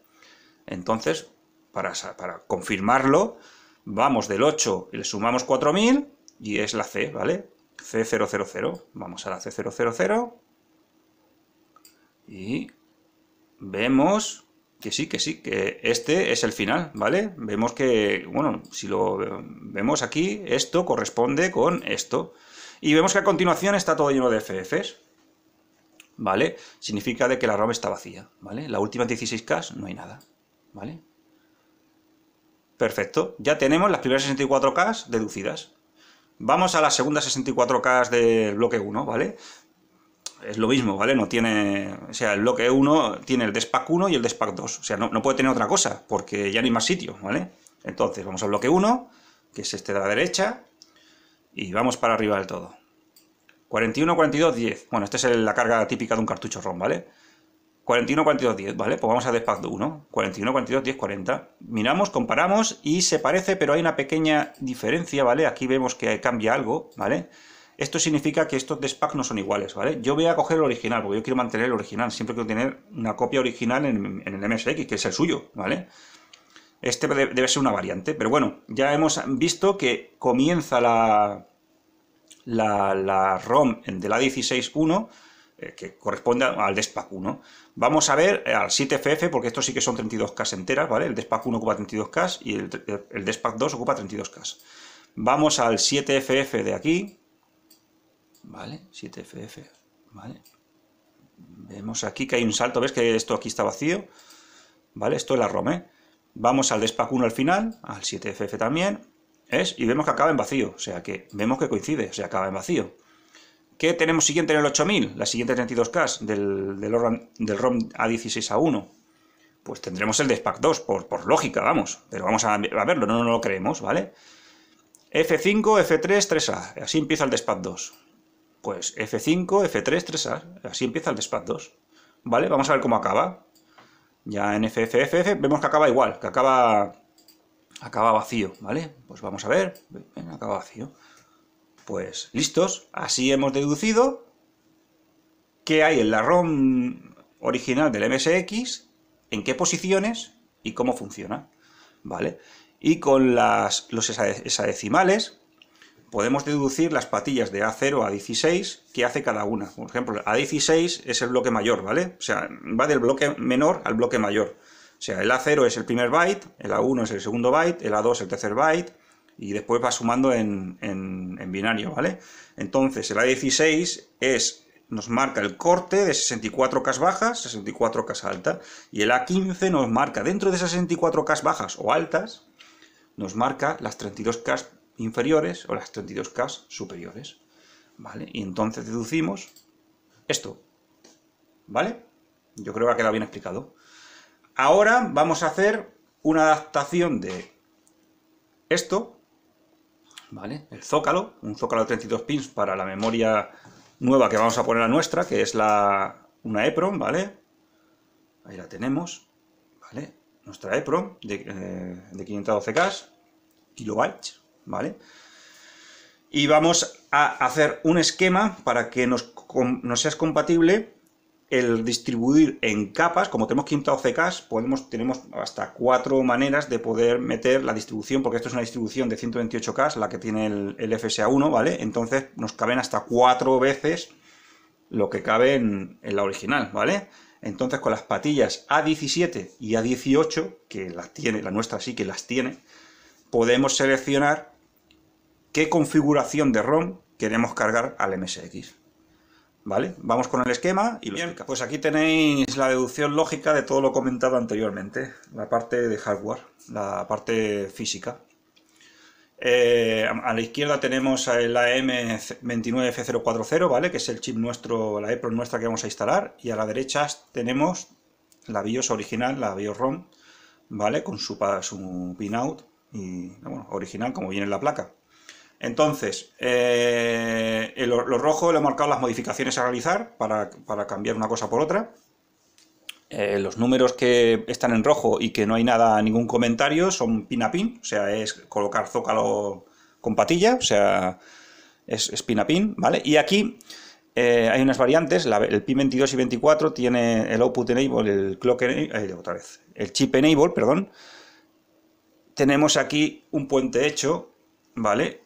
Entonces, para, para confirmarlo, vamos del 8 y le sumamos 4000 y es la C, ¿vale? C000, vamos a la C000 y vemos que sí, que sí, que este es el final, ¿vale? Vemos que, bueno, si lo vemos aquí, esto corresponde con esto. Y vemos que a continuación está todo lleno de FFs, ¿vale? Significa de que la ROM está vacía, ¿vale? La última 16K no hay nada, ¿vale? Perfecto, ya tenemos las primeras 64K deducidas. Vamos a las segundas 64K del bloque 1, ¿vale? Es lo mismo, ¿vale? No tiene... O sea, el bloque 1 tiene el despack 1 y el despack 2. O sea, no, no puede tener otra cosa, porque ya no hay más sitio, ¿vale? Entonces, vamos al bloque 1, que es este de la derecha, y vamos para arriba del todo. 41, 42, 10. Bueno, esta es la carga típica de un cartucho ROM, ¿vale? 41, 42, 10, ¿vale? Pues vamos a despack 1. 41, 42, 10, 40. Miramos, comparamos y se parece, pero hay una pequeña diferencia, ¿vale? Aquí vemos que cambia algo, ¿vale? Esto significa que estos despac no son iguales, ¿vale? Yo voy a coger el original, porque yo quiero mantener el original. Siempre quiero tener una copia original en, el MSX, que es el suyo, ¿vale? Este debe ser una variante. Pero bueno, ya hemos visto que comienza la, la, la ROM de la 16.1 eh, que corresponde al DESPAC 1. Vamos a ver eh, al 7FF, porque estos sí que son 32K enteras, ¿vale? El DESPAC 1 ocupa 32K y el, el DESPAC 2 ocupa 32K. Vamos al 7FF de aquí, ¿vale? 7FF, ¿vale? Vemos aquí que hay un salto, ¿ves que esto aquí está vacío? ¿Vale? Esto es la ROM, ¿eh? Vamos al DESPAC 1 al final, al 7FF también, ¿es? Y vemos que acaba en vacío, o sea que vemos que coincide, o sea, acaba en vacío. ¿Qué tenemos siguiente en el 8000? La siguiente 32K del, del, ROM, A16A1. Pues tendremos el Despac 2, por, lógica, vamos. Pero vamos a, verlo, no, no, lo creemos, ¿vale? F5, F3, 3A. Así empieza el Despac 2. Pues F5, F3, 3A. Así empieza el Despac 2. ¿Vale? Vamos a ver cómo acaba. Ya en FFFF vemos que acaba igual, que acaba, acaba vacío, ¿vale? Pues vamos a ver, acaba vacío. Pues listos, así hemos deducido qué hay en la ROM original del MSX, en qué posiciones y cómo funciona. ¿Vale? Y con las, los hexadecimales podemos deducir las patillas de A0 a 16 que hace cada una. Por ejemplo, A16 es el bloque mayor, ¿vale? O sea, va del bloque menor al bloque mayor. O sea, el A0 es el primer byte, el A1 es el segundo byte, el A2 el tercer byte, y después va sumando en, binario, ¿vale? Entonces, el A16 es nos marca el corte de 64 cas bajas, 64 cas altas, y el A15 nos marca dentro de esas 64 cas bajas o altas, nos marca las 32 cas inferiores o las 32 cas superiores, ¿vale? Y entonces deducimos esto, ¿vale? Yo creo que ha quedado bien explicado. Ahora vamos a hacer una adaptación de esto ¿vale? El zócalo, un zócalo de 32 pins para la memoria nueva que vamos a poner a nuestra, que es la, una EPROM, ¿vale? Ahí la tenemos, ¿vale? Nuestra EPROM de, 512K, eh, kilobytes, ¿vale? Y vamos a hacer un esquema para que nos, seas compatible el distribuir en capas, como tenemos 512 k podemos, tenemos hasta cuatro maneras de poder meter la distribución, porque esto es una distribución de 128K, la que tiene el, FSA1, ¿vale? Entonces nos caben hasta cuatro veces lo que cabe en, la original, ¿vale? Entonces con las patillas A17 y A18, que las tiene, la nuestra sí que las tiene, podemos seleccionar qué configuración de ROM queremos cargar al MSX. ¿Vale? Vamos con el esquema y lo Bien, pues aquí tenéis la deducción lógica de todo lo comentado anteriormente, la parte de hardware, la parte física. Eh, a la izquierda tenemos la AM29F040, ¿vale? Que es el chip nuestro, la EPROM nuestra que vamos a instalar. Y a la derecha tenemos la BIOS original, la BIOS ROM, ¿vale? Con su, su pinout, y, original como viene en la placa. Entonces, eh, lo rojo lo he marcado las modificaciones a realizar para, cambiar una cosa por otra. Eh, los números que están en rojo y que no hay nada, ningún comentario, son pin a pin, o sea, es colocar zócalo con patilla, o sea, es, pin a pin, ¿vale? Y aquí eh, hay unas variantes, el pin 22 y 24 tiene el output enable, el clock enable, otra vez, el chip enable, perdón. Tenemos aquí un puente hecho, ¿vale?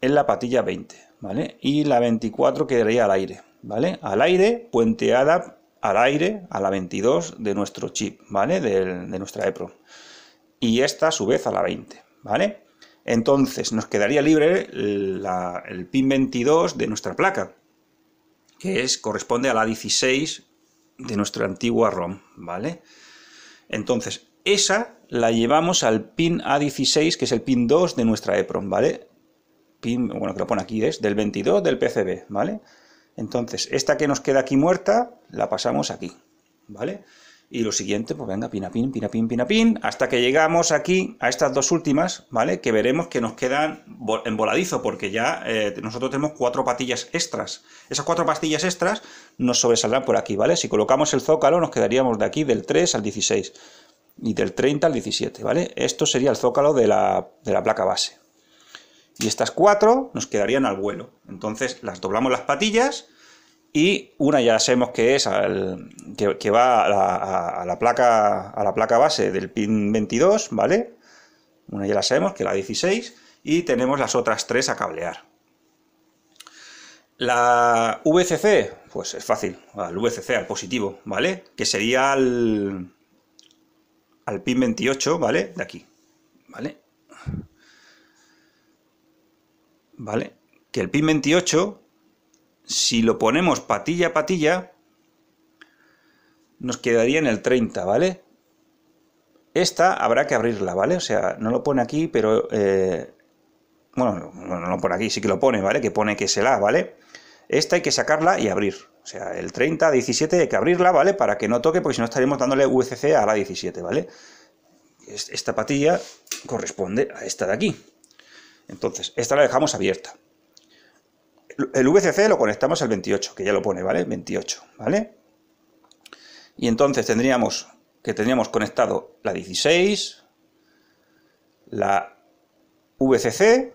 en la patilla 20, ¿vale? Y la 24 quedaría al aire, ¿vale? Al aire, puenteada al aire a la 22 de nuestro chip, ¿vale? De, nuestra EPROM. Y esta a su vez a la 20, ¿vale? Entonces nos quedaría libre el pin 22 de nuestra placa, que es, corresponde a la 16 de nuestra antigua ROM, ¿vale? Entonces, esa la llevamos al pin A16, que es el pin 2 de nuestra EPROM, ¿vale? pin, bueno, que lo pone aquí es del 22 del PCB, ¿vale? Entonces, esta que nos queda aquí muerta, la pasamos aquí, ¿vale? Y lo siguiente, pues venga, a pin, a pin, a pin, hasta que llegamos aquí a estas dos últimas, ¿vale? Que veremos que nos quedan en voladizo, porque ya eh, nosotros tenemos cuatro patillas extras. Esas cuatro pastillas extras nos sobresaldrán por aquí, ¿vale? Si colocamos el zócalo, nos quedaríamos de aquí del 3 al 16 y del 30 al 17, ¿vale? Esto sería el zócalo de la, de la placa base, y estas cuatro nos quedarían al vuelo. Entonces las doblamos las patillas y una ya sabemos que es al, que, va a la, placa, a la placa base del pin 22, ¿vale? Una ya la sabemos, que la 16, y tenemos las otras tres a cablear. La VCC, pues es fácil, al VCC, al positivo, ¿vale? Que sería al, al pin 28, ¿vale? De aquí, ¿vale? ¿vale? Que el pin 28, si lo ponemos patilla a patilla, nos quedaría en el 30, ¿vale? Esta habrá que abrirla, ¿vale? O sea, no lo pone aquí, pero... Eh, bueno, no, lo pone aquí, sí que lo pone, ¿vale? Que pone que se la, ¿vale? Esta hay que sacarla y abrir. O sea, el 30, 17 hay que abrirla, ¿vale? Para que no toque, porque si no estaríamos dándole UCC a la 17, ¿vale? Esta patilla corresponde a esta de aquí. Entonces, esta la dejamos abierta. El VCC lo conectamos al 28, que ya lo pone, ¿vale? 28, ¿vale? Y entonces tendríamos que tendríamos conectado la 16, la VCC,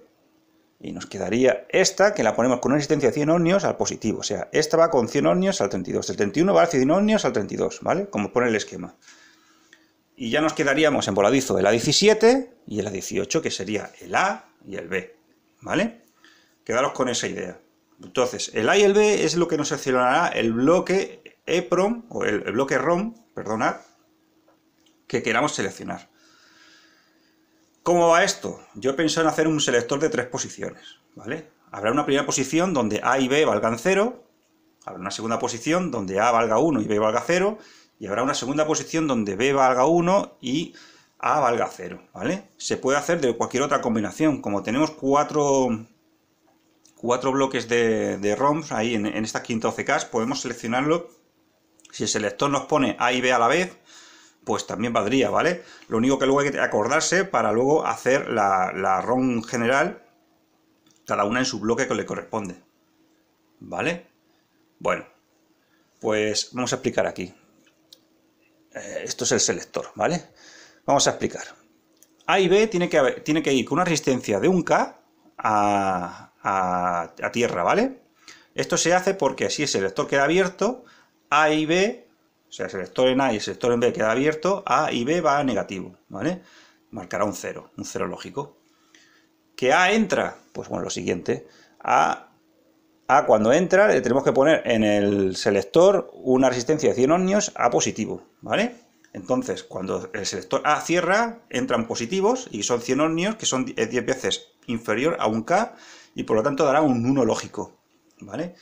y nos quedaría esta, que la ponemos con una resistencia de 100 ohmios al positivo. O sea, esta va con 100 ohmios al 32. El 31 va al 100 ohmios al 32, ¿vale? Como pone el esquema. Y ya nos quedaríamos en voladizo el A17 y el A18, que sería el A, y el B, ¿vale? Quedaros con esa idea. Entonces, el A y el B es lo que nos seleccionará el bloque EPROM, o el, bloque ROM, perdonad, que queramos seleccionar. ¿Cómo va esto? Yo he pensado en hacer un selector de tres posiciones, ¿vale? Habrá una primera posición donde A y B valgan 0, habrá una segunda posición donde A valga 1 y B valga 0, y habrá una segunda posición donde B valga 1 y a valga cero ¿vale? Se puede hacer de cualquier otra combinación. Como tenemos cuatro, cuatro bloques de, ROMs ahí en, estas 15 quinta podemos seleccionarlo. Si el selector nos pone A y B a la vez, pues también valdría, ¿vale? Lo único que luego hay que acordarse para luego hacer la, la ROM general, cada una en su bloque que le corresponde, ¿vale? Bueno, pues vamos a explicar aquí. Eh, esto es el selector, ¿vale? Vamos a explicar. A y B tiene que, tiene que ir con una resistencia de un k a, tierra, ¿vale? Esto se hace porque si el selector queda abierto, A y B, o sea, el selector en A y el selector en B queda abierto, A y B va a negativo, ¿vale? Marcará un cero, un cero lógico. ¿Que A entra? Pues bueno, lo siguiente. A, a cuando entra le tenemos que poner en el selector una resistencia de 100 ohmios a positivo, ¿vale? Entonces, cuando el selector A cierra, entran positivos y son 100 ohmios, que son 10 eh, veces inferior a un K y por lo tanto dará un 1 lógico. ¿Vale?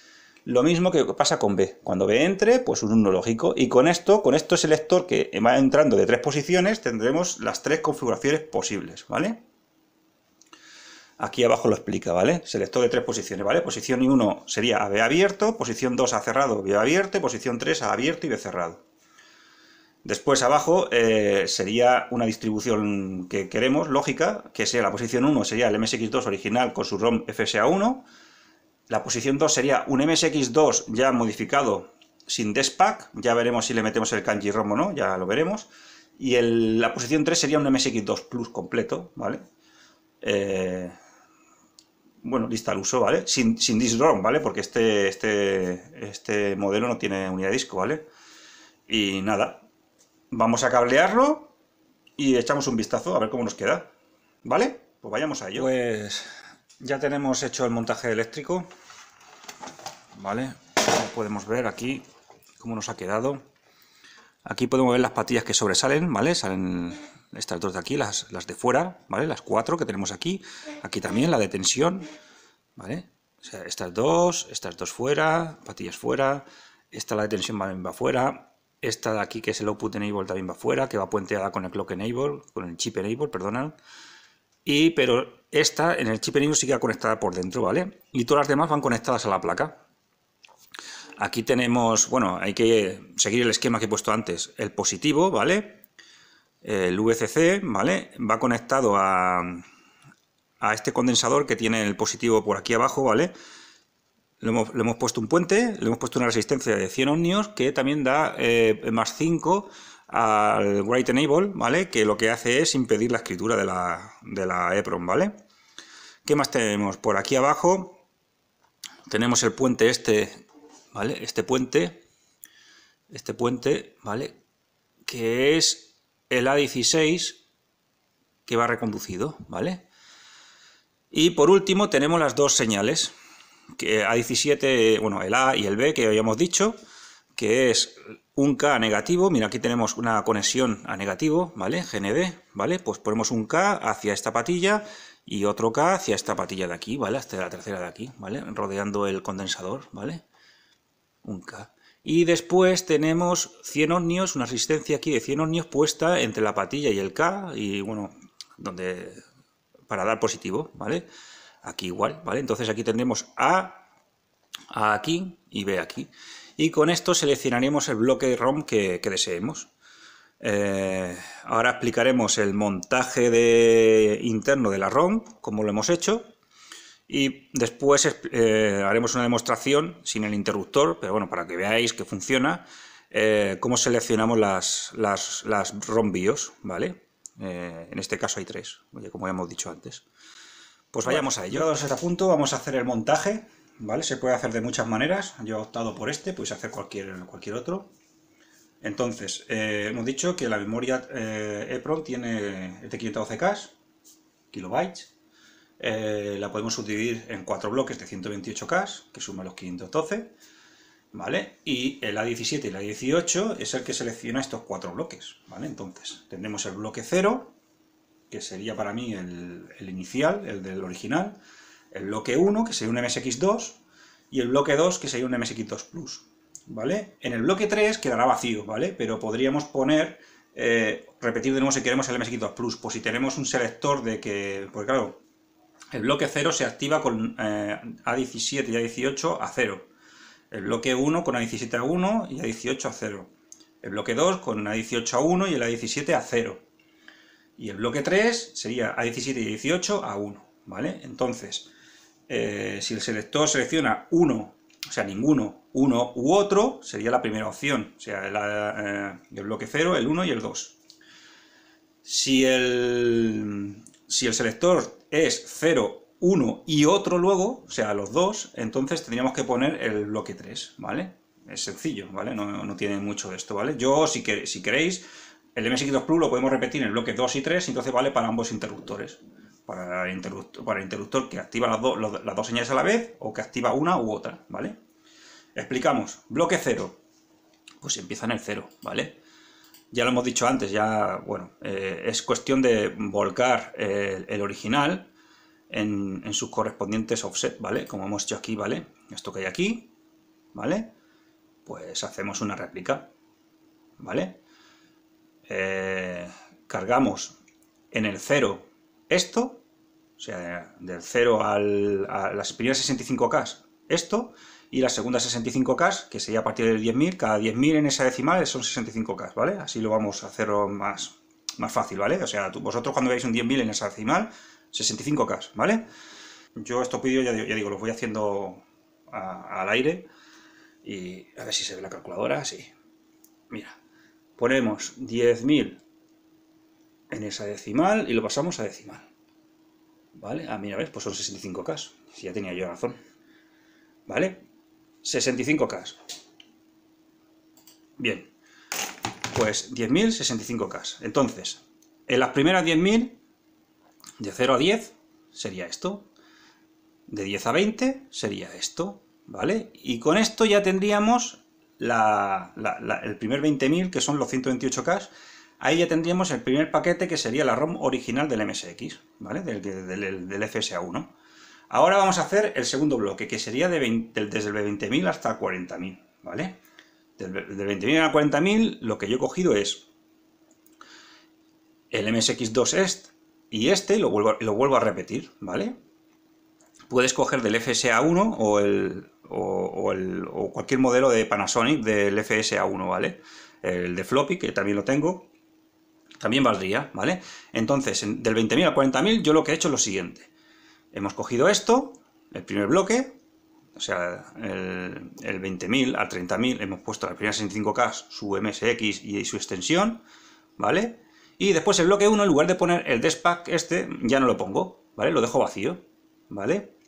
Lo mismo que pasa con B. Cuando B entre, pues un 1 lógico. Y con esto, con este selector que va entrando de tres posiciones, tendremos las tres configuraciones posibles, ¿vale? Aquí abajo lo explica, ¿vale? Selector de tres posiciones, ¿vale? Posición 1 sería A, B abierto, posición 2 A cerrado, B abierto, posición 3 A abierto y B cerrado. Después abajo eh, sería una distribución que queremos, lógica, que sea la posición 1 sería el MSX2 original con su ROM FSA1, la posición 2 sería un MSX2 ya modificado sin DESPAC, ya veremos si le metemos el kanji ROM o no, ya lo veremos, y la posición 3 sería un MSX2 Plus completo, ¿vale? Eh, bueno, lista al uso, ¿vale? Sin, sin ROM, ¿vale? Porque este, este, este modelo no tiene unidad de disco, ¿vale? Y nada, Vamos a cablearlo y echamos un vistazo a ver cómo nos queda. ¿Vale? Pues vayamos a ello. Pues ya tenemos hecho el montaje eléctrico. ¿Vale? podemos ver aquí cómo nos ha quedado. Aquí podemos ver las patillas que sobresalen, ¿vale? Salen estas dos de aquí, las, las de fuera, ¿vale? Las cuatro que tenemos aquí. Aquí también la de tensión, ¿vale? O sea, estas dos, estas dos fuera, patillas fuera, esta la de tensión va, va fuera, esta de aquí que es el output enable también va fuera, que va puenteada con el clock enable, con el chip enable, perdonad. Y, pero esta en el chip enable sigue conectada por dentro, ¿vale? Y todas las demás van conectadas a la placa. Aquí tenemos, bueno, hay que seguir el esquema que he puesto antes. El positivo, ¿vale? El VCC, ¿vale? Va conectado a, a este condensador que tiene el positivo por aquí abajo, ¿vale? vale le hemos, puesto un puente, le hemos puesto una resistencia de 100 ohmios que también da eh, más 5 al Write Enable, ¿vale? Que lo que hace es impedir la escritura de la, de EPROM, ¿vale? ¿Qué más tenemos? Por aquí abajo tenemos el puente este, ¿vale? Este puente, este puente, ¿vale? Que es el A16 que va reconducido, ¿vale? Y por último tenemos las dos señales, que A17, bueno, el A y el B que habíamos dicho, que es un K negativo, mira aquí tenemos una conexión a negativo, ¿vale? GND, ¿vale? Pues ponemos un K hacia esta patilla y otro K hacia esta patilla de aquí, ¿vale? Hasta la tercera de aquí, ¿vale? Rodeando el condensador, ¿vale? Un K. Y después tenemos 100 ohmios, una resistencia aquí de 100 ohmios puesta entre la patilla y el K, y bueno, donde para dar positivo, ¿vale? aquí igual, ¿vale? Entonces aquí tendremos A, A aquí y B aquí. Y con esto seleccionaremos el bloque ROM que, deseemos. Eh, ahora explicaremos el montaje de, interno de la ROM, como lo hemos hecho. Y después eh, haremos una demostración sin el interruptor, pero bueno, para que veáis que funciona, eh, cómo seleccionamos las, las, las ROM BIOS, ¿vale? en este caso hay tres, como ya hemos dicho antes. Pues vayamos a ello. Llegados a este punto, vamos a hacer el montaje, ¿vale? Se puede hacer de muchas maneras. Yo he optado por este, podéis hacer cualquier, cualquier otro. Entonces, eh, hemos dicho que la memoria eh, EPROM tiene este 512K, kilobytes. Eh, la podemos subdividir en cuatro bloques de 128K, que suma los 512. ¿Vale? Y el A17 y la A18 es el que selecciona estos cuatro bloques, ¿vale? Entonces, tendremos el bloque 0, que sería para mí el, inicial, el del original, el bloque 1, que sería un MSX2, y el bloque 2, que sería un MSX2 Plus, ¿vale? En el bloque 3 quedará vacío, ¿vale? Pero podríamos poner, eh, repetir de nuevo si queremos el MSX2 Plus, pues si tenemos un selector de que, porque claro, el bloque 0 se activa con eh, A17 y A18 a 0, el bloque 1 con A17 a 1 y A18 a 0, el bloque 2 con A18 a 1 y el A17 a 0, y el bloque 3 sería A17 y 18 a 1, ¿vale? Entonces, eh, si el selector selecciona uno, o sea, ninguno, uno u otro, sería la primera opción, o sea, eh, el, bloque 0, el 1 y el 2. Si el, si el selector es 0, 1 y otro luego, o sea, los dos, entonces tendríamos que poner el bloque 3, ¿vale? Es sencillo, ¿vale? No, tiene mucho esto, ¿vale? Yo, si, que, si queréis, el MSX2 Plus lo podemos repetir en bloques 2 y 3, entonces vale para ambos interruptores. Para el interruptor, para interruptor que activa las, dos señales a la vez o que activa una u otra, ¿vale? Explicamos, bloque 0, pues empieza en el 0, ¿vale? Ya lo hemos dicho antes, ya, bueno, eh, es cuestión de volcar el, original en, en, sus correspondientes offset, ¿vale? Como hemos hecho aquí, ¿vale? Esto que hay aquí, ¿vale? Pues hacemos una réplica, ¿vale? Eh, cargamos en el 0 esto, o sea, del 0 al, a las primeras 65K esto, y las segundas 65K, que sería a partir del 10.000, cada 10.000 en esa decimal son 65K, ¿vale? Así lo vamos a hacer más, más fácil, ¿vale? O sea, tú, vosotros cuando veáis un 10.000 en esa decimal, 65K, ¿vale? Yo esto pido, ya, digo, lo voy haciendo al aire y a ver si se ve la calculadora, sí. Mira, ponemos 10.000 en esa decimal y lo pasamos a decimal. ¿Vale? Ah, mira, ¿ves? Pues son 65K. Si ya tenía yo razón. ¿Vale? 65K. Bien. Pues 10.000, 65K. Entonces, en las primeras 10.000, de 0 a 10, sería esto. De 10 a 20, sería esto. ¿Vale? Y con esto ya tendríamos el primer 20.000, que son los 128K, ahí ya tendríamos el primer paquete que sería la ROM original del MSX, ¿vale? Del, FSA1. Ahora vamos a hacer el segundo bloque, que sería desde el 20.000 hasta 40.000, ¿vale? Del, del 20.000 a 40.000 lo que yo he cogido es el MSX2 est y este lo lo vuelvo a repetir, ¿vale? puedes coger del FSA1 o, el, o, cualquier modelo de Panasonic del FSA1, ¿vale? El de floppy, que también lo tengo, también valdría, ¿vale? Entonces, del 20.000 al 40.000 yo lo que he hecho es lo siguiente. Hemos cogido esto, el primer bloque, o sea, el, el 20.000 al 30.000 hemos puesto la primera 65K, su MSX y su extensión, ¿vale? Y después el bloque 1, en lugar de poner el despack este, ya no lo pongo, ¿vale? Lo dejo vacío, ¿vale?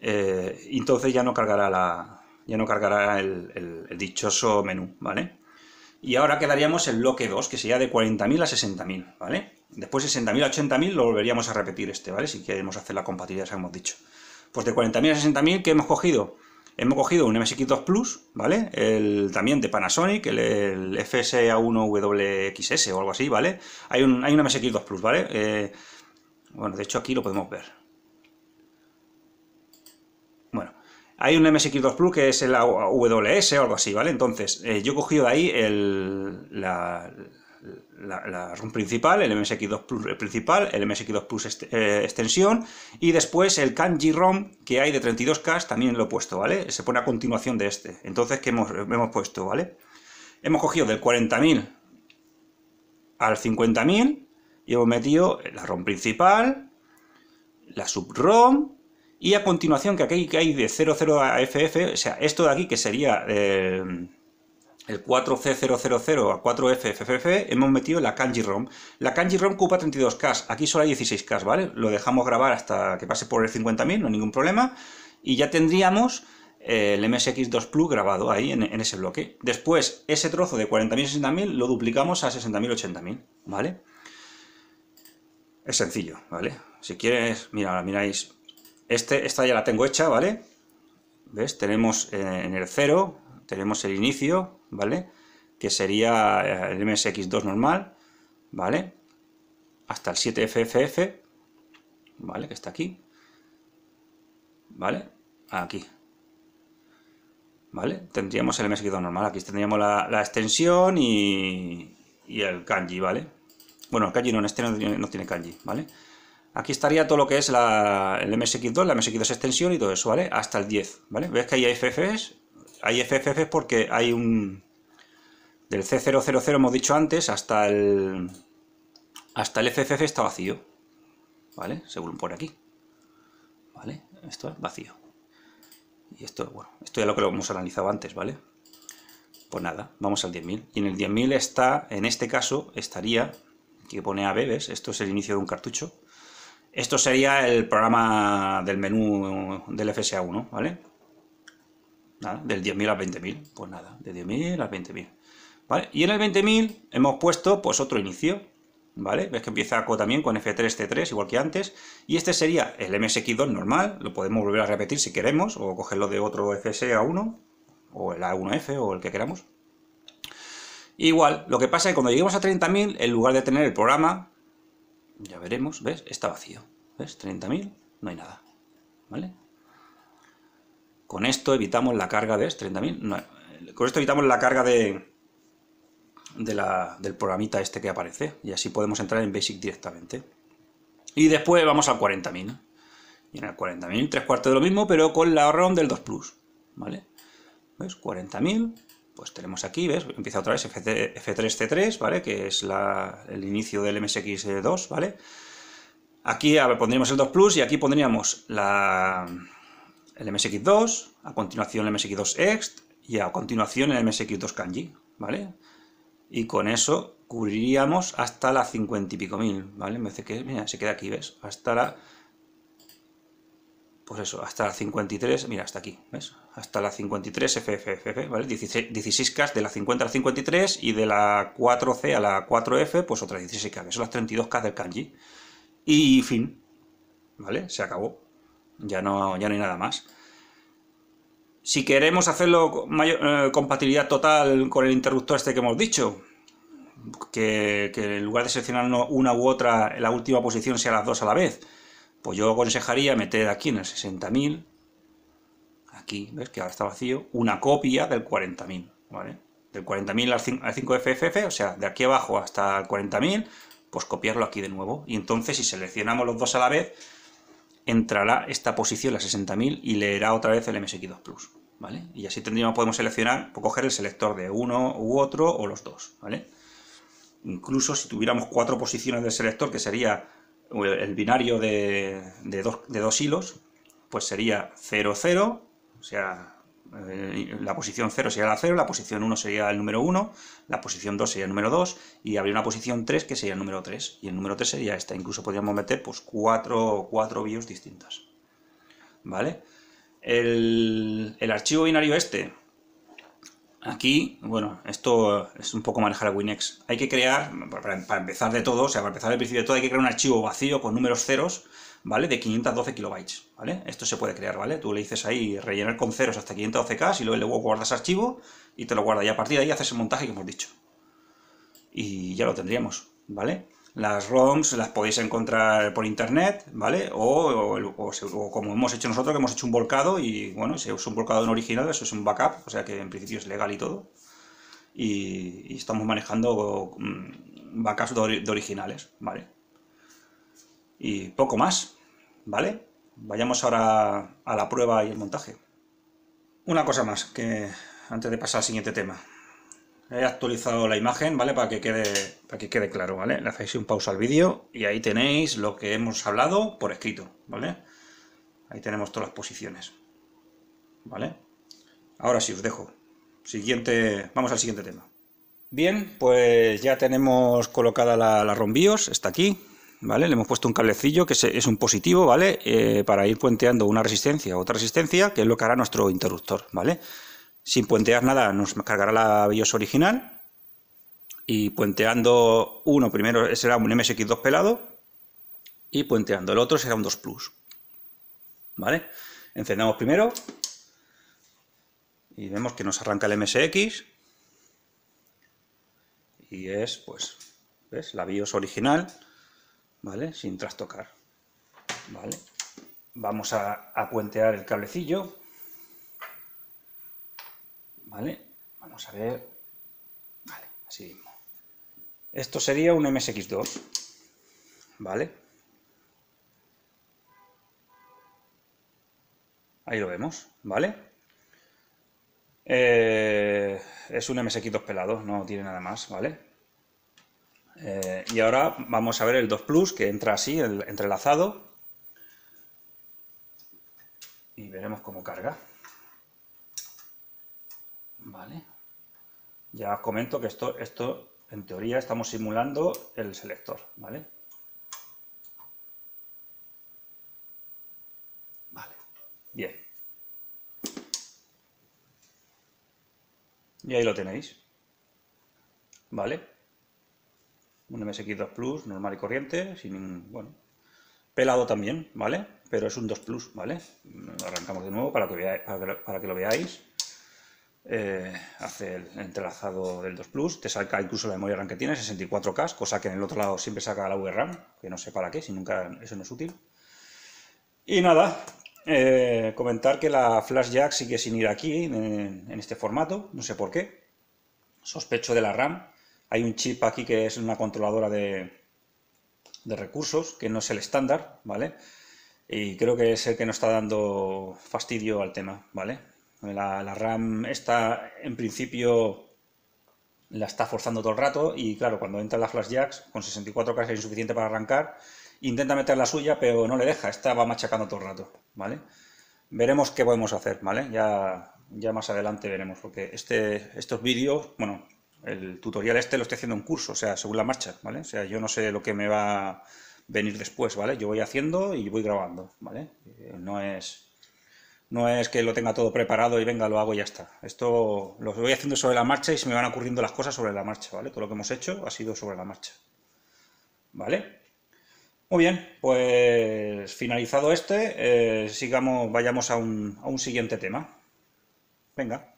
Eh, entonces ya no cargará, la, ya no cargará el, dichoso menú, ¿vale? Y ahora quedaríamos el bloque 2, que sería de 40.000 a 60.000, ¿vale? Después 60.000 a 80.000 lo volveríamos a repetir este, ¿vale? Si queremos hacer la compatibilidad, ya hemos dicho. Pues de 40.000 a 60.000, ¿qué hemos cogido? Hemos cogido un MSX2 Plus, ¿vale? El, también de Panasonic, el, FSA1WXS o algo así, ¿vale? Hay un, hay un MSX2 Plus, ¿vale? Eh, bueno, de hecho aquí lo podemos ver. Hay un MSX2 Plus que es el AWS o algo así, ¿vale? Entonces, eh, yo he cogido de ahí el, la, ROM principal, el MSX2 Plus principal, el MSX2 Plus eh, extensión y después el Kanji ROM que hay de 32K también lo he puesto, ¿vale? Se pone a continuación de este. Entonces, ¿qué hemos, hemos puesto, ¿vale? Hemos cogido del 40.000 al 50.000 y hemos metido la ROM principal, la sub-ROM y a continuación, que aquí que hay de 00 a FF, o sea, esto de aquí que sería eh, el 4C000 a 4FFF, hemos metido la kanji ROM. La kanji ROM ocupa 32K, aquí solo hay 16K, ¿vale? Lo dejamos grabar hasta que pase por el 50.000, no hay ningún problema. Y ya tendríamos eh, el MSX2 Plus grabado ahí en, en, ese bloque. Después, ese trozo de 40.000, 60.000 lo duplicamos a 60.000, 80.000, ¿vale? Es sencillo, ¿vale? Si quieres, mira, ahora miráis este, esta ya la tengo hecha, ¿vale? ¿Ves? Tenemos eh, en el 0, tenemos el inicio, ¿vale? Que sería eh, el MSX2 normal, ¿vale? Hasta el 7FFF, ¿vale? Que está aquí, ¿vale? Aquí, ¿vale? Tendríamos el MSX2 normal, aquí tendríamos la, extensión y, y, el kanji, ¿vale? Bueno, el kanji no, en este no tiene kanji, ¿vale? Aquí estaría todo lo que es la, el MSX2, la MSX2 extensión y todo eso, ¿vale? Hasta el 10, ¿vale? ¿Ves que hay FFs? Hay FFs porque hay un... Del C000 hemos dicho antes hasta el... Hasta el FFF está vacío, ¿vale? Según por aquí, ¿vale? Esto es vacío. Y esto, bueno, esto ya lo que lo hemos analizado antes, ¿vale? Pues nada, vamos al 10.000. Y en el 10.000 está, en este caso, estaría, que pone a esto es el inicio de un cartucho, esto sería el programa del menú del FSA1, ¿vale? Nada, del 10.000 al 20.000. Pues nada, de 10.000 al 20.000. ¿Vale? Y en el 20.000 hemos puesto pues otro inicio, ¿vale? Ves que empieza también con F3, C3, igual que antes. Y este sería el MSX2 normal, lo podemos volver a repetir si queremos, o cogerlo de otro FSA1, o el A1F, o el que queramos. Igual, lo que pasa es que cuando lleguemos a 30.000, en lugar de tener el programa, ya veremos, ¿ves? Está vacío. ¿Ves? 30.000, no hay nada. ¿Vale? Con esto evitamos la carga, de... 30.000. con esto evitamos la carga de, de la, del programita este que aparece. Y así podemos entrar en Basic directamente. Y después vamos al 40.000. ¿eh? Y en el 40.000, tres cuartos de lo mismo, pero con la ROM del 2 Plus. ¿Vale? ¿Ves? 40.000 pues tenemos aquí, ¿ves? Empieza otra vez F3C3, ¿vale? Que es el inicio del MSX2, ¿vale? Aquí pondríamos el 2 Plus y aquí pondríamos la, el MSX2, a continuación el MSX2 Ext y a continuación el MSX2 Kanji, ¿vale? Y con eso cubriríamos hasta la 50 y pico mil, ¿vale? Me dice que, mira, se queda aquí, ¿ves? Hasta la pues eso, hasta la 53, mira, hasta aquí, ¿ves? Hasta la 53 FFFF, ¿vale? 16, 16 de la 50 a la 53 y de la 4C a la 4F, pues otras 16K, que son las 32K del kanji. Y fin, ¿vale? Se acabó. Ya no, ya hay nada más. Si queremos hacerlo mayor, eh, compatibilidad total con el interruptor este que hemos dicho, que, en lugar de seleccionar una u otra, la última posición sea las dos a la vez, pues yo aconsejaría meter aquí en el 60.000, aquí, ¿ves? Que ahora está vacío, una copia del 40.000, ¿vale? Del 40.000 al 5FFF, o sea, de aquí abajo hasta el 40.000, pues copiarlo aquí de nuevo. Y entonces, si seleccionamos los dos a la vez, entrará esta posición, la 60.000, y leerá otra vez el MSX2 Plus, ¿vale? Y así tendríamos, podemos seleccionar, o pues coger el selector de uno u otro, o los dos, ¿vale? Incluso si tuviéramos cuatro posiciones del selector, que sería el binario de, dos, hilos, pues sería 0, 0, o sea, eh, la posición 0 sería la 0, la posición 1 sería el número 1, la posición 2 sería el número 2 y habría una posición 3 que sería el número 3 y el número 3 sería esta, incluso podríamos meter pues 4, BIOS distintas. ¿Vale? el archivo binario este Aquí, bueno, esto eh, es un poco manejar a Winex. Hay que crear, para empezar de todo, o sea, para empezar al principio de todo, hay que crear un archivo vacío con números ceros, ¿vale? De 512 kilobytes, ¿vale? Esto se puede crear, ¿vale? Tú le dices ahí rellenar con ceros hasta 512K y luego, guardas archivo y te lo guarda. Y a partir de ahí haces el montaje que hemos dicho. Y ya lo tendríamos, ¿vale? Las ROMs las podéis encontrar por internet, ¿vale? O, como hemos hecho nosotros, que hemos hecho un volcado y bueno, si es un volcado en original, eso es un backup, o sea que en principio es legal y todo. Y, estamos manejando mm, backups de, de originales, ¿vale? Y poco más, ¿vale? Vayamos ahora a la prueba y el montaje. Una cosa más, que antes de pasar al siguiente tema. He actualizado la imagen, ¿vale? Para que quede, para que quede claro, ¿vale? Le hacéis un pausa al vídeo y ahí tenéis lo que hemos hablado por escrito, ¿vale? Ahí tenemos todas las posiciones, ¿vale? Ahora sí, os dejo. Siguiente, vamos al siguiente tema. Bien, pues ya tenemos colocada la, la rombios, está aquí, ¿vale? Le hemos puesto un cablecillo que es un positivo, ¿vale? Eh, para ir puenteando una resistencia otra resistencia, que es lo que hará nuestro interruptor, ¿vale? vale sin puentear nada nos cargará la BIOS original y puenteando uno primero será un MSX2 pelado y puenteando el otro será un 2 Plus. ¿Vale? Encendemos primero y vemos que nos arranca el MSX y es pues ¿ves? la BIOS original ¿vale? sin trastocar ¿vale? vamos a, a puentear el cablecillo ¿Vale? Vamos a ver. Vale, así mismo. Esto sería un MSX2. ¿Vale? Ahí lo vemos, ¿vale? Eh, es un MSX2 pelado, no tiene nada más, ¿vale? Eh, y ahora vamos a ver el 2 Plus que entra así, el entrelazado. Y veremos cómo carga. ¿Vale? Ya os comento que esto, esto, en teoría, estamos simulando el selector, ¿vale? Vale, bien. Y ahí lo tenéis. ¿Vale? Un MSX2 Plus normal y corriente, sin ningún... bueno. Pelado también, ¿vale? Pero es un 2 Plus, ¿vale? arrancamos de nuevo para para que lo veáis. Eh, hace el entrelazado del 2 Plus, te saca incluso la memoria RAM que tiene, 64K, cosa que en el otro lado siempre saca la VRAM, que no sé para qué, si nunca eso no es útil. Y nada, eh, comentar que la flash jack sigue sin ir aquí, en, este formato, no sé por qué. Sospecho de la RAM. Hay un chip aquí que es una controladora de, de recursos, que no es el estándar, ¿vale? Y creo que es el que nos está dando fastidio al tema, ¿vale? La, RAM está, en principio, la está forzando todo el rato y, claro, cuando entra la flash jacks, con 64 cajas es insuficiente para arrancar. Intenta meter la suya, pero no le deja. Esta va machacando todo el rato, ¿vale? Veremos qué podemos hacer, ¿vale? Ya, ya más adelante veremos, porque este, estos vídeos, bueno, el tutorial este lo estoy haciendo en curso, o sea, según la marcha, ¿vale? O sea, yo no sé lo que me va a venir después, ¿vale? Yo voy haciendo y voy grabando, ¿vale? Eh, no es no es que lo tenga todo preparado y venga, lo hago y ya está. Esto lo voy haciendo sobre la marcha y se me van ocurriendo las cosas sobre la marcha, ¿vale? Todo lo que hemos hecho ha sido sobre la marcha. ¿Vale? Muy bien, pues finalizado este, eh, sigamos, vayamos a un, a un siguiente tema. Venga.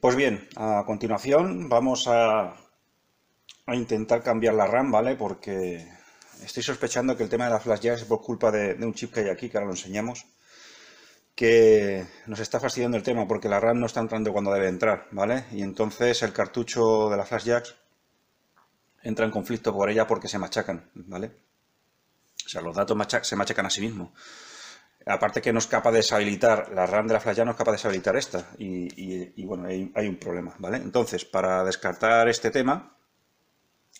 Pues bien, a continuación vamos a, a intentar cambiar la RAM, ¿vale? Porque Estoy sospechando que el tema de la flash es por culpa de, un chip que hay aquí, que ahora lo enseñamos, que nos está fastidiando el tema porque la RAM no está entrando cuando debe entrar, ¿vale? Y entonces el cartucho de las flash entra en conflicto por ella porque se machacan, ¿vale? O sea, los datos se machacan a sí mismos. Aparte que no es capaz de deshabilitar, la RAM de la flash ya no es capaz de deshabilitar esta. Y, bueno, hay, hay, un problema, ¿vale? Entonces, para descartar este tema,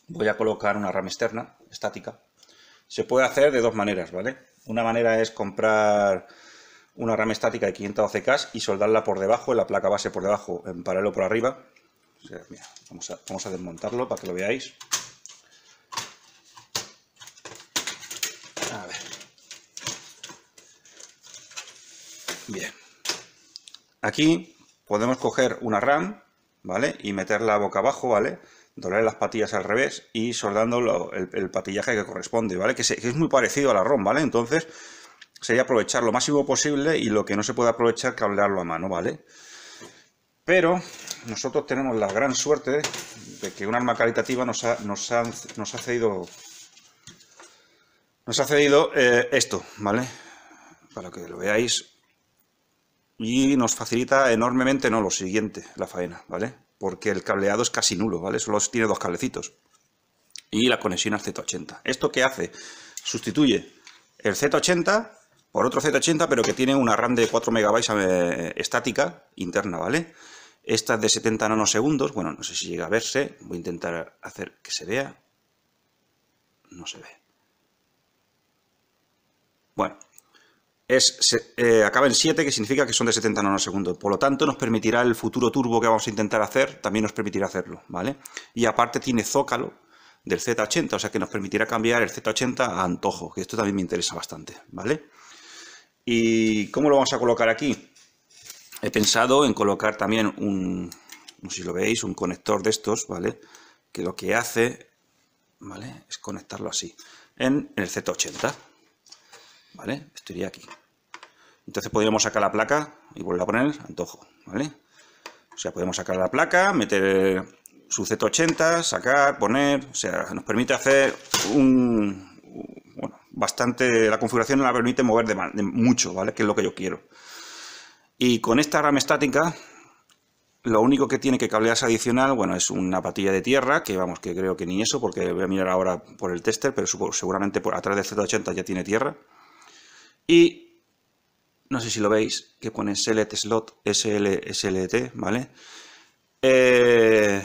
voy a colocar una RAM externa, estática, se puede hacer de dos maneras, ¿vale? Una manera es comprar una RAM estática de 512K y soldarla por debajo, en la placa base por debajo, en paralelo por arriba. vamos, a, vamos a desmontarlo para que lo veáis. A ver. Bien. Aquí podemos coger una RAM, ¿vale? Y meterla boca abajo, ¿vale? doblar las patillas al revés y soldando el, patillaje que corresponde, ¿vale? Que, es muy parecido a la ROM, ¿vale? Entonces sería aprovechar lo máximo posible y lo que no se puede aprovechar cablearlo a mano, ¿vale? Pero nosotros tenemos la gran suerte de que un arma caritativa nos ha, nos ha, cedido, nos ha cedido eh, esto, ¿vale? Para que lo veáis. Y nos facilita enormemente, ¿no? Lo siguiente, la faena, ¿vale? porque el cableado es casi nulo, ¿vale? Solo tiene dos cablecitos. Y la conexión al Z80. ¿Esto qué hace? Sustituye el Z80 por otro Z80, pero que tiene una RAM de 4 MB eh, estática interna, ¿vale? Esta de 70 nanosegundos. Bueno, no sé si llega a verse. Voy a intentar hacer que se vea. No se ve. Bueno, es, eh, acaba en 7, que significa que son de 70 nanosegundos. Por lo tanto, nos permitirá el futuro turbo que vamos a intentar hacer, también nos permitirá hacerlo, ¿vale? Y aparte tiene zócalo del Z80, o sea que nos permitirá cambiar el Z80 a antojo, que esto también me interesa bastante, ¿vale? ¿Y cómo lo vamos a colocar aquí? He pensado en colocar también un, no sé si lo veis, un conector de estos, ¿vale? Que lo que hace, ¿vale? Es conectarlo así, en el Z80, ¿vale? Esto aquí. Entonces podríamos sacar la placa y volver a poner antojo, ¿vale? O sea, podemos sacar la placa, meter su Z80, sacar, poner... O sea, nos permite hacer un... Bueno, bastante... La configuración la permite mover de, mucho, ¿vale? Que es lo que yo quiero. Y con esta rama estática, lo único que tiene que cablearse adicional, bueno, es una patilla de tierra, que vamos, que creo que ni eso, porque voy a mirar ahora por el tester, pero seguramente por atrás de Z80 ya tiene tierra. Y no sé si lo veis, que pone select slot slslt SLT, ¿vale? Eh,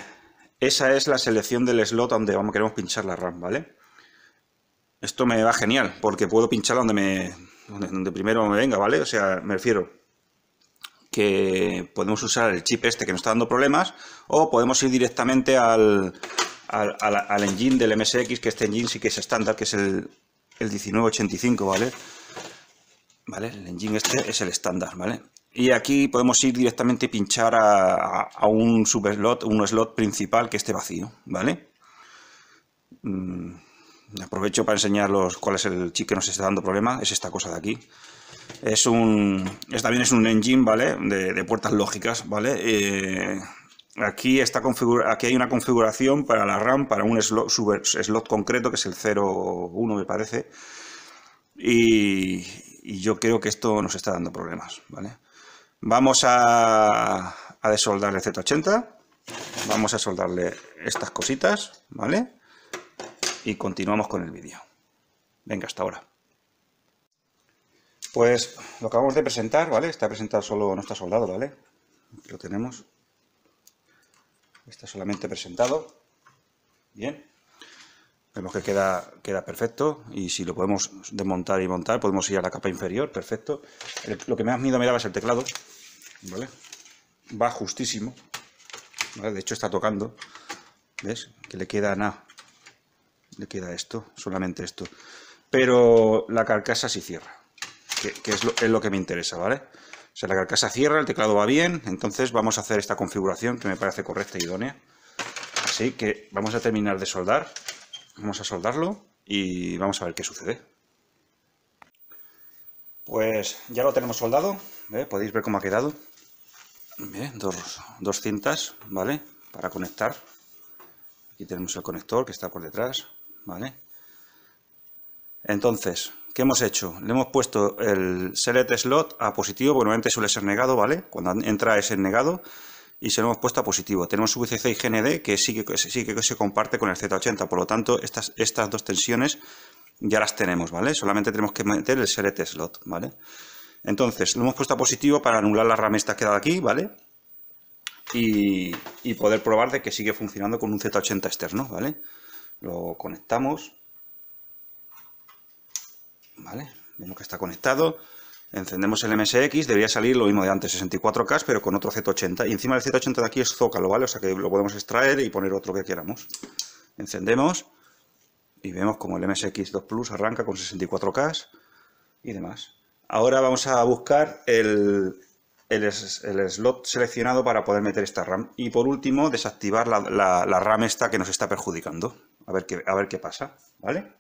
esa es la selección del slot donde vamos, queremos pinchar la RAM, ¿vale? Esto me va genial, porque puedo pinchar donde, me, donde, primero me venga, ¿vale? O sea, me refiero, que podemos usar el chip este que nos está dando problemas o podemos ir directamente al, al, engine del MSX, que este engine sí que es estándar, que es el 1985, ¿vale? El engine este es el estándar, ¿vale? Y aquí podemos ir directamente y pinchar a, a un subslot, un slot principal que esté vacío, ¿vale? Mm, aprovecho para enseñaros cuál es el chip que nos está dando problema, es esta cosa de aquí. Es un, es, también es un engine, ¿vale? De, puertas lógicas, ¿vale? Eh, aquí, está configura, aquí hay una configuración para la RAM, para un slot, slot concreto, que es el 01, me parece. Y, y yo creo que esto nos está dando problemas, ¿vale? Vamos a, a desoldarle Z80, vamos a soldarle estas cositas, ¿vale? Y continuamos con el vídeo. Venga, hasta ahora. Pues lo acabamos de presentar, ¿vale? Está presentado solo, no está soldado, ¿vale? lo tenemos. Está solamente presentado. Bien. Vemos que queda, queda perfecto y si lo podemos desmontar y montar, podemos ir a la capa inferior, perfecto. lo que más miedo me daba es el teclado, ¿vale? Va justísimo, De hecho está tocando, ¿ves? Que le queda nada, le queda esto, solamente esto. Pero la carcasa sí cierra, que, es, lo, que me interesa, ¿vale? O sea, la carcasa cierra, el teclado va bien, entonces vamos a hacer esta configuración que me parece correcta y idónea. Así que vamos a terminar de soldar. Vamos a soldarlo y vamos a ver qué sucede. Pues ya lo tenemos soldado, ¿eh? podéis ver cómo ha quedado. Dos, cintas, ¿vale? Para conectar. Aquí tenemos el conector que está por detrás, ¿vale? Entonces, ¿qué hemos hecho? Le hemos puesto el select slot a positivo, Bueno, normalmente suele ser negado, ¿vale? Cuando entra ese negado, y se lo hemos puesto a positivo. Tenemos VCC y GND que sí que, sí que se comparte con el Z80, por lo tanto estas, estas dos tensiones ya las tenemos, ¿vale? Solamente tenemos que meter el srt slot, ¿vale? Entonces, lo hemos puesto a positivo para anular la rama que ha aquí, ¿vale? Y, y, poder probar de que sigue funcionando con un Z80 externo, ¿vale? Lo conectamos. ¿Vale? Vemos que está conectado encendemos el MSX, debería salir lo mismo de antes, 64K, pero con otro Z80. Y encima del Z80 de aquí es zócalo, ¿vale? O sea que lo podemos extraer y poner otro que queramos. Encendemos y vemos como el MSX2 Plus arranca con 64K y demás. Ahora vamos a buscar el, slot seleccionado para poder meter esta RAM. Y por último, desactivar la, la, RAM esta que nos está perjudicando. A ver qué, a ver qué pasa, ¿vale?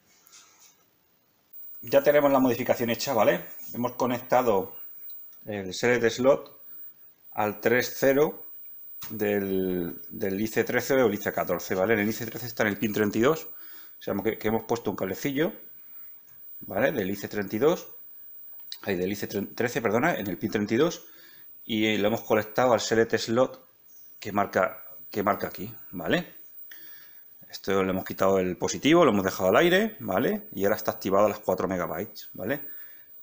ya tenemos la modificación hecha, ¿vale? Hemos conectado el select slot al 3.0 del, del 13 o el IC14, ¿vale? En el IC13 está en el pin 32, o sea que, hemos puesto un cablecillo, ¿vale? Del IC32, ahí del IC13, perdona, en el pin 32 y lo hemos conectado al select slot que marca, que marca aquí, ¿vale? Esto le hemos quitado el positivo, lo hemos dejado al aire, ¿vale? Y ahora está activado a las 4 megabytes ¿vale?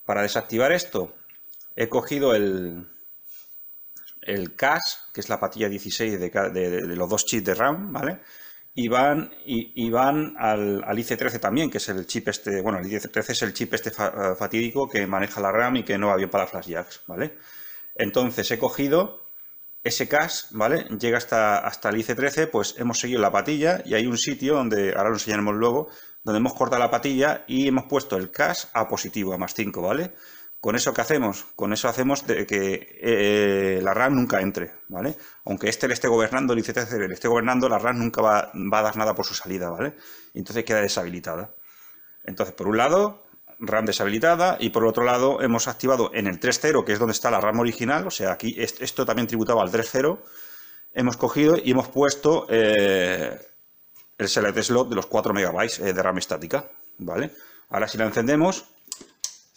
Para desactivar esto, he cogido el, el cache, que es la patilla 16 de, los dos chips de RAM, ¿vale? Y van, y, van al, IC13 también, que es el chip este, bueno, el IC13 es el chip este fatídico que maneja la RAM y que no va bien para flash jacks, ¿vale? Entonces he cogido ese CAS, ¿vale? Llega hasta, hasta el IC13, pues hemos seguido la patilla y hay un sitio donde, ahora lo enseñaremos luego, donde hemos cortado la patilla y hemos puesto el CAS a positivo, a más 5, ¿vale? ¿Con eso qué hacemos? Con eso hacemos que eh, la RAM nunca entre, ¿vale? Aunque este le esté gobernando, el IC13 le esté gobernando, la RAM nunca va, va a dar nada por su salida, ¿vale? entonces queda deshabilitada. Entonces, por un lado, RAM deshabilitada y por otro lado hemos activado en el 3.0, que es donde está la RAM original, o sea, aquí esto también tributaba al 3.0, hemos cogido y hemos puesto eh, el select slot de los 4 megabytes eh, de RAM estática, ¿vale? Ahora si la encendemos,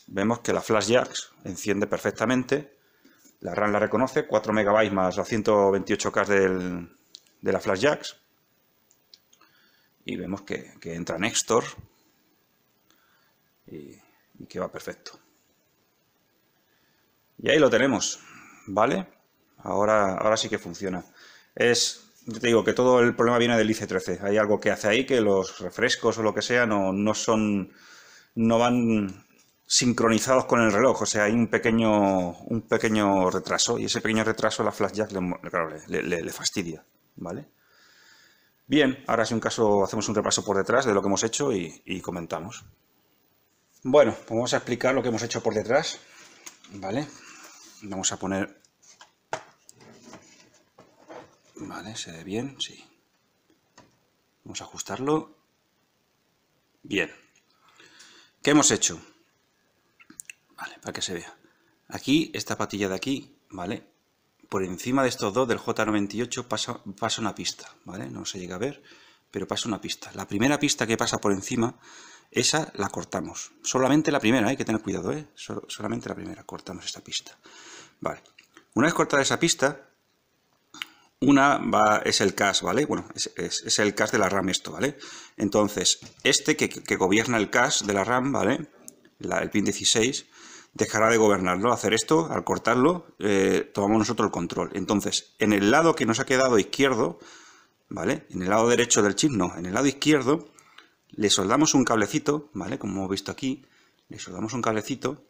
vemos que la flash jacks enciende perfectamente, la RAM la reconoce, 4 megabytes más los 128K de la flash jacks y vemos que, que entra Nextor, y, que va perfecto. Y ahí lo tenemos, ¿vale? Ahora, ahora sí que funciona. Es, yo te digo que todo el problema viene del IC13. Hay algo que hace ahí que los refrescos o lo que sea no, no son, no van sincronizados con el reloj. O sea, hay un pequeño, un pequeño retraso y ese pequeño retraso la flash jack le, fastidia, ¿vale? Bien, ahora si un caso hacemos un repaso por detrás de lo que hemos hecho y comentamos. Bueno, pues vamos a explicar lo que hemos hecho por detrás, ¿vale? Vamos a poner... Vale, ¿se ve bien? Sí. Vamos a ajustarlo. Bien. ¿Qué hemos hecho? Vale, para que se vea. Aquí, esta patilla de aquí, ¿vale? Por encima de estos dos del J98 pasa, pasa una pista, ¿vale? No se llega a ver, pero pasa una pista. La primera pista que pasa por encima esa la cortamos. Solamente la primera, ¿eh? hay que tener cuidado, ¿eh? solamente la primera, cortamos esta pista. Vale. Una vez cortada esa pista, una va, es el CAS, ¿vale? Bueno, es, el CAS de la RAM esto, ¿vale? Entonces, este que, gobierna el CAS de la RAM, ¿vale? el pin 16, dejará de gobernarlo. Hacer esto, al cortarlo, eh, tomamos nosotros el control. Entonces, en el lado que nos ha quedado izquierdo, ¿vale? En el lado derecho del chip, no. En el lado izquierdo le soldamos un cablecito, ¿vale? Como hemos visto aquí, le soldamos un cablecito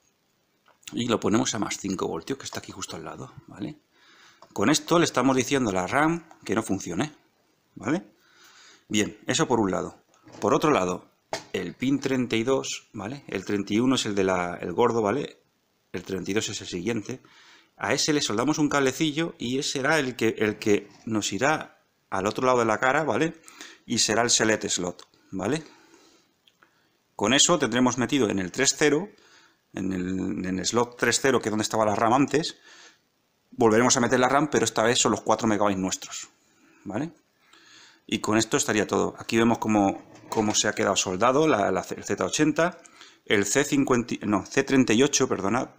y lo ponemos a más 5 voltios, que está aquí justo al lado, ¿vale? Con esto le estamos diciendo a la RAM que no funcione, ¿vale? Bien, eso por un lado. Por otro lado, el pin 32, ¿vale? El 31 es el la, el gordo, ¿vale? El 32 es el siguiente. A ese le soldamos un cablecillo y ese será el que, el que nos irá al otro lado de la cara, ¿vale? Y será el select slot. ¿vale? Con eso tendremos metido en el 3.0, en el, slot 3.0, que es donde estaba la RAM antes, volveremos a meter la RAM, pero esta vez son los 4 MB nuestros, ¿vale? Y con esto estaría todo. Aquí vemos cómo, se ha quedado soldado la, el Z80, el C50, no, C38, perdonad,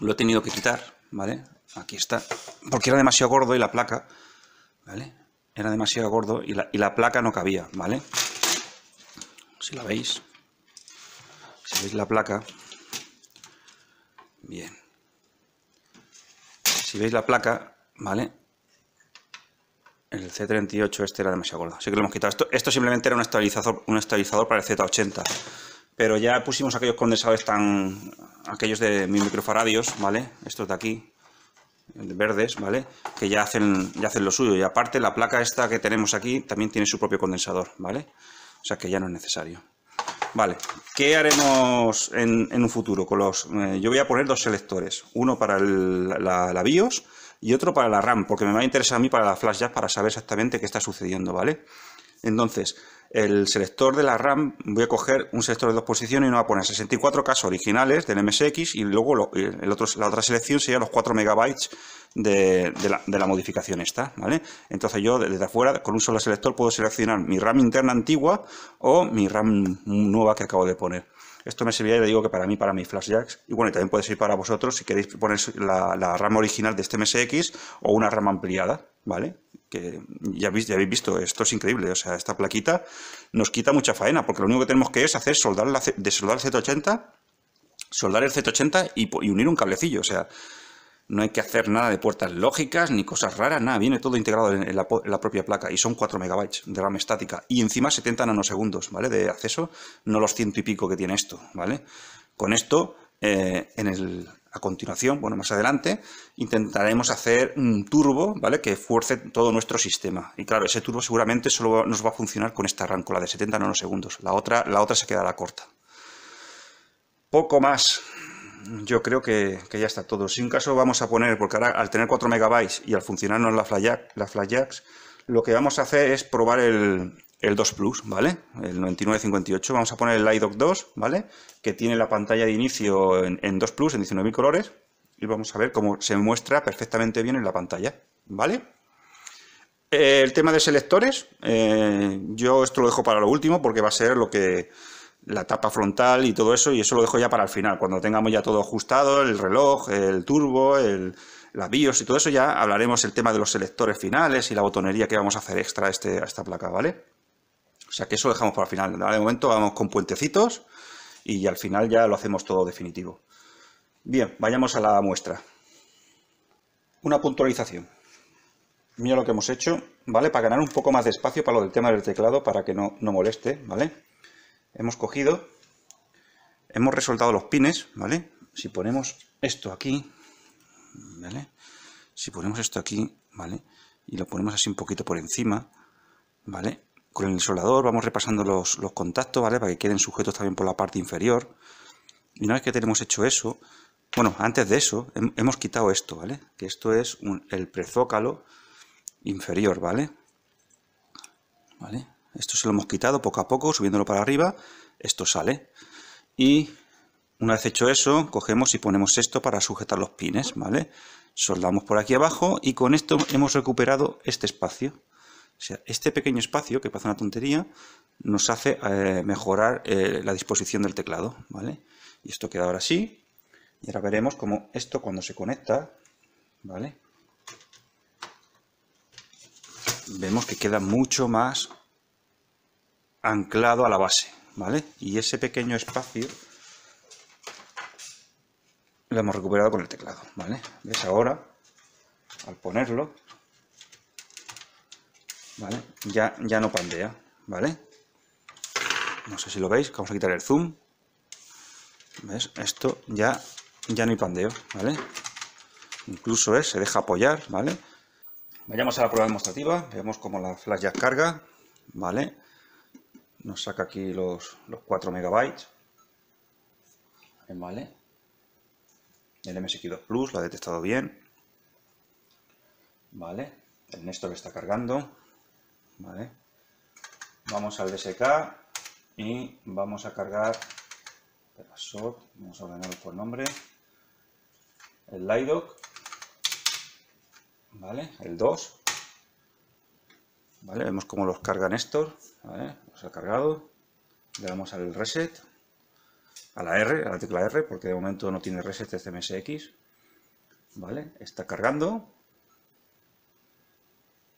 lo he tenido que quitar, ¿vale? Aquí está, porque era demasiado gordo y la placa, ¿vale? Era demasiado gordo y la, y la placa no cabía, ¿vale? si la veis, si veis la placa, bien, si veis la placa, ¿vale? El C38 este era demasiado gordo, así que lo hemos quitado. Esto, esto simplemente era un estabilizador, un estabilizador para el Z80, pero ya pusimos aquellos condensadores tan... aquellos de mil microfaradios, ¿vale? Estos de aquí, verdes, ¿vale? Que ya hacen, ya hacen lo suyo. Y aparte la placa esta que tenemos aquí también tiene su propio condensador, ¿vale? O sea que ya no es necesario. Vale, ¿qué haremos en, en un futuro con los...? Eh, yo voy a poner dos selectores, uno para el, la, BIOS y otro para la RAM, porque me va a interesar a mí para la flash ya para saber exactamente qué está sucediendo, ¿vale? vale entonces, el selector de la RAM, voy a coger un selector de dos posiciones y no va a poner 64 casos originales del MSX y luego eh, el la otra selección sería los 4 megabytes de, la, modificación esta, ¿vale? Entonces yo desde afuera con un solo selector puedo seleccionar mi RAM interna antigua o mi RAM nueva que acabo de poner. Esto me serviría, ya digo, que para mí, para mis jacks, Y bueno, también puede ser para vosotros si queréis poner la, la RAM original de este MSX o una RAM ampliada. ¿vale? Que ya habéis, ya habéis visto, esto es increíble, o sea, esta plaquita nos quita mucha faena, porque lo único que tenemos que es hacer soldar la, desoldar el Z80, soldar el Z80 y, unir un cablecillo, o sea, no hay que hacer nada de puertas lógicas ni cosas raras, nada, viene todo integrado en la, propia placa y son 4 megabytes de RAM estática y encima 70 nanosegundos, ¿vale? De acceso, no los ciento y pico que tiene esto, ¿vale? Con esto, eh, en, el, a continuación, bueno, más adelante, intentaremos hacer un turbo, ¿vale? Que fuerce todo nuestro sistema. Y claro, ese turbo seguramente solo nos va a funcionar con esta rancola de 70 nanosegundos. La otra, la otra se quedará corta. Poco más. Yo creo que, ya está todo. Si un caso vamos a poner, porque ahora al tener 4 megabytes y al funcionarnos la FlyJax, la lo que vamos a hacer es probar el, el 2 Plus, ¿vale? El 9958. Vamos a poner el iDoc 2, ¿vale? Que tiene la pantalla de inicio en, 2 Plus, en 19.000 colores. Y vamos a ver cómo se muestra perfectamente bien en la pantalla, ¿vale? Eh, el tema de selectores, eh, yo esto lo dejo para lo último porque va a ser lo que la tapa frontal y todo eso, y eso lo dejo ya para el final, cuando tengamos ya todo ajustado, el reloj, el turbo, el, la BIOS y todo eso, ya hablaremos el tema de los selectores finales y la botonería que vamos a hacer extra a este, esta placa, ¿vale? O sea que eso lo dejamos para el final. De momento vamos con puentecitos y al final ya lo hacemos todo definitivo. Bien, vayamos a la muestra. Una puntualización. Mira lo que hemos hecho, ¿vale? Para ganar un poco más de espacio para lo del tema del teclado, para que no, no moleste, ¿vale? Hemos cogido, hemos resoltado los pines, ¿vale? Si ponemos esto aquí, ¿vale? Si ponemos esto aquí, ¿vale? Y lo ponemos así un poquito por encima, ¿vale? Con el soldador vamos repasando los, contactos, ¿vale? Para que queden sujetos también por la parte inferior. Y una vez que tenemos hecho eso, bueno, antes de eso, hemos quitado esto, ¿vale? Que esto es el prezócalo inferior, ¿vale? ¿Vale? Esto se lo hemos quitado poco a poco, subiéndolo para arriba, esto sale. Y una vez hecho eso, cogemos y ponemos esto para sujetar los pines, ¿vale? Soldamos por aquí abajo y con esto hemos recuperado este espacio. O sea, este pequeño espacio, que pasa una tontería, nos hace eh, mejorar eh, la disposición del teclado, ¿vale? Y esto queda ahora así. Y ahora veremos cómo esto cuando se conecta, ¿vale? Vemos que queda mucho más anclado a la base, ¿vale? Y ese pequeño espacio lo hemos recuperado con el teclado, ¿vale? ¿Ves ahora? Al ponerlo, ya, ya no pandea, ¿vale? No sé si lo veis, vamos a quitar el zoom. ¿Ves? Esto ya, ya no hay pandeo, ¿vale? Incluso es, se deja apoyar, ¿vale? Vayamos a la prueba demostrativa, vemos cómo la flash ya carga, ¿vale? Nos saca aquí los, 4 megabytes, ¿vale? El MSX2 Plus lo ha detectado bien, ¿vale? El Néstor está cargando, Vamos al DSK y vamos a cargar vamos a ordenarlo por nombre, el Lidoc, ¿vale? El 2, ¿vale? Vemos cómo los carga néstor Los ha cargado, le damos al reset, a la R, a la tecla R, porque de momento no tiene reset de este cmsx ¿vale? Está cargando,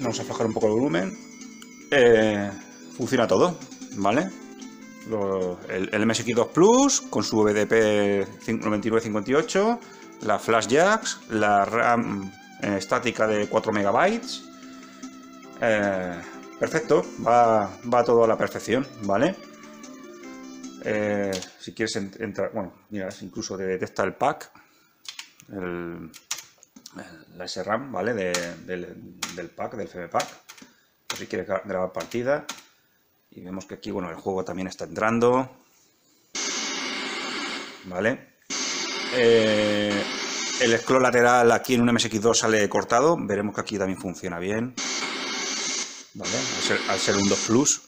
Vamos a aflojar un poco el volumen. Eh, funciona todo, ¿vale? el, MSX2 Plus con su BDP 9958, la flash jacks, la RAM eh, estática de 4 MB. Eh, perfecto, va, va, todo a la perfección, ¿vale? si quieres entrar, bueno, mira, incluso detecta el pack. El, la SRAM, ¿vale? del, pack, del FMPack. si quiere grabar partida. Y vemos que aquí, bueno, el juego también está entrando. ¿Vale? Eh, el scroll lateral aquí en un MSX2 sale cortado. Veremos que aquí también funciona bien. ¿Vale? Al ser, un 2 Plus.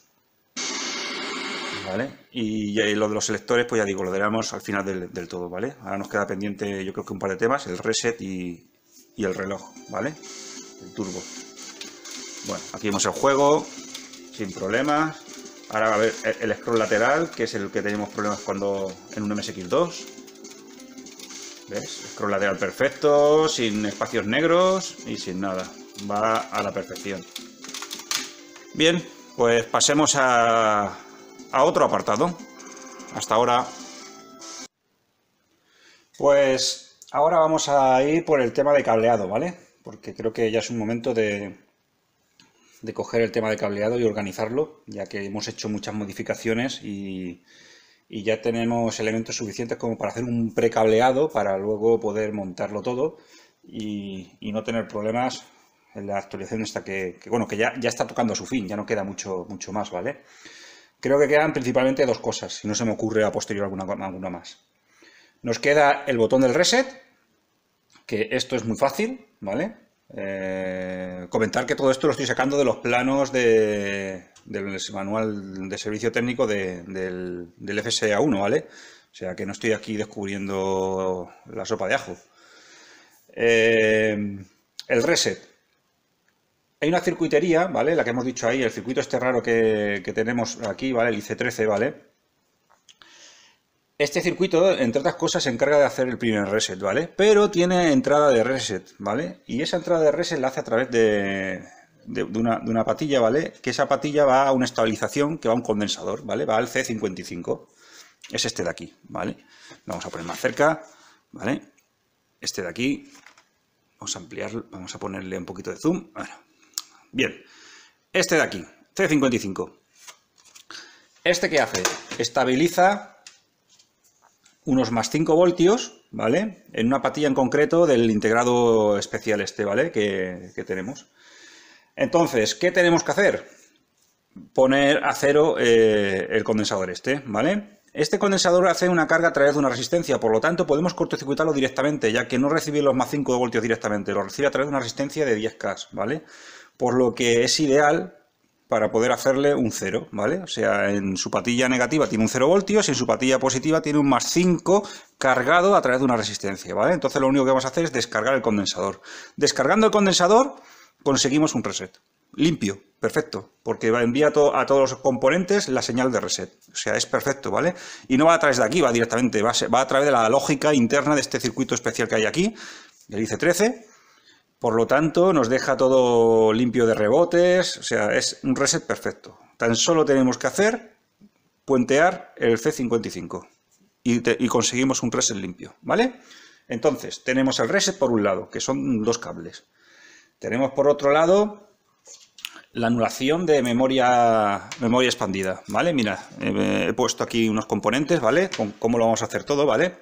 ¿Vale? Y, lo de los selectores, pues ya digo, lo veremos al final del, del todo, ¿vale? Ahora nos queda pendiente, yo creo que un par de temas, el reset y, y el reloj, ¿vale? El turbo. Bueno, aquí vemos el juego, sin problemas. Ahora a ver el scroll lateral, que es el que tenemos problemas cuando en un MSX2. ¿Ves? Scroll lateral perfecto, sin espacios negros y sin nada. Va a la perfección. Bien, pues pasemos a, a otro apartado. Hasta ahora. Pues Ahora vamos a ir por el tema de cableado, ¿vale? Porque creo que ya es un momento de, de coger el tema de cableado y organizarlo, ya que hemos hecho muchas modificaciones y, ya tenemos elementos suficientes como para hacer un precableado para luego poder montarlo todo y, no tener problemas en la actualización esta que, bueno, que ya, ya está tocando a su fin, ya no queda mucho, mucho más, ¿vale? Creo que quedan principalmente dos cosas, si no se me ocurre a posterior alguna, alguna más. Nos queda el botón del reset, que esto es muy fácil, ¿vale? Eh, comentar que todo esto lo estoy sacando de los planos del manual de servicio técnico del, FSA1, ¿vale? O sea que no estoy aquí descubriendo la sopa de ajo. Eh, el reset. Hay una circuitería, ¿vale? La que hemos dicho ahí, el circuito este raro que, que tenemos aquí, ¿vale? El IC13, ¿vale? Este circuito, entre otras cosas, se encarga de hacer el primer reset, ¿vale? Pero tiene entrada de reset, ¿vale? Y esa entrada de reset la hace a través de, una, patilla, ¿vale? Que esa patilla va a una estabilización que va a un condensador, ¿vale? Va al C55. Es este de aquí, ¿vale? Vamos a poner más cerca, ¿vale? Este de aquí. Vamos a ampliar vamos a ponerle un poquito de zoom. bien. Este de aquí, C55. ¿Este qué hace? Estabiliza unos más 5 voltios, ¿vale? En una patilla en concreto del integrado especial este, ¿vale? Que, tenemos. Entonces, ¿qué tenemos que hacer? Poner a cero eh, el condensador este, ¿vale? Este condensador hace una carga a través de una resistencia, por lo tanto podemos cortocircuitarlo directamente, ya que no recibe los más 5 voltios directamente, lo recibe a través de una resistencia de 10K, ¿vale? Por lo que es ideal para poder hacerle un 0, ¿vale? O sea, en su patilla negativa tiene un 0 voltios y en su patilla positiva tiene un más 5 cargado a través de una resistencia, ¿vale? Entonces lo único que vamos a hacer es descargar el condensador. Descargando el condensador conseguimos un reset. Limpio, perfecto, porque envía a todos los componentes la señal de reset. O sea, es perfecto, ¿vale? Y no va a través de aquí, va directamente, va a, va a través de la lógica interna de este circuito especial que hay aquí, el IC13, por lo tanto, nos deja todo limpio de rebotes, o sea, es un reset perfecto. Tan solo tenemos que hacer puentear el C55 y, conseguimos un reset limpio, ¿vale? Entonces, tenemos el reset por un lado, que son dos cables. Tenemos por otro lado la anulación de memoria, memoria expandida, ¿vale? Mira, eh, he puesto aquí unos componentes, ¿vale? Con cómo lo vamos a hacer todo, ¿vale?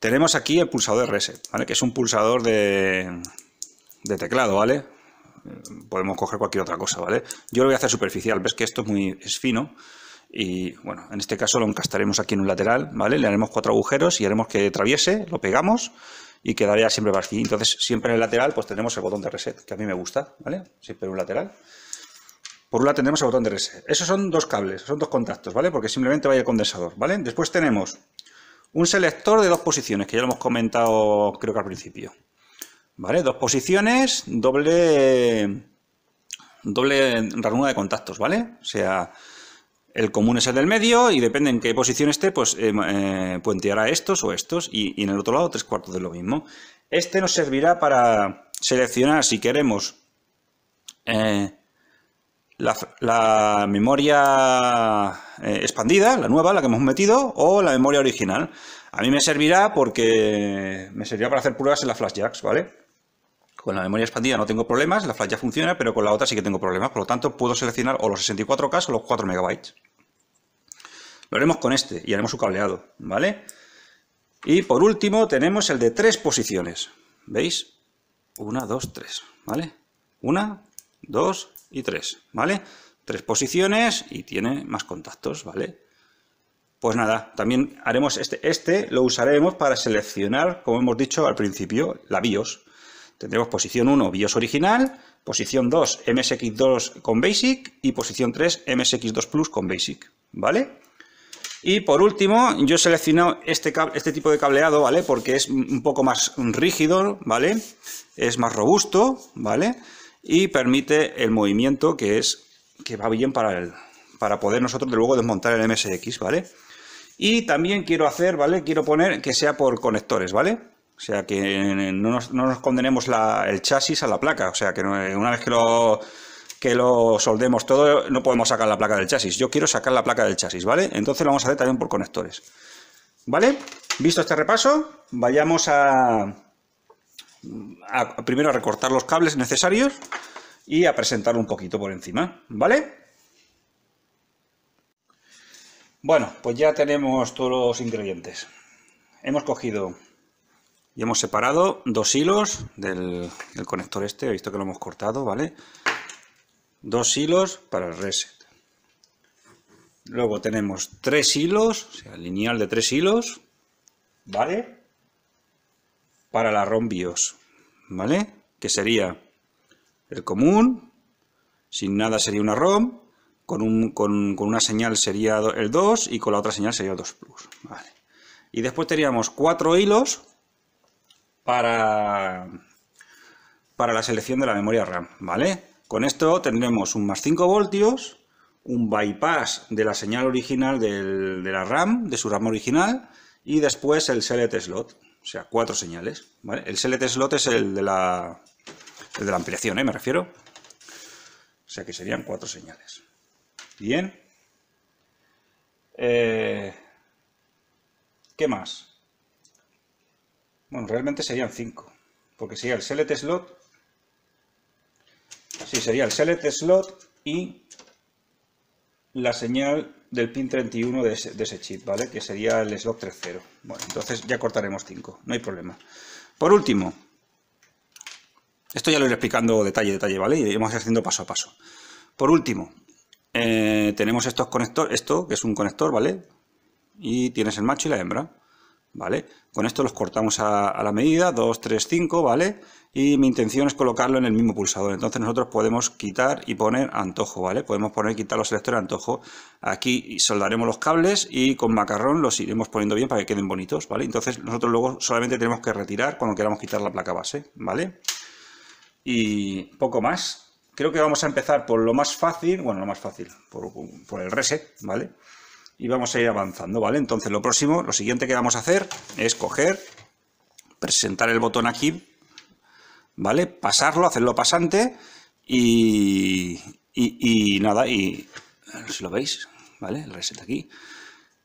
Tenemos aquí el pulsador de reset, ¿vale? Que es un pulsador de, de teclado, ¿vale? Podemos coger cualquier otra cosa, ¿vale? Yo lo voy a hacer superficial, ves que esto es muy es fino y bueno, en este caso lo encastaremos aquí en un lateral, ¿vale? Le haremos cuatro agujeros y haremos que traviese, lo pegamos y quedaría siempre para aquí. Entonces, siempre en el lateral pues tenemos el botón de reset, que a mí me gusta, ¿vale? Siempre un lateral. Por un lado tendremos el botón de reset. Esos son dos cables, son dos contactos, ¿vale? Porque simplemente va a el condensador, ¿vale? Después tenemos un selector de dos posiciones, que ya lo hemos comentado creo que al principio. ¿Vale? Dos posiciones, doble, doble ranura de contactos, ¿vale? O sea, el común es el del medio y depende en qué posición esté, pues eh, eh, puenteará estos o estos y, en el otro lado tres cuartos de lo mismo. Este nos servirá para seleccionar si queremos eh, la, memoria expandida, la nueva, la que hemos metido, o la memoria original. A mí me servirá porque me servirá para hacer pruebas en las jacks ¿vale? Con la memoria expandida no tengo problemas, la flash ya funciona, pero con la otra sí que tengo problemas. Por lo tanto, puedo seleccionar o los 64K o los 4 MB. Lo haremos con este y haremos su cableado, ¿vale? Y por último tenemos el de tres posiciones. ¿Veis? Una, dos, tres, ¿vale? Una, dos y tres, ¿vale? Tres posiciones y tiene más contactos, ¿vale? Pues nada, también haremos este. Este lo usaremos para seleccionar, como hemos dicho al principio, la BIOS, Tendremos posición 1 BIOS original, posición 2 MSX2 con BASIC y posición 3 MSX2 Plus con BASIC, ¿vale? Y por último, yo he seleccionado este, este tipo de cableado, ¿vale? Porque es un poco más rígido, ¿vale? Es más robusto, ¿vale? Y permite el movimiento que es que va bien para, para poder nosotros luego desmontar el MSX, ¿vale? Y también quiero hacer, ¿vale? Quiero poner que sea por conectores, ¿vale? O sea que eh, no nos, condenemos el chasis a la placa. O sea que eh, una vez que lo, que lo soldemos todo, no podemos sacar la placa del chasis. Yo quiero sacar la placa del chasis, ¿vale? Entonces lo vamos a hacer también por conectores. ¿Vale? Visto este repaso, vayamos a, primero a recortar los cables necesarios y a presentar un poquito por encima, ¿vale? Bueno, pues ya tenemos todos los ingredientes. Hemos cogido y hemos separado dos hilos del, conector este, he visto que lo hemos cortado, ¿vale? Dos hilos para el reset. Luego tenemos tres hilos, o sea, lineal de tres hilos, ¿vale? Para la ROM BIOS, ¿vale? Que sería el común, sin nada sería una ROM, con, una señal sería el 2 y con la otra señal sería el 2+. Y después teníamos cuatro hilos para, para la selección de la memoria RAM, ¿vale? Con esto tendremos un más 5 voltios, un bypass de la señal original de la RAM, de su RAM original, y después el select slot, o sea, cuatro señales, El select slot es el de la, de ampliación, ¿eh? Me refiero. O sea que serían cuatro señales. Bien. Eh, ¿Qué más? Bueno, realmente serían 5, porque sería el select slot. Sí, sería el select slot y la señal del pin 31 de ese, de ese chip, ¿vale? Que sería el slot 3.0. Bueno, entonces ya cortaremos 5, no hay problema. Por último, esto ya lo iré explicando detalle, detalle, ¿vale? Y vamos haciendo paso a paso. Por último, eh, tenemos estos conectores, esto que es un conector, ¿vale? Y tienes el macho y la hembra. ¿vale? Con esto los cortamos a, la medida, 2, 3, 5, ¿vale? Y mi intención es colocarlo en el mismo pulsador. Entonces nosotros podemos quitar y poner antojo, ¿vale? Podemos poner y quitar los selectores antojo. Aquí soldaremos los cables y con macarrón los iremos poniendo bien para que queden bonitos, ¿vale? Entonces nosotros luego solamente tenemos que retirar cuando queramos quitar la placa base, ¿vale? Y poco más. Creo que vamos a empezar por lo más fácil, bueno, lo más fácil, por, el reset, ¿vale? vale y vamos a ir avanzando, ¿vale? Entonces lo próximo, lo siguiente que vamos a hacer es coger, presentar el botón aquí, ¿vale? Pasarlo, hacerlo pasante y, y, nada, y si lo veis, ¿vale? El reset aquí.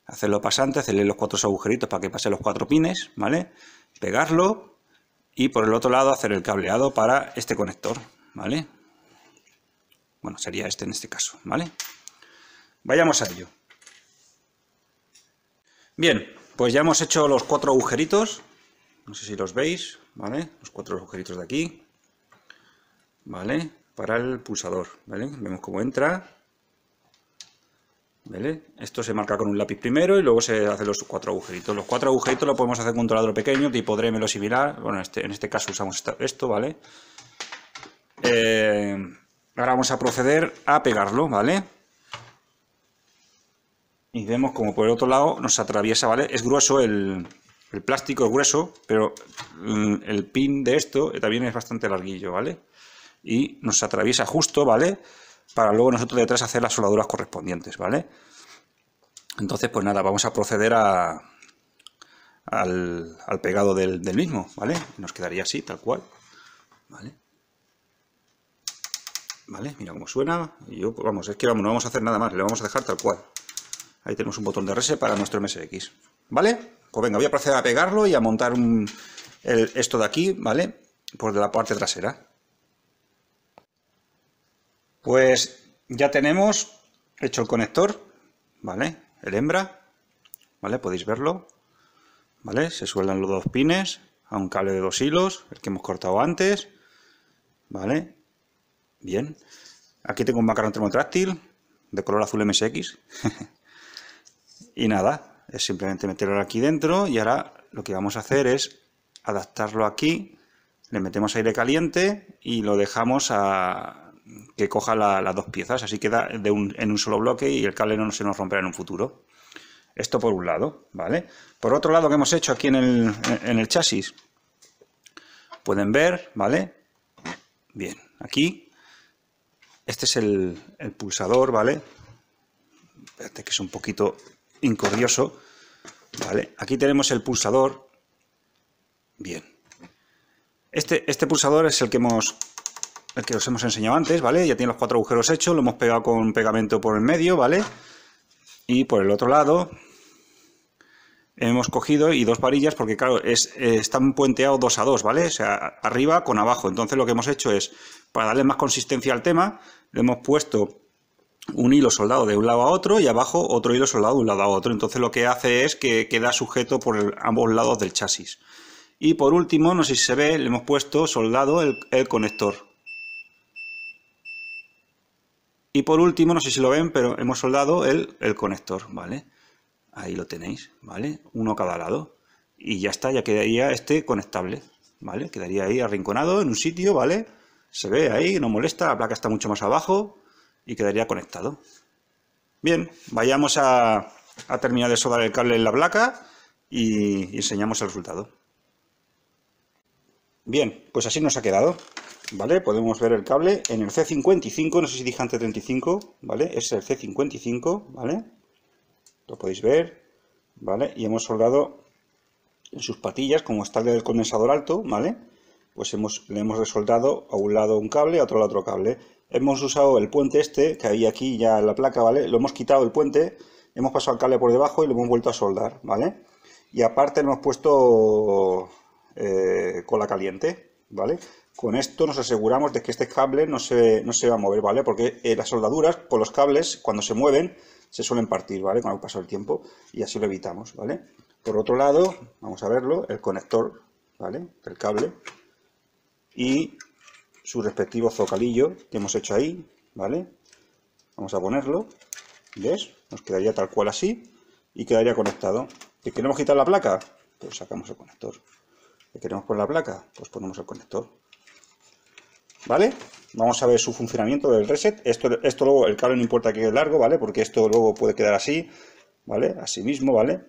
Hacerlo pasante, hacerle los cuatro agujeritos para que pase los cuatro pines, ¿vale? Pegarlo y por el otro lado hacer el cableado para este conector, ¿vale? Bueno, sería este en este caso, ¿vale? Vayamos a ello. Bien, pues ya hemos hecho los cuatro agujeritos. No sé si los veis, ¿vale? Los cuatro agujeritos de aquí. ¿Vale? Para el pulsador, ¿vale? Vemos cómo entra. ¿Vale? Esto se marca con un lápiz primero y luego se hacen los cuatro agujeritos. Los cuatro agujeritos lo podemos hacer con un taladro pequeño, tipo Dremel o Bueno, este, en este caso usamos esto, ¿vale? Eh, ahora vamos a proceder a pegarlo, ¿vale? Y vemos como por el otro lado nos atraviesa, ¿vale? Es grueso el, plástico, es grueso, pero mm, el pin de esto también es bastante larguillo, ¿vale? Y nos atraviesa justo, ¿vale? Para luego nosotros detrás hacer las soladuras correspondientes, ¿vale? Entonces, pues nada, vamos a proceder a, al, al, pegado del, del, mismo, ¿vale? Nos quedaría así, tal cual, ¿vale? ¿Vale? Mira cómo suena. Y yo, pues vamos, es que vamos, no vamos a hacer nada más, le vamos a dejar tal cual. Ahí tenemos un botón de reset para nuestro MSX. ¿Vale? Pues venga, voy a proceder a pegarlo y a montar esto de aquí, ¿vale? Por pues la parte trasera. Pues ya tenemos hecho el conector, ¿vale? El hembra, ¿vale? Podéis verlo, ¿vale? Se sueldan los dos pines a un cable de dos hilos, el que hemos cortado antes, ¿vale? Bien. Aquí tengo un macarrón termotráctil de color azul MSX. Y nada, es simplemente meterlo aquí dentro y ahora lo que vamos a hacer es adaptarlo aquí, le metemos aire caliente y lo dejamos a que coja las dos piezas, así queda de en un solo bloque y el cable no se nos romperá en un futuro. Esto por un lado, ¿vale? Por otro lado, que hemos hecho aquí en el, chasis? Pueden ver, ¿vale? Bien, aquí. Este es el, el pulsador, ¿vale? Espérate que es un poquito incurioso. Vale, aquí tenemos el pulsador. Bien. Este, este pulsador es el que hemos que os hemos enseñado antes, ¿vale? Ya tiene los cuatro agujeros hechos, lo hemos pegado con pegamento por el medio, ¿vale? Y por el otro lado hemos cogido y dos varillas porque, claro, es, eh, están puenteados dos a dos, ¿vale? O sea, arriba con abajo. Entonces lo que hemos hecho es, para darle más consistencia al tema, le hemos puesto un hilo soldado de un lado a otro y abajo otro hilo soldado de un lado a otro. Entonces lo que hace es que queda sujeto por ambos lados del chasis. Y por último, no sé si se ve, le hemos puesto soldado el, conector. Y por último, no sé si lo ven, pero hemos soldado el, el conector, ¿vale? Ahí lo tenéis, ¿vale? Uno a cada lado. Y ya está, ya quedaría este conectable, ¿vale? Quedaría ahí arrinconado en un sitio, ¿vale? Se ve ahí, no molesta, la placa está mucho más abajo, y quedaría conectado. Bien, vayamos a, terminar de soldar el cable en la placa y, enseñamos el resultado. Bien, pues así nos ha quedado. ¿Vale? Podemos ver el cable en el C55, no sé si dije antes 35, ¿vale? Es el C55, ¿vale? Lo podéis ver, ¿vale? Y hemos soldado en sus patillas, como está el condensador alto, ¿vale? Pues hemos, le hemos resoldado a un lado un cable, a otro lado otro cable hemos usado el puente este, que hay aquí ya en la placa, ¿vale? Lo hemos quitado el puente, hemos pasado el cable por debajo y lo hemos vuelto a soldar, ¿vale? Y aparte lo hemos puesto eh, cola caliente, ¿vale? Con esto nos aseguramos de que este cable no se, no se va a mover, ¿vale? Porque eh, las soldaduras con los cables, cuando se mueven, se suelen partir, ¿vale? Con el paso del tiempo y así lo evitamos, ¿vale? Por otro lado, vamos a verlo, el conector, ¿vale? El cable y su respectivo zocalillo que hemos hecho ahí, ¿vale? Vamos a ponerlo, ¿ves? Nos quedaría tal cual así y quedaría conectado. y queremos quitar la placa? Pues sacamos el conector. ¿Que queremos poner la placa? Pues ponemos el conector. ¿Vale? Vamos a ver su funcionamiento del reset. Esto, esto luego, el cable no importa que quede largo, ¿vale? Porque esto luego puede quedar así, ¿vale? Así mismo, ¿vale?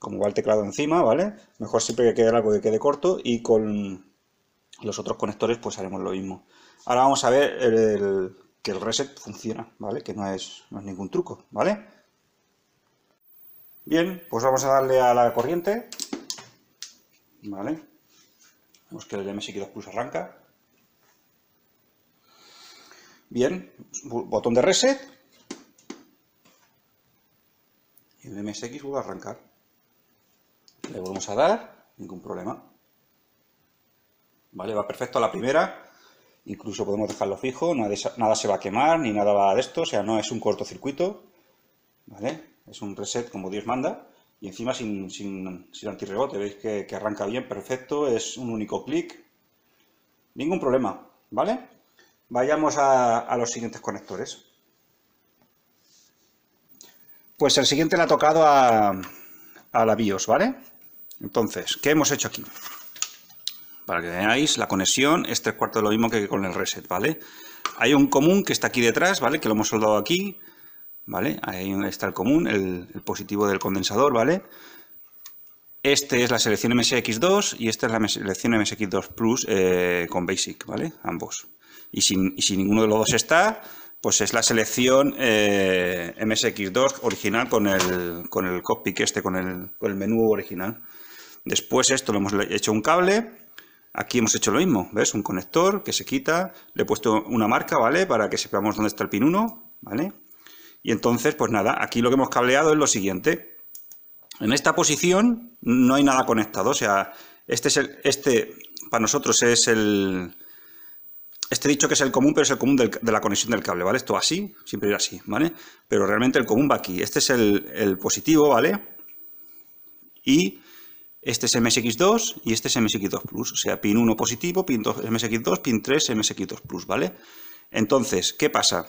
Como va el teclado encima, ¿vale? Mejor siempre que quede largo que quede corto y con los otros conectores pues haremos lo mismo. Ahora vamos a ver que el reset funciona, ¿vale? Que no es, ningún truco, ¿vale? Bien, pues vamos a darle a la corriente, ¿vale? Vemos que el MSX2 Plus arranca. Bien, botón de reset. Y el MSX vuelve a arrancar. Le volvemos a dar, ningún problema. ¿vale? Va perfecto a la primera, incluso podemos dejarlo fijo, nada, se va a quemar ni nada va de esto, o sea, no es un cortocircuito, ¿vale? Es un reset como Dios manda y encima sin, sin, sin antirrebote, veis que, arranca bien, perfecto, es un único clic, ningún problema, ¿vale? Vayamos a, los siguientes conectores. Pues el siguiente le ha tocado a, a la BIOS, ¿vale? Entonces, ¿qué hemos hecho aquí? Para que veáis, la conexión es tres cuartos lo mismo que con el reset, ¿vale? Hay un común que está aquí detrás, ¿vale? Que lo hemos soldado aquí, ¿vale? Ahí está el común, el, positivo del condensador, ¿vale? Este es la selección MSX2 y esta es la selección MSX2 Plus eh, con Basic, ¿vale? Ambos. Y si, ninguno de los dos está, pues es la selección eh, MSX2 original con el, con el cockpit este, con el, con el menú original. Después esto lo hemos hecho un cable Aquí hemos hecho lo mismo, ¿ves? Un conector que se quita, le he puesto una marca, ¿vale? Para que sepamos dónde está el pin 1, ¿vale? Y entonces, pues nada, aquí lo que hemos cableado es lo siguiente. En esta posición no hay nada conectado, o sea, este es el, este para nosotros es el, este dicho que es el común, pero es el común de la conexión del cable, ¿vale? Esto así, siempre irá así, ¿vale? Pero realmente el común va aquí. Este es el, el positivo, ¿vale? Y este es MSX2 y este es MSX2 Plus. O sea, pin 1 positivo, pin 2 MSX2, pin 3 MSX2 Plus, ¿vale? Entonces, ¿qué pasa?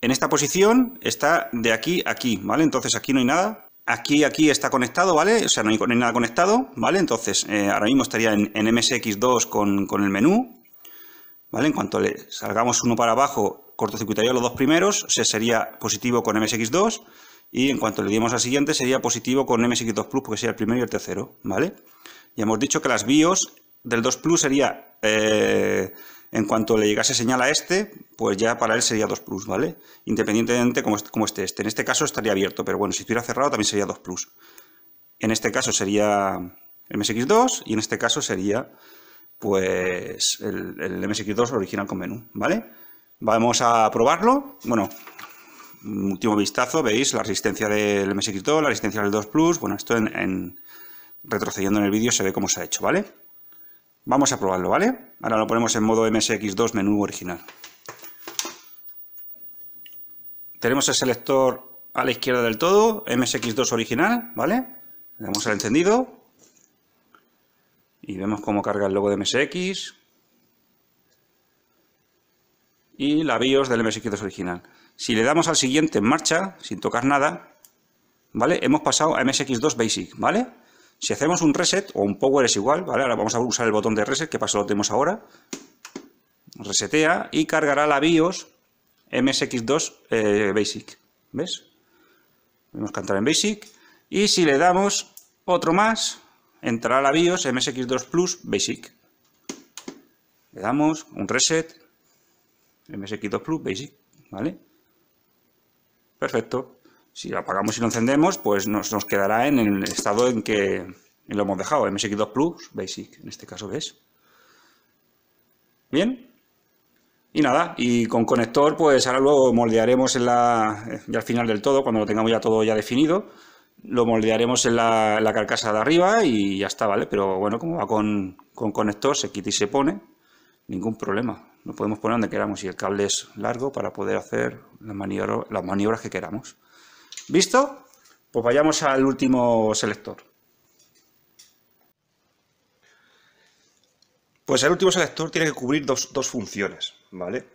En esta posición está de aquí a aquí, ¿vale? Entonces aquí no hay nada. Aquí, aquí está conectado, ¿vale? O sea, no hay, nada conectado, ¿vale? Entonces, eh, ahora mismo estaría en, MSX2 con, el menú, ¿vale? En cuanto le salgamos uno para abajo, cortocircuitaría los dos primeros, se sería positivo con MSX2 y en cuanto le dimos al siguiente sería positivo con MSX2 Plus porque sería el primero y el tercero, ¿vale? Ya hemos dicho que las BIOS del 2 Plus sería, eh, en cuanto le llegase señal a este, pues ya para él sería 2 Plus, ¿vale? Independientemente como, como esté este. En este caso estaría abierto, pero bueno, si estuviera cerrado también sería 2 Plus. En este caso sería MSX2 y en este caso sería pues el, el MSX2 original con menú, ¿vale? Vamos a probarlo. Bueno, Mm, último vistazo, veis la resistencia del MSX2, la resistencia del 2 Plus. Bueno, esto en, retrocediendo en el vídeo se ve cómo se ha hecho, ¿vale? Vamos a probarlo, ¿vale? Ahora lo ponemos en modo MSX2 menú original. Tenemos el selector a la izquierda del todo, MSX2 original, ¿vale? Le damos al encendido y vemos cómo carga el logo de MSX y la BIOS del MSX2 original. Si le damos al siguiente en marcha, sin tocar nada, ¿vale? Hemos pasado a MSX2 Basic, ¿vale? Si hacemos un reset o un power es igual, ¿vale? Ahora vamos a usar el botón de reset, que pasó lo tenemos ahora. Resetea y cargará la BIOS MSX2 eh, Basic, ¿ves? Podemos cantar en Basic. Y si le damos otro más, entrará la BIOS MSX2 Plus Basic. Le damos un reset, MSX2 Plus Basic, ¿vale? Perfecto. Si lo apagamos y lo encendemos, pues nos, nos quedará en el estado en que lo hemos dejado, MSX2 Plus Basic, en este caso ves. Bien. Y nada, y con conector, pues ahora luego moldearemos en la, ya al final del todo, cuando lo tengamos ya todo ya definido, lo moldearemos en la, la carcasa de arriba y ya está, ¿vale? Pero bueno, como va con, con conector, se quita y se pone, ningún problema lo podemos poner donde queramos y el cable es largo para poder hacer las, maniobra, las maniobras que queramos. ¿Visto? Pues vayamos al último selector. Pues el último selector tiene que cubrir dos, funciones, ¿vale?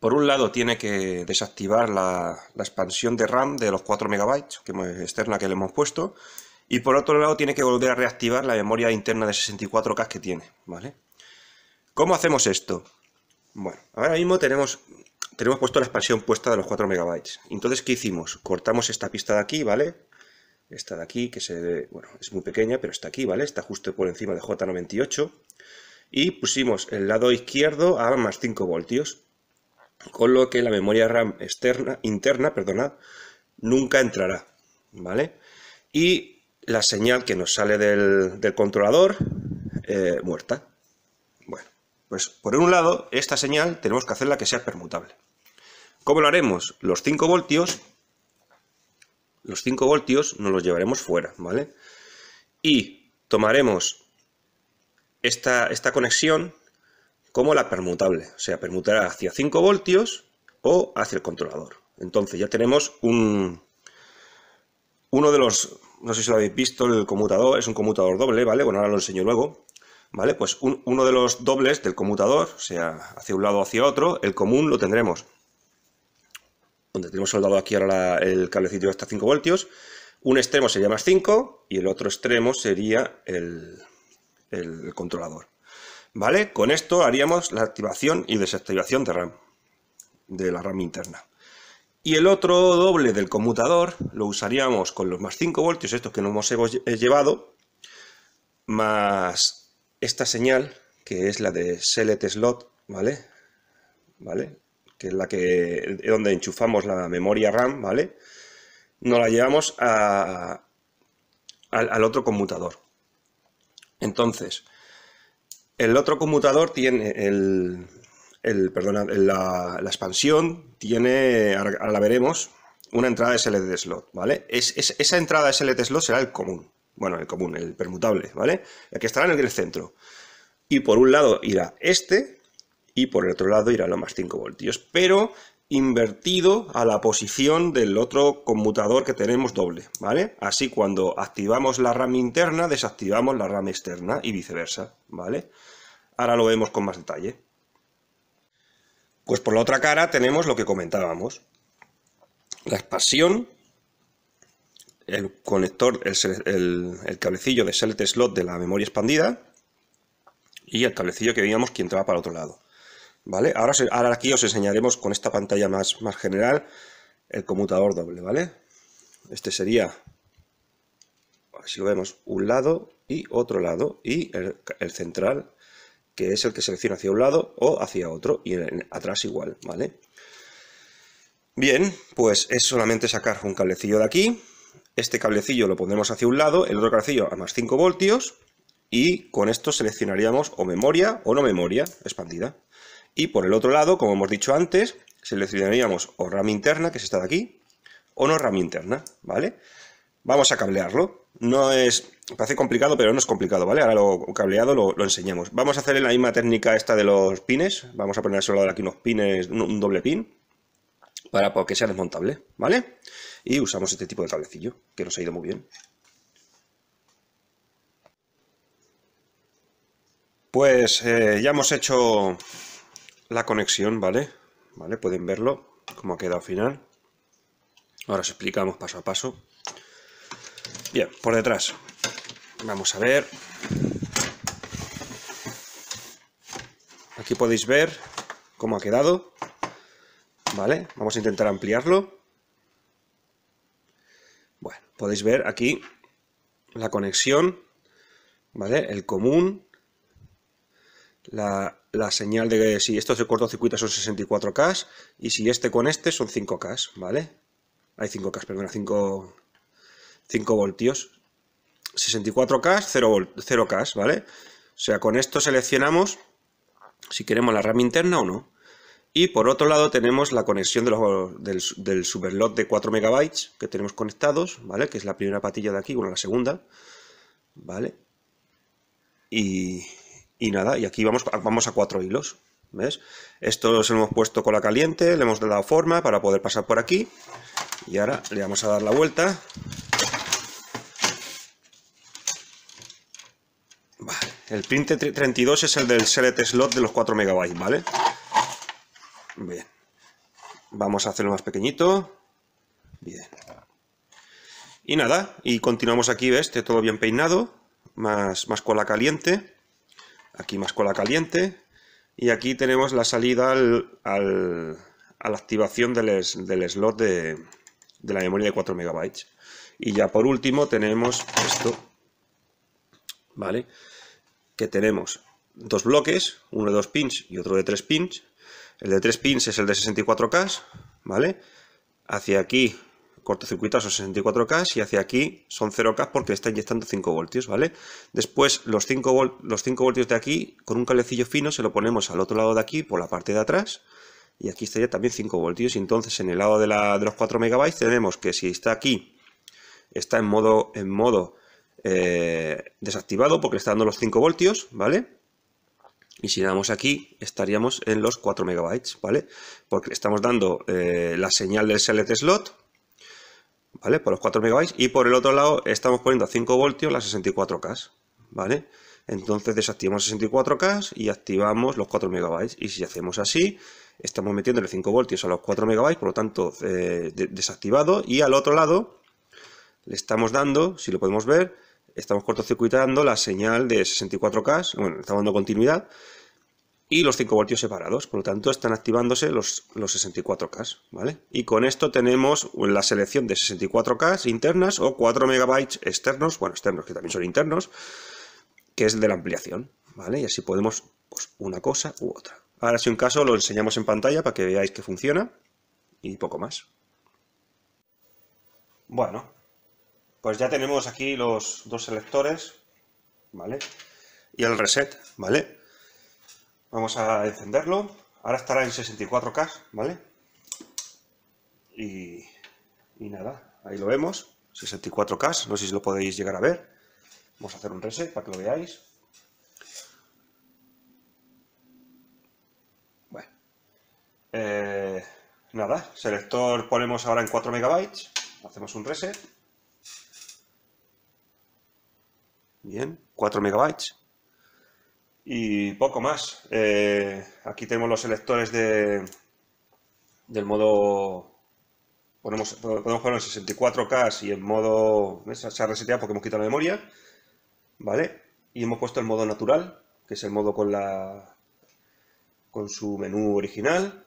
Por un lado tiene que desactivar la, expansión de RAM de los 4 MB que externa que le hemos puesto y por otro lado tiene que volver a reactivar la memoria interna de 64K que tiene, ¿vale? ¿Cómo hacemos esto? Bueno, ahora mismo tenemos, tenemos puesto la expansión puesta de los 4 megabytes Entonces, ¿qué hicimos? Cortamos esta pista de aquí, ¿vale? Esta de aquí, que se bueno, es muy pequeña, pero está aquí, ¿vale? Está justo por encima de J98. Y pusimos el lado izquierdo a más 5 voltios. Con lo que la memoria RAM externa, interna perdona, nunca entrará, ¿vale? Y la señal que nos sale del, controlador, eh, muerta, pues por un lado, esta señal tenemos que hacerla que sea permutable. ¿Cómo lo haremos? Los 5 voltios, los 5 voltios nos los llevaremos fuera, ¿vale? Y tomaremos esta, esta conexión como la permutable, o sea, permutará hacia 5 voltios o hacia el controlador. Entonces ya tenemos un, uno de los, no sé si lo habéis visto, el conmutador, es un conmutador doble, ¿vale? Bueno, ahora lo enseño luego. ¿Vale? Pues uno de los dobles del conmutador, o sea, hacia un lado o hacia otro, el común lo tendremos. Donde tenemos soldado aquí ahora el cablecito hasta este 5 voltios. Un extremo sería más 5 y el otro extremo sería el, el controlador. ¿Vale? Con esto haríamos la activación y desactivación de RAM, de la RAM interna. Y el otro doble del conmutador lo usaríamos con los más 5 voltios, estos que nos hemos llevado, más esta señal, que es la de select slot, ¿vale? ¿Vale? Que es la que, donde enchufamos la memoria RAM, ¿vale? Nos la llevamos a, al, otro conmutador. Entonces, el otro conmutador tiene el, el, perdona, la, expansión tiene, ahora la veremos, una entrada de SLT slot, ¿vale? Es, esa entrada de slot será el común, bueno, el común, el permutable, ¿vale? El que estará en el centro. Y por un lado irá este y por el otro lado irá lo más 5 voltios, pero invertido a la posición del otro conmutador que tenemos doble, ¿vale? Así cuando activamos la rama interna, desactivamos la rama externa y viceversa, ¿vale? Ahora lo vemos con más detalle. Pues por la otra cara tenemos lo que comentábamos, la expansión el conector, el, cablecillo de select slot de la memoria expandida y el cablecillo que veíamos que entraba para otro lado. ¿Vale? Ahora, aquí os enseñaremos con esta pantalla más, general el conmutador doble, ¿vale? Este sería, así lo vemos, un lado y otro lado y el, central que es el que selecciona hacia un lado o hacia otro y atrás igual, ¿vale? Bien, pues es solamente sacar un cablecillo de aquí, este cablecillo lo pondremos hacia un lado, el otro cablecillo a más 5 voltios y con esto seleccionaríamos o memoria o no memoria expandida. Y por el otro lado, como hemos dicho antes, seleccionaríamos o RAM interna, que es esta de aquí, o no RAM interna, ¿vale? Vamos a cablearlo. No es... parece complicado, pero no es complicado, ¿vale? Ahora lo cableado lo, enseñamos. Vamos a hacer la misma técnica esta de los pines. Vamos a poner ese lado de aquí unos pines, un, doble pin, para que sea desmontable, ¿vale? vale y usamos este tipo de cablecillo, que nos ha ido muy bien. Pues eh, ya hemos hecho la conexión, ¿vale? ¿Vale? Pueden verlo, cómo ha quedado al final. Ahora os explicamos paso a paso. Bien, por detrás. Vamos a ver. Aquí podéis ver cómo ha quedado. ¿Vale? Vamos a intentar ampliarlo podéis ver aquí la conexión, ¿vale? El común, la, señal de que si esto se circuito son 64K y si este con este son 5K, ¿vale? Hay 5K, perdón, 5, 5 voltios. 64K, 0, 0K, ¿vale? O sea, con esto seleccionamos si queremos la RAM interna o no. Y por otro lado tenemos la conexión del, del superlot de 4 megabytes que tenemos conectados, ¿vale? Que es la primera patilla de aquí, bueno, la segunda, ¿vale? Y, nada, y aquí vamos, vamos a cuatro hilos, ¿ves? Esto lo hemos puesto con la caliente, le hemos dado forma para poder pasar por aquí. Y ahora le vamos a dar la vuelta. Vale, el print 32 es el del select slot de los 4 megabytes vale Bien. Vamos a hacerlo más pequeñito. Bien. Y nada, y continuamos aquí, ¿ves? Este todo bien peinado, más, más cola caliente. Aquí más cola caliente. Y aquí tenemos la salida al, a la activación del, slot de, la memoria de 4 MB. Y ya por último tenemos esto, ¿vale? Que tenemos dos bloques, uno de 2 pins y otro de 3 pins, el de 3 pins es el de 64K, ¿vale? Hacia aquí cortocircuitas son 64K y hacia aquí son 0K porque está inyectando 5 voltios, ¿vale? Después los 5, voltios de aquí con un calecillo fino se lo ponemos al otro lado de aquí por la parte de atrás y aquí estaría también 5 voltios y entonces en el lado de, los 4 MB tenemos que si está aquí está en modo, en modo eh, desactivado porque está dando los 5 voltios, ¿vale? Y si damos aquí, estaríamos en los 4 megabytes, ¿vale? Porque estamos dando eh, la señal del select slot, ¿vale? Por los 4 megabytes y por el otro lado estamos poniendo a 5 voltios las 64K, ¿vale? Entonces desactivamos 64K y activamos los 4 megabytes. Y si hacemos así, estamos metiéndole 5 voltios a los 4 megabytes, por lo tanto eh, desactivado. Y al otro lado le estamos dando, si lo podemos ver, estamos cortocircuitando la señal de 64K, bueno, estamos dando continuidad, y los 5 voltios separados, por lo tanto están activándose los, los 64K, ¿vale? Y con esto tenemos la selección de 64K internas o 4 MB externos, bueno, externos que también son internos, que es de la ampliación, ¿vale? Y así podemos pues, una cosa u otra. Ahora si un caso lo enseñamos en pantalla para que veáis que funciona y poco más. Bueno, pues ya tenemos aquí los dos selectores, ¿vale? Y el reset, ¿vale? Vamos a encenderlo. Ahora estará en 64K, ¿vale? Y, y nada, ahí lo vemos. 64K, no sé si lo podéis llegar a ver. Vamos a hacer un reset para que lo veáis. Bueno. Eh, nada, selector ponemos ahora en 4 MB. Hacemos un reset. Bien, 4 megabytes. Y poco más. Eh, aquí tenemos los selectores de, del modo... Ponemos, podemos poner 64K y en modo... Se porque hemos quitado la memoria. ¿Vale? Y hemos puesto el modo natural, que es el modo con la con su menú original.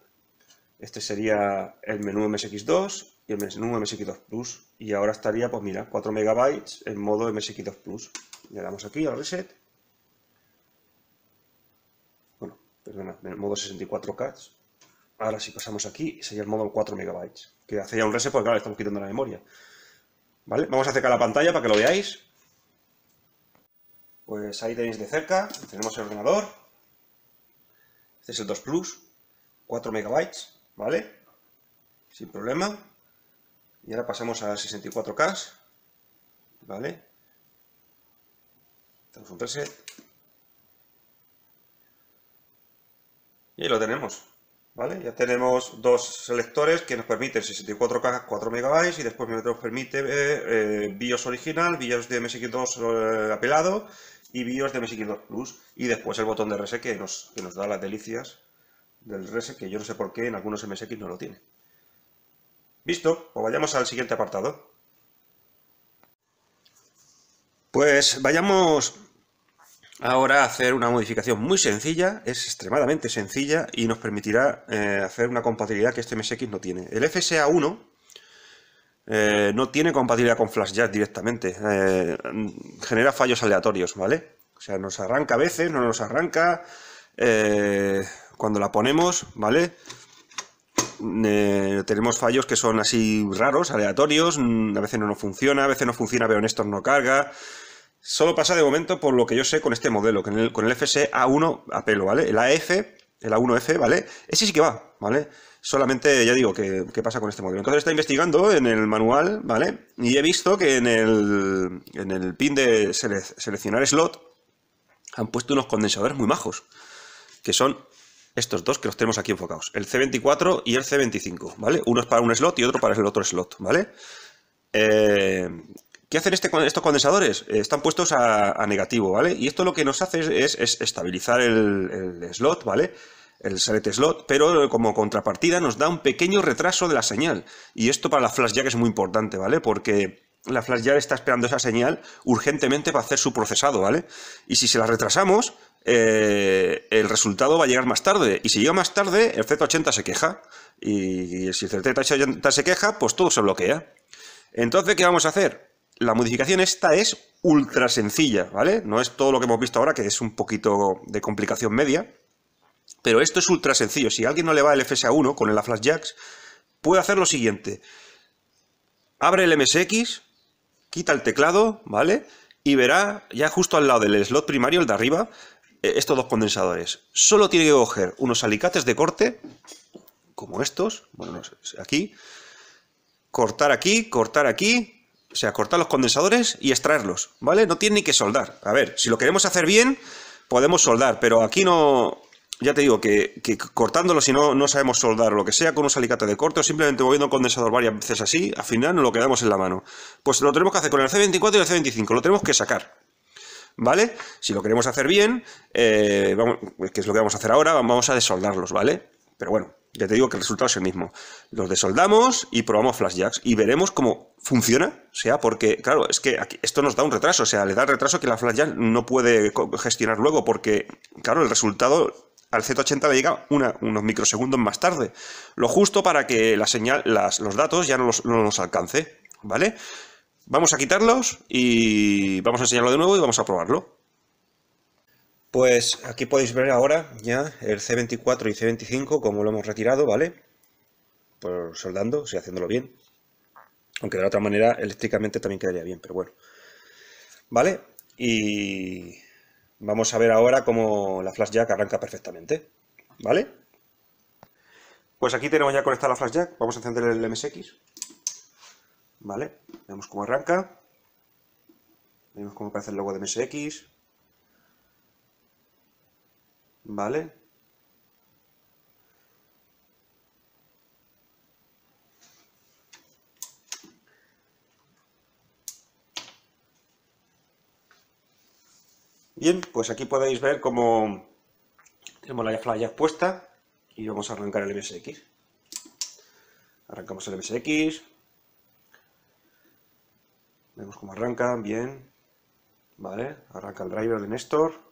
Este sería el menú MSX2 y el menú MSX2 Plus. Y ahora estaría, pues mira, 4 megabytes en modo MSX2 Plus le damos aquí al reset. Bueno, perdona, en el modo 64K. Ahora si pasamos aquí, sería el modo 4 MB, que hacía un reset porque claro, estamos quitando la memoria. ¿Vale? Vamos a acercar la pantalla para que lo veáis. Pues ahí tenéis de cerca, tenemos el ordenador. Este es el 2 Plus, 4 MB, ¿vale? Sin problema. Y ahora pasamos a 64K, ¿vale? Tenemos un Y lo tenemos. ¿Vale? Ya tenemos dos selectores que nos permiten 64 k 4 megabytes y después nos permite eh, BIOS original, BIOS de MSX2 eh, apelado y BIOS de MSX2 Plus. Y después el botón de reset que nos, da las delicias del reset que yo no sé por qué en algunos MSX no lo tiene. Visto, pues vayamos al siguiente apartado. Pues vayamos ahora a hacer una modificación muy sencilla, es extremadamente sencilla y nos permitirá eh, hacer una compatibilidad que este MSX no tiene. El FSA1 eh, no tiene compatibilidad con FlashJet directamente, eh, genera fallos aleatorios, ¿vale? O sea, nos arranca a veces, no nos arranca, cuando la ponemos, ¿vale? Mm, eh, tenemos fallos que son así raros, aleatorios, mm, a veces no nos funciona, a veces no funciona pero en estos no carga. Solo pasa de momento por lo que yo sé con este modelo, con el, con el FS A1 e a pelo, ¿vale? El AF, el A1F, ¿vale? Ese sí que va, ¿vale? Solamente, ya digo, que, pasa con este modelo? Entonces está investigando en el manual, ¿vale? Y he visto que en el, en el pin de seleccionar slot han puesto unos condensadores muy majos, que son estos dos que los tenemos aquí enfocados, el C24 y el C25, ¿vale? Uno es para un slot y otro para el otro slot, ¿vale? Eh, ¿Qué hacen este estos condensadores? Eh, están puestos a, negativo, ¿vale? Y esto lo que nos hace es, estabilizar el, slot, ¿vale? El select slot, pero como contrapartida nos da un pequeño retraso de la señal. Y esto para la flash jack es muy importante, ¿vale? Porque la Flash FlashJar está esperando esa señal urgentemente para hacer su procesado, ¿vale? Y si se la retrasamos, eh, el resultado va a llegar más tarde. Y si llega más tarde, el Z80 se queja. Y si el Z80 se queja, pues todo se bloquea. Entonces, ¿qué vamos a hacer? La modificación esta es ultra sencilla, ¿vale? No es todo lo que hemos visto ahora, que es un poquito de complicación media. Pero esto es ultra sencillo. Si alguien no le va el FSA1 con el Flash Jacks, puede hacer lo siguiente. Abre el MSX, quita el teclado, ¿vale? Y verá ya justo al lado del slot primario, el de arriba, eh, estos dos condensadores. Solo tiene que coger unos alicates de corte, como estos, bueno, aquí, cortar aquí, cortar aquí, o sea, cortar los condensadores y extraerlos, ¿vale? No tiene ni que soldar. A ver, si lo queremos hacer bien, podemos soldar, pero aquí no, ya te digo que, cortándolo, si no, no sabemos soldar lo que sea, con un alicate de corte o simplemente moviendo un condensador varias veces así, al final nos lo quedamos en la mano. Pues lo tenemos que hacer con el C24 y el C25, lo tenemos que sacar. ¿Vale? Si lo queremos hacer bien, eh, que es lo que vamos a hacer ahora, vamos a desoldarlos, ¿vale? Pero bueno, ya te digo que el resultado es el mismo. Los desoldamos y probamos flash jacks. y veremos cómo funciona. O sea, porque, claro, es que esto nos da un retraso. O sea, le da retraso que la jack no puede gestionar luego porque, claro, el resultado al Z80 le llega unos microsegundos más tarde. Lo justo para que la señal, los datos ya no, los, nos alcance. ¿Vale? Vamos a quitarlos y vamos a enseñarlo de nuevo y vamos a probarlo. Pues aquí podéis ver ahora ya el C24 y C25 como lo hemos retirado, ¿vale? Por soldando, si haciéndolo bien. Aunque de otra manera eléctricamente también quedaría bien, pero bueno. ¿Vale? Y vamos a ver ahora cómo la flash jack arranca perfectamente. ¿Vale? Pues aquí tenemos ya conectada la flash jack. Vamos a encender el MSX. ¿Vale? Vemos cómo arranca. Vemos cómo aparece el logo de MSX. ¿Vale? Bien, pues aquí podéis ver cómo tenemos la flag ya puesta y vamos a arrancar el MSX. Arrancamos el MSX. Vemos cómo arranca, bien. Vale, arranca el driver de Néstor.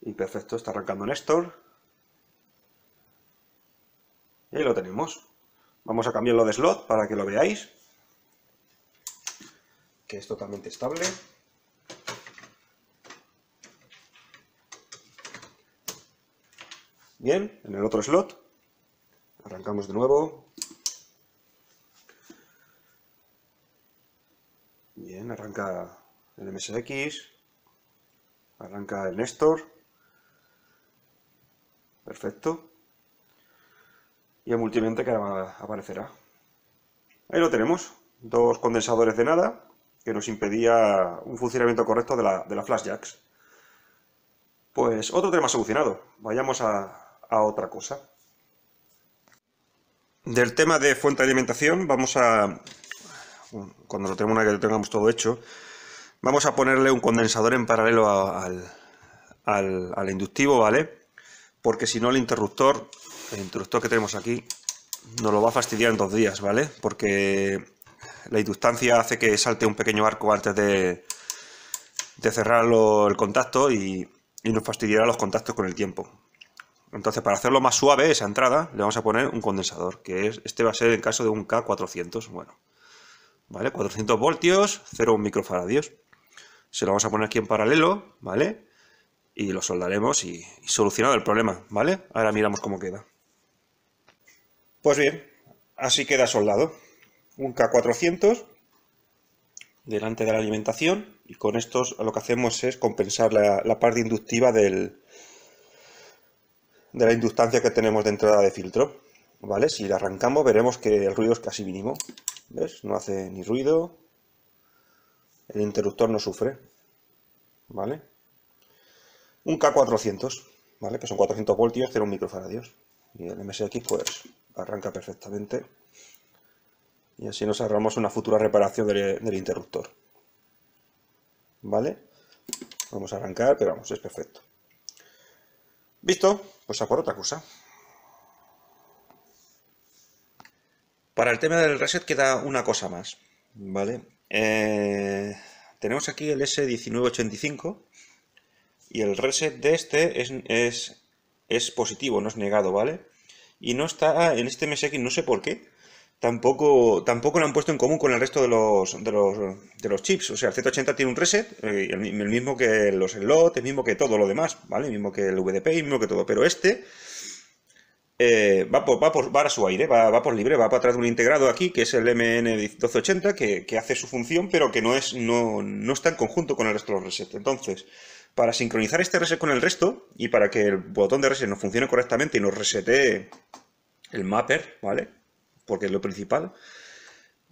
Y perfecto, está arrancando Néstor. Y ahí lo tenemos. Vamos a cambiarlo de slot para que lo veáis. Que es totalmente estable. Bien, en el otro slot. Arrancamos de nuevo. Bien, arranca el MSX. Arranca el Néstor. Perfecto. Y el multimente que aparecerá. Ahí lo tenemos. Dos condensadores de nada que nos impedía un funcionamiento correcto de la, flash jacks. Pues otro tema solucionado. Vayamos a, otra cosa. Del tema de fuente de alimentación vamos a... Cuando lo tengamos, que tengamos todo hecho, vamos a ponerle un condensador en paralelo al inductivo, ¿vale? porque si no el interruptor, el interruptor que tenemos aquí, nos lo va a fastidiar en dos días, ¿vale? Porque la inductancia hace que salte un pequeño arco antes de, cerrar el contacto y, nos fastidiará los contactos con el tiempo. Entonces, para hacerlo más suave esa entrada, le vamos a poner un condensador, que es, este va a ser en caso de un K400, bueno, ¿vale? 400 voltios, 0 microfaradios. Se lo vamos a poner aquí en paralelo, ¿vale? y lo soldaremos y, solucionado el problema, ¿vale? Ahora miramos cómo queda. Pues bien, así queda soldado. Un K400 delante de la alimentación y con estos lo que hacemos es compensar la, parte inductiva del, de la inductancia que tenemos de entrada de filtro. ¿Vale? Si la arrancamos veremos que el ruido es casi mínimo. ¿Ves? No hace ni ruido. El interruptor no sufre. ¿Vale? un K400, ¿vale? Que son 400 voltios, 0 microfaradios. Y el MSX pues arranca perfectamente. Y así nos ahorramos una futura reparación del, interruptor. ¿Vale? Vamos a arrancar, pero vamos, es perfecto. ¿Visto? Pues a por otra cosa. Para el tema del reset queda una cosa más, ¿vale? Eh, tenemos aquí el S1985, y el reset de este es, es, positivo, no es negado, ¿vale? Y no está ah, en este MSX, no sé por qué, tampoco, tampoco lo han puesto en común con el resto de los, de los, de los chips. O sea, el Z80 tiene un reset, eh, el, mismo que los slot, el mismo que todo lo demás, ¿vale? mismo que el VDP, el mismo que todo. Pero este eh, va, por, va, por, va a su aire, va, por libre, va para atrás de un integrado aquí, que es el MN1280, que, hace su función, pero que no, es, no, no está en conjunto con el resto de los resets. Entonces... Para sincronizar este reset con el resto y para que el botón de reset nos funcione correctamente y nos resete el mapper, ¿vale? Porque es lo principal,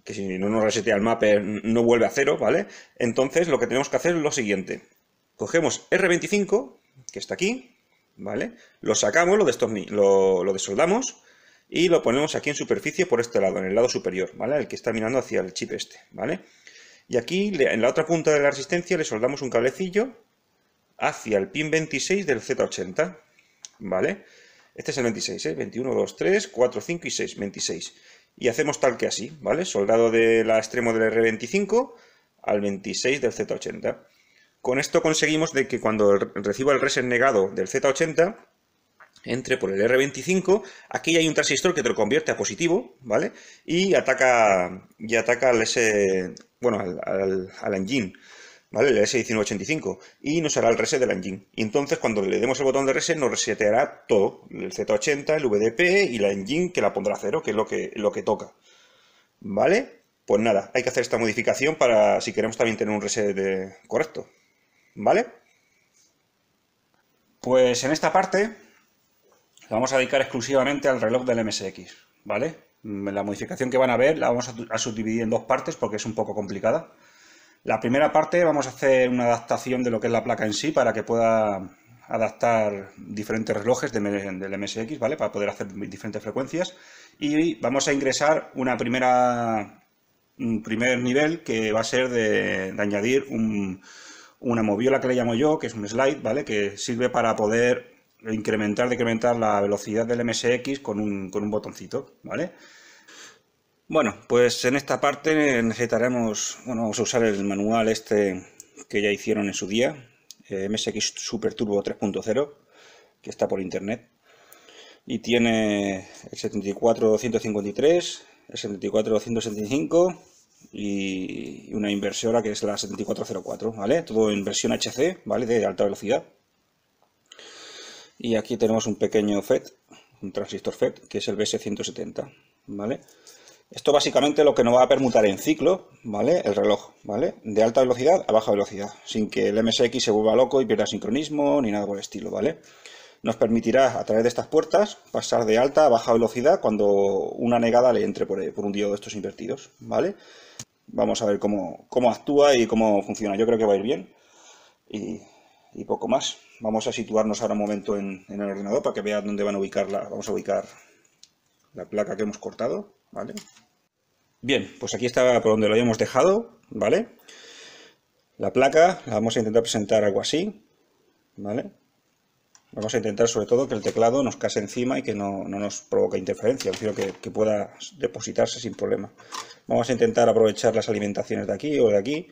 que si no nos resetea el mapper no vuelve a cero, ¿vale? Entonces lo que tenemos que hacer es lo siguiente. Cogemos R25, que está aquí, ¿vale? Lo sacamos, lo, lo, lo desoldamos y lo ponemos aquí en superficie por este lado, en el lado superior, ¿vale? El que está mirando hacia el chip este, ¿vale? Y aquí, en la otra punta de la resistencia, le soldamos un cablecillo hacia el pin 26 del Z80, ¿vale? Este es el 26, ¿eh? 21, 2, 3, 4, 5 y 6, 26. Y hacemos tal que así, ¿vale? Soldado del extremo del R25 al 26 del Z80. Con esto conseguimos de que cuando reciba el reset negado del Z80, entre por el R25, aquí hay un transistor que te lo convierte a positivo, ¿vale? Y ataca, y ataca al S, bueno, al, al, al engine. ¿vale? El S1985, y nos hará el reset del engine. Y entonces cuando le demos el botón de reset nos reseteará todo, el Z80, el VDP y la engine que la pondrá a cero, que es lo que, lo que toca. ¿Vale? Pues nada, hay que hacer esta modificación para si queremos también tener un reset correcto. ¿Vale? Pues en esta parte la vamos a dedicar exclusivamente al reloj del MSX, ¿vale? La modificación que van a ver la vamos a subdividir en dos partes porque es un poco complicada. La primera parte vamos a hacer una adaptación de lo que es la placa en sí para que pueda adaptar diferentes relojes del MSX, ¿vale? Para poder hacer diferentes frecuencias. Y vamos a ingresar una primera, un primer nivel que va a ser de, añadir una moviola que le llamo yo, que es un slide, ¿vale? Que sirve para poder incrementar, decrementar la velocidad del MSX con un, con un botoncito, ¿vale? vale bueno, pues en esta parte necesitaremos, bueno, vamos a usar el manual este que ya hicieron en su día, eh, MSX Super Turbo 3.0, que está por internet, y tiene el 153, el 74175 y una inversora que es la 7404, ¿vale? Todo en versión HC, ¿vale? De alta velocidad. Y aquí tenemos un pequeño FET, un transistor FET, que es el BS170, ¿vale? vale esto básicamente lo que nos va a permutar en ciclo, ¿vale? El reloj, ¿vale? De alta velocidad a baja velocidad, sin que el MSX se vuelva loco y pierda sincronismo ni nada por el estilo, ¿vale? Nos permitirá a través de estas puertas pasar de alta a baja velocidad cuando una negada le entre por, eh, un diodo de estos invertidos, ¿vale? Vamos a ver cómo, cómo, actúa y cómo funciona. Yo creo que va a ir bien y, poco más. Vamos a situarnos ahora un momento en, el ordenador para que vean dónde van a ubicarla. vamos a ubicar la placa que hemos cortado. ¿vale? Bien, pues aquí está por donde lo habíamos dejado, ¿vale? La placa la vamos a intentar presentar algo así, ¿vale? Vamos a intentar sobre todo que el teclado nos case encima y que no, nos provoque interferencia, quiero que, pueda depositarse sin problema. Vamos a intentar aprovechar las alimentaciones de aquí o de aquí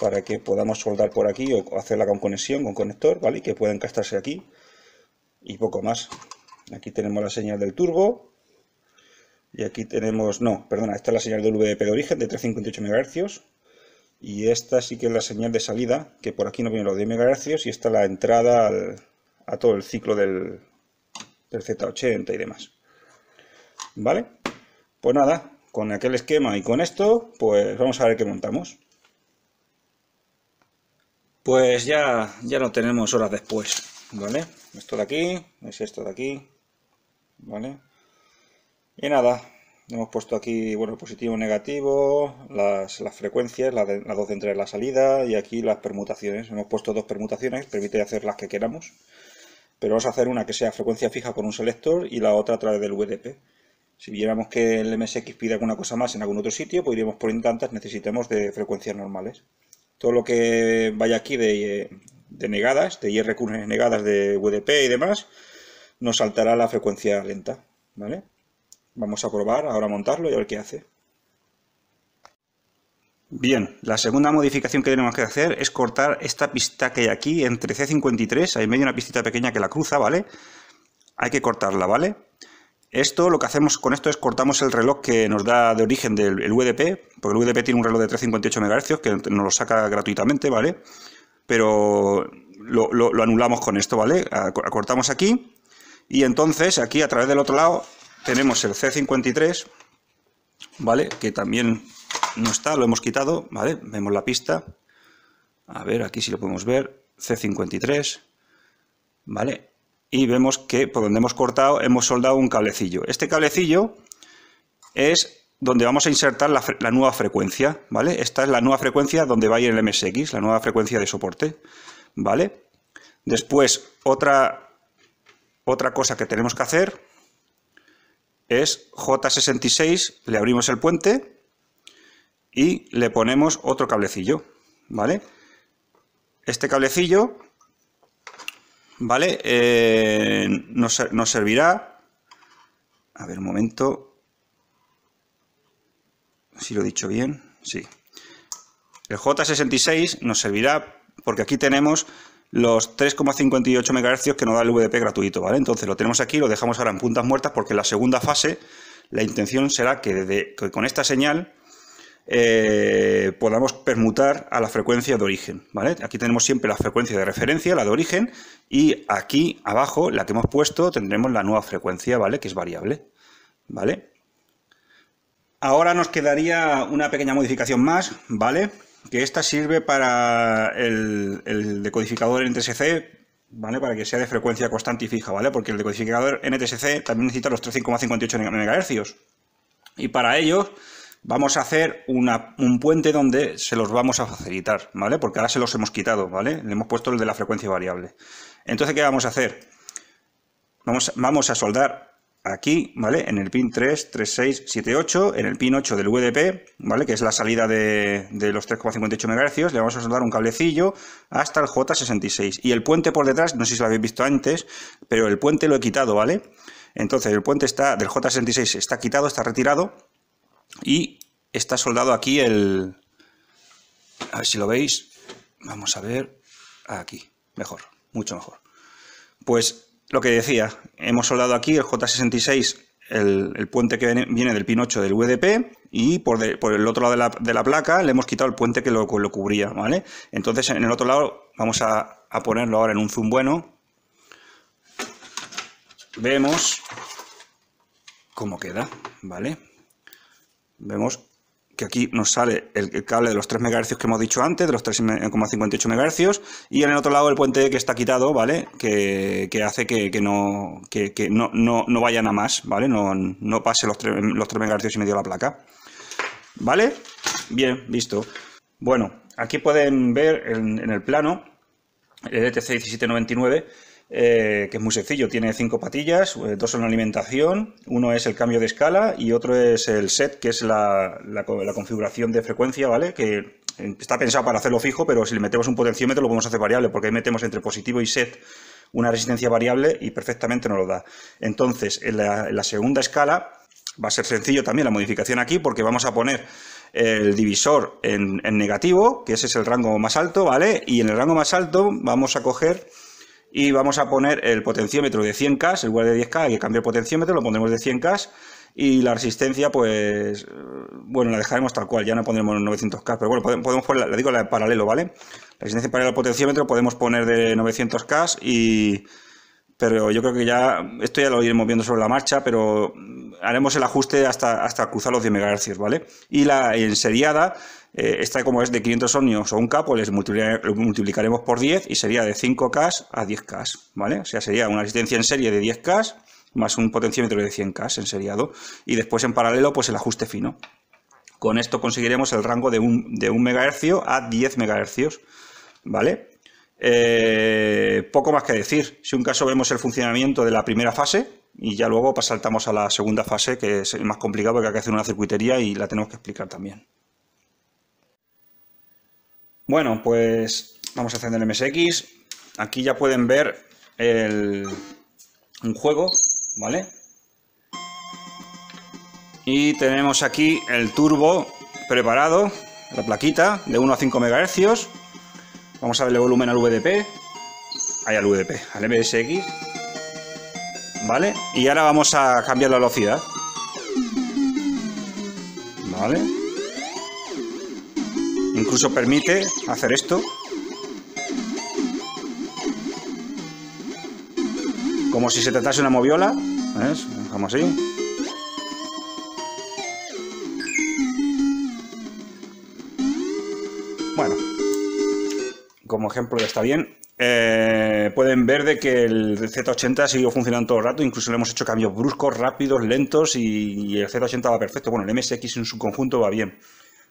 para que podamos soldar por aquí o hacerla con conexión, con conector, ¿vale? Y que pueda encastarse aquí y poco más. Aquí tenemos la señal del turbo, y aquí tenemos, no, perdona, esta es la señal de VDP de origen de 358 MHz. Y esta sí que es la señal de salida, que por aquí no viene los 10 MHz. Y esta es la entrada a todo el ciclo del, Z80 y demás. ¿Vale? Pues nada, con aquel esquema y con esto, pues vamos a ver qué montamos. Pues ya, ya lo tenemos horas después, ¿vale? Esto de aquí, es esto de aquí, ¿vale? Y nada, hemos puesto aquí, bueno, positivo, negativo, las, frecuencias, la, de, la, dos de entrada y la salida, y aquí las permutaciones. Hemos puesto dos permutaciones, permite hacer las que queramos, pero vamos a hacer una que sea frecuencia fija con un selector y la otra a través del VDP. Si viéramos que el MSX pide alguna cosa más en algún otro sitio, pues iremos poniendo tantas necesitemos de frecuencias normales. Todo lo que vaya aquí de, negadas, de IRQ negadas de VDP y demás, nos saltará la frecuencia lenta, ¿vale? Vamos a probar ahora montarlo y a ver qué hace. Bien, la segunda modificación que tenemos que hacer es cortar esta pista que hay aquí entre C53, hay medio una pistita pequeña que la cruza, ¿vale? Hay que cortarla, ¿vale? Esto, lo que hacemos con esto es cortamos el reloj que nos da de origen del UDP, porque el UDP tiene un reloj de 358 MHz que nos lo saca gratuitamente, ¿vale? Pero lo, anulamos con esto, ¿vale? cortamos aquí y entonces aquí a través del otro lado tenemos el C53, ¿vale? Que también no está, lo hemos quitado, ¿vale? Vemos la pista. A ver, aquí si lo podemos ver. C53, ¿vale? Y vemos que por donde hemos cortado hemos soldado un cablecillo. Este cablecillo es donde vamos a insertar la, nueva frecuencia, ¿vale? Esta es la nueva frecuencia donde va a ir el MSX, la nueva frecuencia de soporte, ¿vale? Después, otra, otra cosa que tenemos que hacer es J66, le abrimos el puente y le ponemos otro cablecillo, ¿vale? Este cablecillo, ¿vale? Eh, nos, nos servirá, a ver un momento, si lo he dicho bien, sí. El J66 nos servirá porque aquí tenemos los 3,58 MHz que nos da el VDP gratuito, ¿vale? Entonces lo tenemos aquí, lo dejamos ahora en puntas muertas porque en la segunda fase la intención será que, con esta señal eh, podamos permutar a la frecuencia de origen, ¿vale? Aquí tenemos siempre la frecuencia de referencia, la de origen, y aquí abajo, la que hemos puesto, tendremos la nueva frecuencia, ¿vale? Que es variable, ¿vale? Ahora nos quedaría una pequeña modificación más, ¿vale? que esta sirve para el, decodificador NTSC, ¿vale? Para que sea de frecuencia constante y fija, ¿vale? Porque el decodificador NTSC también necesita los 13,58 MHz. Y para ello vamos a hacer un puente donde se los vamos a facilitar, ¿vale? Porque ahora se los hemos quitado, ¿vale? Le hemos puesto el de la frecuencia variable. Entonces, ¿qué vamos a hacer? Vamos, vamos a soldar aquí, ¿vale? En el pin 3, 3, 6, 7, 8, en el pin 8 del UDP, ¿vale? Que es la salida de, los 3,58 MHz, le vamos a soldar un cablecillo hasta el J66. Y el puente por detrás, no sé si lo habéis visto antes, pero el puente lo he quitado, ¿vale? Entonces, el puente está del J66 está quitado, está retirado y está soldado aquí el... A ver si lo veis. Vamos a ver. Aquí. Mejor. Mucho mejor. Pues lo que decía, hemos soldado aquí el J66, el, puente que viene, del pinocho del vdp y por, el otro lado de la, placa le hemos quitado el puente que lo, cubría, ¿vale? Entonces en el otro lado vamos a, a ponerlo ahora en un zoom bueno. Vemos cómo queda, ¿vale? Vemos que aquí nos sale el, cable de los 3 MHz que hemos dicho antes, de los 3,58 MHz, y en el otro lado el puente que está quitado, ¿vale? Que, hace que, no, que, no, vayan a más, ¿vale? No, no pase los 3, los 3 MHz y medio la placa. ¿Vale? Bien, visto Bueno, aquí pueden ver en, en el plano el e ETC 1799 eh, que es muy sencillo, tiene cinco patillas, eh, dos son alimentación, uno es el cambio de escala y otro es el set, que es la, configuración de frecuencia, ¿vale? Que eh, está pensado para hacerlo fijo, pero si le metemos un potenciómetro lo podemos hacer variable, porque ahí metemos entre positivo y set una resistencia variable y perfectamente nos lo da. Entonces, en la, segunda escala va a ser sencillo también la modificación aquí, porque vamos a poner el divisor en, negativo, que ese es el rango más alto, ¿vale? Y en el rango más alto vamos a coger y vamos a poner el potenciómetro de 100K, el lugar de 10K, hay que cambiar el potenciómetro, lo pondremos de 100K y la resistencia, pues, bueno, la dejaremos tal cual, ya no pondremos 900K, pero bueno, podemos poner, la digo, la de paralelo, ¿vale? La resistencia paralela al potenciómetro podemos poner de 900K y pero yo creo que ya, esto ya lo iremos viendo sobre la marcha, pero haremos el ajuste hasta, hasta cruzar los 10 MHz, ¿vale? Y la enseriada, eh, esta como es de 500 ohmios o un K, pues les multiplicaremos por 10 y sería de 5K a 10K, ¿vale? O sea, sería una asistencia en serie de 10K más un potenciómetro de 100K en seriado y después en paralelo pues el ajuste fino. Con esto conseguiremos el rango de 1 un, de un MHz a 10 MHz, ¿vale? Eh, poco más que decir. Si un caso vemos el funcionamiento de la primera fase y ya luego pues, saltamos a la segunda fase, que es más complicado porque hay que hacer una circuitería y la tenemos que explicar también. Bueno, pues vamos a hacer el MSX. Aquí ya pueden ver el, un juego, ¿vale? Y tenemos aquí el turbo preparado, la plaquita de 1 a 5 MHz Vamos a darle volumen al VDP. Ahí al VDP, al MSX. ¿Vale? Y ahora vamos a cambiar la velocidad. ¿Vale? Incluso permite hacer esto. Como si se tratase de una moviola. ¿Ves? vamos así. ejemplo ejemplo está bien. Eh, pueden ver de que el Z80 ha seguido funcionando todo el rato, incluso le hemos hecho cambios bruscos, rápidos, lentos y, el Z80 va perfecto. Bueno, el MSX en su conjunto va bien.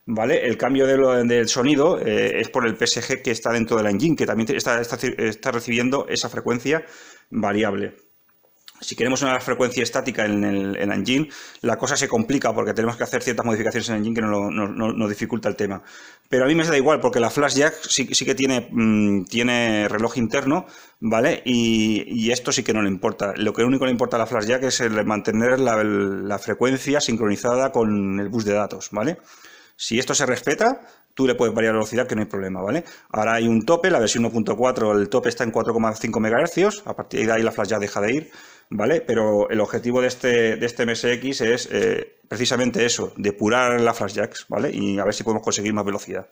¿Vale? El cambio del sonido eh, es por el PSG que está dentro del engine, que también está, está recibiendo esa frecuencia variable si queremos una frecuencia estática en el Engine, la cosa se complica porque tenemos que hacer ciertas modificaciones en Engine que nos no, dificulta el tema. Pero a mí me da igual porque la Flash Jack sí que tiene, mm, tiene reloj interno, ¿vale? Y, esto sí que no le importa. Lo que único le importa a la Jack es mantener la, la, frecuencia sincronizada con el bus de datos, ¿vale? Si esto se respeta, tú le puedes variar la velocidad, que no hay problema, ¿vale? Ahora hay un tope, la versión 1.4, el tope está en 4,5 MHz, a partir de ahí la Flash ya deja de ir. Pero el objetivo de este, de este MSX es eh, precisamente eso, depurar la jacks ¿vale? Y a ver si podemos conseguir más velocidad.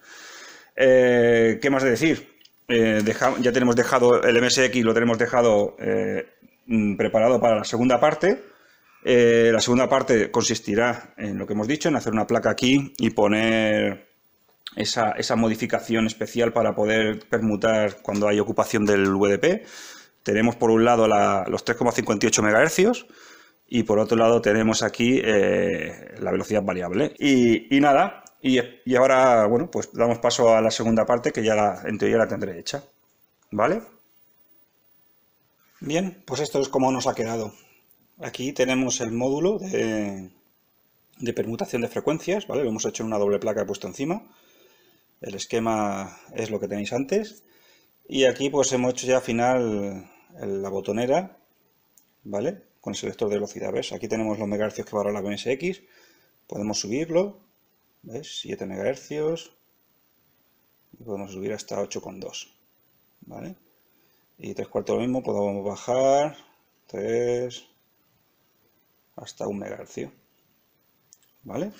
Eh, ¿Qué más de decir? Eh, ya tenemos dejado el MSX, lo tenemos dejado mm, preparado para la segunda parte. la segunda parte consistirá en lo que hemos dicho, en hacer una placa aquí y poner esa, esa modificación especial para poder permutar cuando hay ocupación del VDP. Tenemos por un lado los 3,58 MHz y por otro lado tenemos aquí eh, la velocidad variable. Y, nada, y, ahora, bueno, pues damos paso a la segunda parte que ya la, en teoría la tendré hecha. ¿Vale? Bien, pues esto es como nos ha quedado. Aquí tenemos el módulo de, permutación de frecuencias, ¿vale? Lo hemos hecho en una doble placa puesto encima. El esquema es lo que tenéis antes. Y aquí pues hemos hecho ya final la botonera, ¿vale? Con el selector de velocidad, ¿ves? Aquí tenemos los megahercios que valora la BMSX, podemos subirlo, ¿ves? 7 megahercios, y podemos subir hasta 8,2, ¿vale? Y tres cuartos lo mismo, podemos bajar 3 hasta 1 megahercio, ¿vale?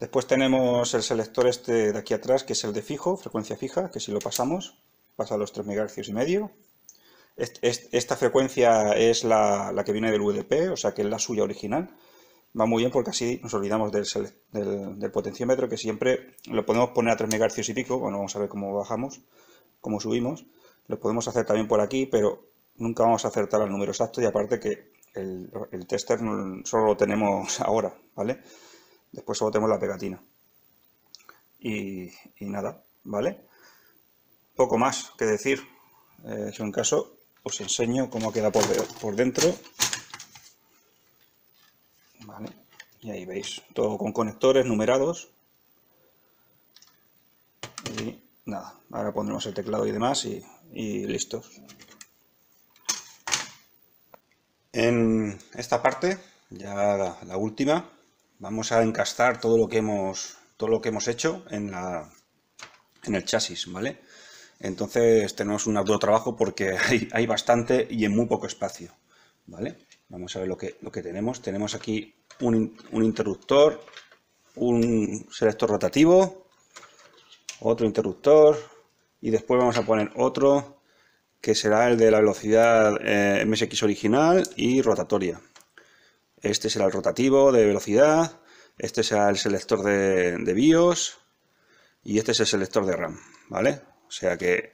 Después tenemos el selector este de aquí atrás, que es el de fijo, frecuencia fija, que si lo pasamos, pasa a los 3 megahercios y medio, esta frecuencia es la, que viene del UDP, o sea que es la suya original. Va muy bien porque así nos olvidamos del, potenciómetro, que siempre lo podemos poner a 3 MHz y pico. Bueno, vamos a ver cómo bajamos, cómo subimos. Lo podemos hacer también por aquí, pero nunca vamos a acertar al número exacto y aparte que el, tester solo lo tenemos ahora, ¿vale? Después solo tenemos la pegatina. Y, y nada, ¿vale? Poco más que decir. Eh, es un caso os enseño cómo queda por, por dentro. Vale. Y ahí veis, todo con conectores numerados. Y nada, ahora pondremos el teclado y demás y, listos. En esta parte, ya la, última, vamos a encastar todo lo que hemos, todo lo que hemos hecho en, la, en el chasis, ¿vale? Entonces tenemos un arduo trabajo porque hay, bastante y en muy poco espacio. ¿vale? Vamos a ver lo que, lo que tenemos. Tenemos aquí un, interruptor, un selector rotativo, otro interruptor y después vamos a poner otro que será el de la velocidad eh, MSX original y rotatoria. Este será el rotativo de velocidad, este será el selector de, de BIOS y este es el selector de RAM, ¿vale? o sea que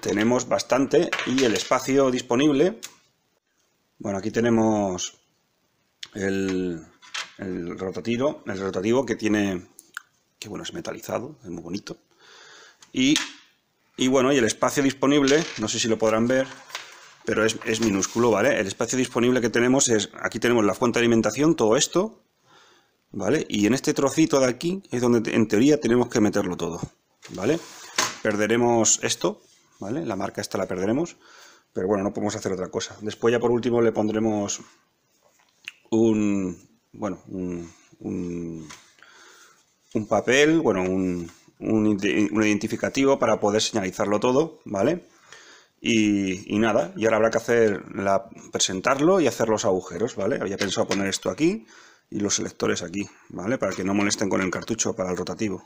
tenemos bastante y el espacio disponible, bueno, aquí tenemos el, rotativo, el rotativo que tiene, que bueno, es metalizado, es muy bonito. Y, bueno, y el espacio disponible, no sé si lo podrán ver, pero es, es, minúsculo, ¿vale? El espacio disponible que tenemos es, aquí tenemos la fuente de alimentación, todo esto, ¿vale? Y en este trocito de aquí es donde en teoría tenemos que meterlo todo, ¿vale? Perderemos esto, ¿vale? La marca esta la perderemos, pero bueno, no podemos hacer otra cosa. Después ya por último le pondremos un, bueno, un, papel, bueno, un, un, identificativo para poder señalizarlo todo, ¿vale? Y, nada, y ahora habrá que hacer la, presentarlo y hacer los agujeros, ¿vale? Había pensado poner esto aquí y los selectores aquí, ¿vale? Para que no molesten con el cartucho para el rotativo.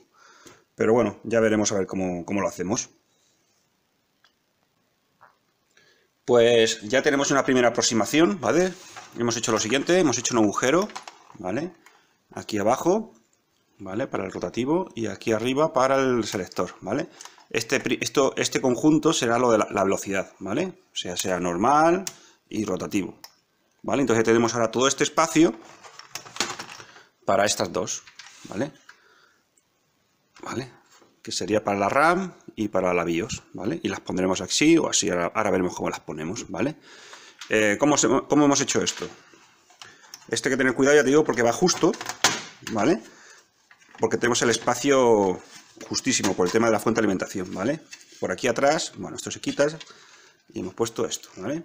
Pero bueno, ya veremos a ver cómo, lo hacemos. Pues ya tenemos una primera aproximación, ¿vale? Hemos hecho lo siguiente, hemos hecho un agujero, ¿vale? Aquí abajo, ¿vale? Para el rotativo y aquí arriba para el selector, ¿vale? Este, esto, este conjunto será lo de la, la, velocidad, ¿vale? O sea, sea normal y rotativo, ¿vale? Entonces tenemos ahora todo este espacio para estas dos, ¿vale? Que sería para la RAM y para la BIOS, ¿vale? Y las pondremos así o así, ahora, veremos cómo las ponemos, ¿vale? Eh, ¿cómo, hemos hecho esto? Este que tener cuidado, ya te digo, porque va justo, ¿vale? Porque tenemos el espacio justísimo por el tema de la fuente de alimentación, ¿vale? Por aquí atrás, bueno, esto se quita y hemos puesto esto, ¿vale?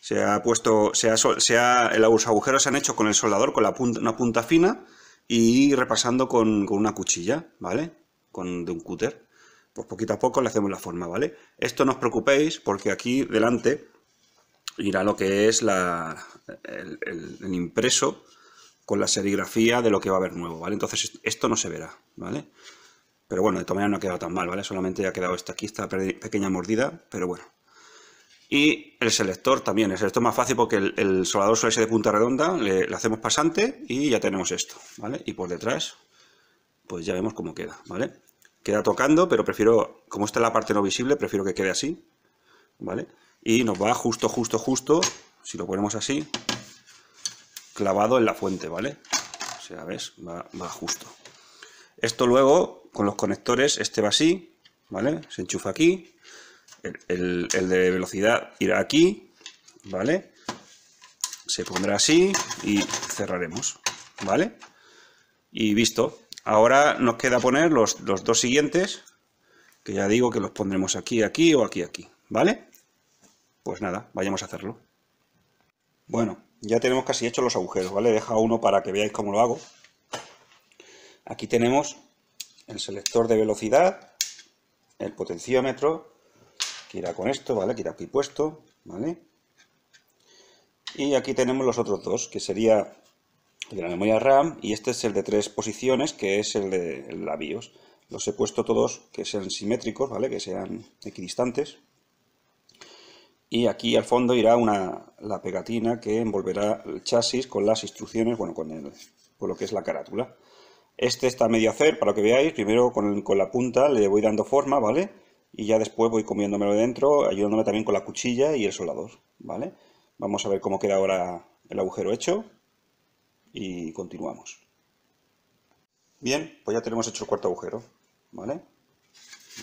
Se ha puesto, se ha, se ha, los agujeros se han hecho con el soldador, con la punta, una punta fina, y repasando con, una cuchilla, ¿vale? Con, de un cúter. Pues poquito a poco le hacemos la forma, ¿vale? Esto no os preocupéis porque aquí delante irá lo que es el, impreso con la serigrafía de lo que va a haber nuevo, ¿vale? Entonces esto no se verá, ¿vale? Pero bueno, de todas maneras no ha quedado tan mal, ¿vale? Solamente ha quedado esta aquí, esta pequeña mordida, pero bueno. Y el selector también, el selector es más fácil porque el, el soldador suele ser de punta redonda, le, hacemos pasante y ya tenemos esto, ¿vale? Y por detrás, pues ya vemos cómo queda, ¿vale? Queda tocando, pero prefiero, como esta la parte no visible, prefiero que quede así, ¿vale? Y nos va justo, justo, justo, si lo ponemos así, clavado en la fuente, ¿vale? O sea, ¿ves? va justo. Esto luego, con los conectores, este va así, ¿vale? Se enchufa aquí, el, de velocidad irá aquí, ¿vale? Se pondrá así y cerraremos, ¿vale? Y visto. Ahora nos queda poner los, los dos siguientes, que ya digo que los pondremos aquí, aquí o aquí, aquí, ¿vale? Pues nada, vayamos a hacerlo. Bueno, ya tenemos casi hechos los agujeros, ¿vale? Deja uno para que veáis cómo lo hago. Aquí tenemos el selector de velocidad, el potenciómetro, irá con esto, ¿vale? Que irá aquí puesto, ¿vale? Y aquí tenemos los otros dos, que sería el de la memoria RAM y este es el de tres posiciones, que es el de la BIOS. Los he puesto todos que sean simétricos, ¿vale? Que sean equidistantes. Y aquí al fondo irá una, la pegatina que envolverá el chasis con las instrucciones, bueno, con, lo que es la carátula. Este está medio hacer, para que veáis, primero con la punta le voy dando forma, ¿vale? y ya después voy comiéndomelo dentro, ayudándome también con la cuchilla y el soldador, ¿vale? Vamos a ver cómo queda ahora el agujero hecho y continuamos. Bien, pues ya tenemos hecho el cuarto agujero, ¿vale?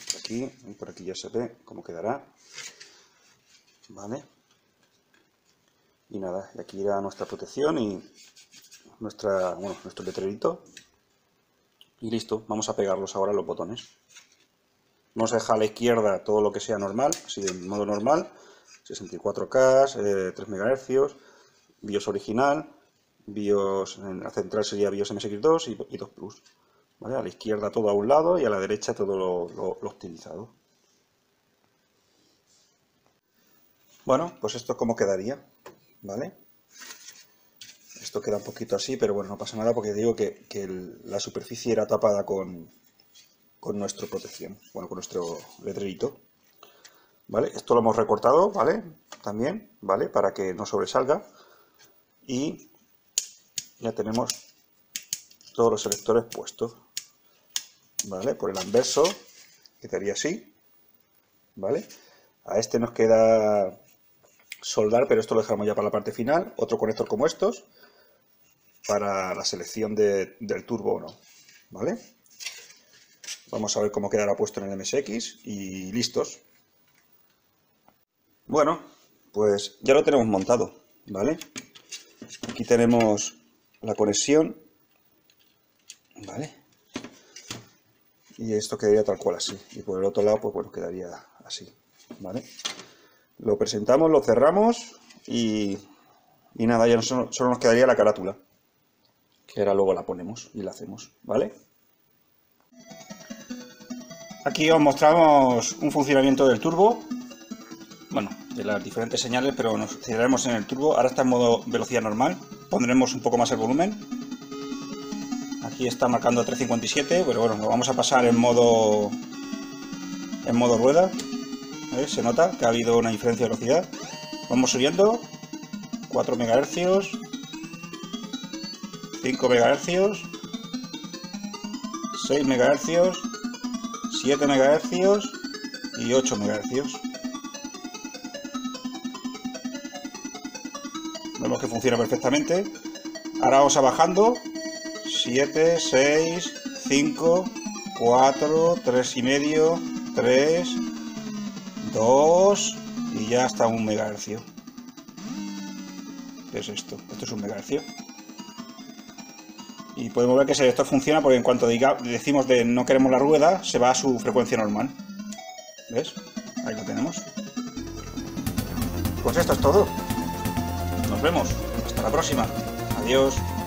Por aquí, por aquí ya se ve cómo quedará, ¿vale? Y nada, aquí irá nuestra protección y nuestra, nuestro letrerito. Y listo, vamos a pegarlos ahora los botones. Nos deja a la izquierda todo lo que sea normal, así de modo normal, 64K, 3 MHz, BIOS original, BIOS, en la central sería BIOS MSX2 y, 2 Plus. ¿vale? A la izquierda todo a un lado y a la derecha todo lo, optimizado. Bueno, pues esto es como quedaría, ¿vale? Esto queda un poquito así, pero bueno, no pasa nada porque digo que, la superficie era tapada con, con nuestro protección, bueno, con nuestro letrerito. ¿Vale? Esto lo hemos recortado, ¿vale? También, ¿vale? Para que no sobresalga. Y ya tenemos todos los selectores puestos. ¿Vale? Por el anverso quedaría así. ¿Vale? A este nos queda soldar, pero esto lo dejamos ya para la parte final. Otro conector como estos para la selección del turbo o no. ¿Vale? Vamos a ver cómo quedará puesto en el MSX y listos. Bueno, pues ya lo tenemos montado, ¿vale? Aquí tenemos la conexión, ¿vale? Y esto quedaría tal cual así. Y por el otro lado, pues bueno, quedaría así, ¿vale? Lo presentamos, lo cerramos y, y nada, ya solo nos quedaría la carátula, que ahora luego la ponemos y la hacemos, ¿vale? Aquí os mostramos un funcionamiento del turbo, bueno, de las diferentes señales, pero nos centraremos en el turbo. Ahora está en modo velocidad normal, pondremos un poco más el volumen. Aquí está marcando 357, pero bueno, lo vamos a pasar en modo en modo rueda. Se nota que ha habido una diferencia de velocidad. Vamos subiendo, 4 MHz, 5 MHz, 6 MHz, 7 MHz y 8 MHz. Vemos que funciona perfectamente. Ahora vamos a bajando. 7, 6, 5, 4, 3 y medio, 3, 2 y ya está un megahercio. ¿Qué es esto? Esto es un megahercio. Y podemos ver que esto funciona porque en cuanto diga, decimos de no queremos la rueda, se va a su frecuencia normal. ¿Ves? Ahí lo tenemos. Pues esto es todo. Nos vemos. Hasta la próxima. Adiós.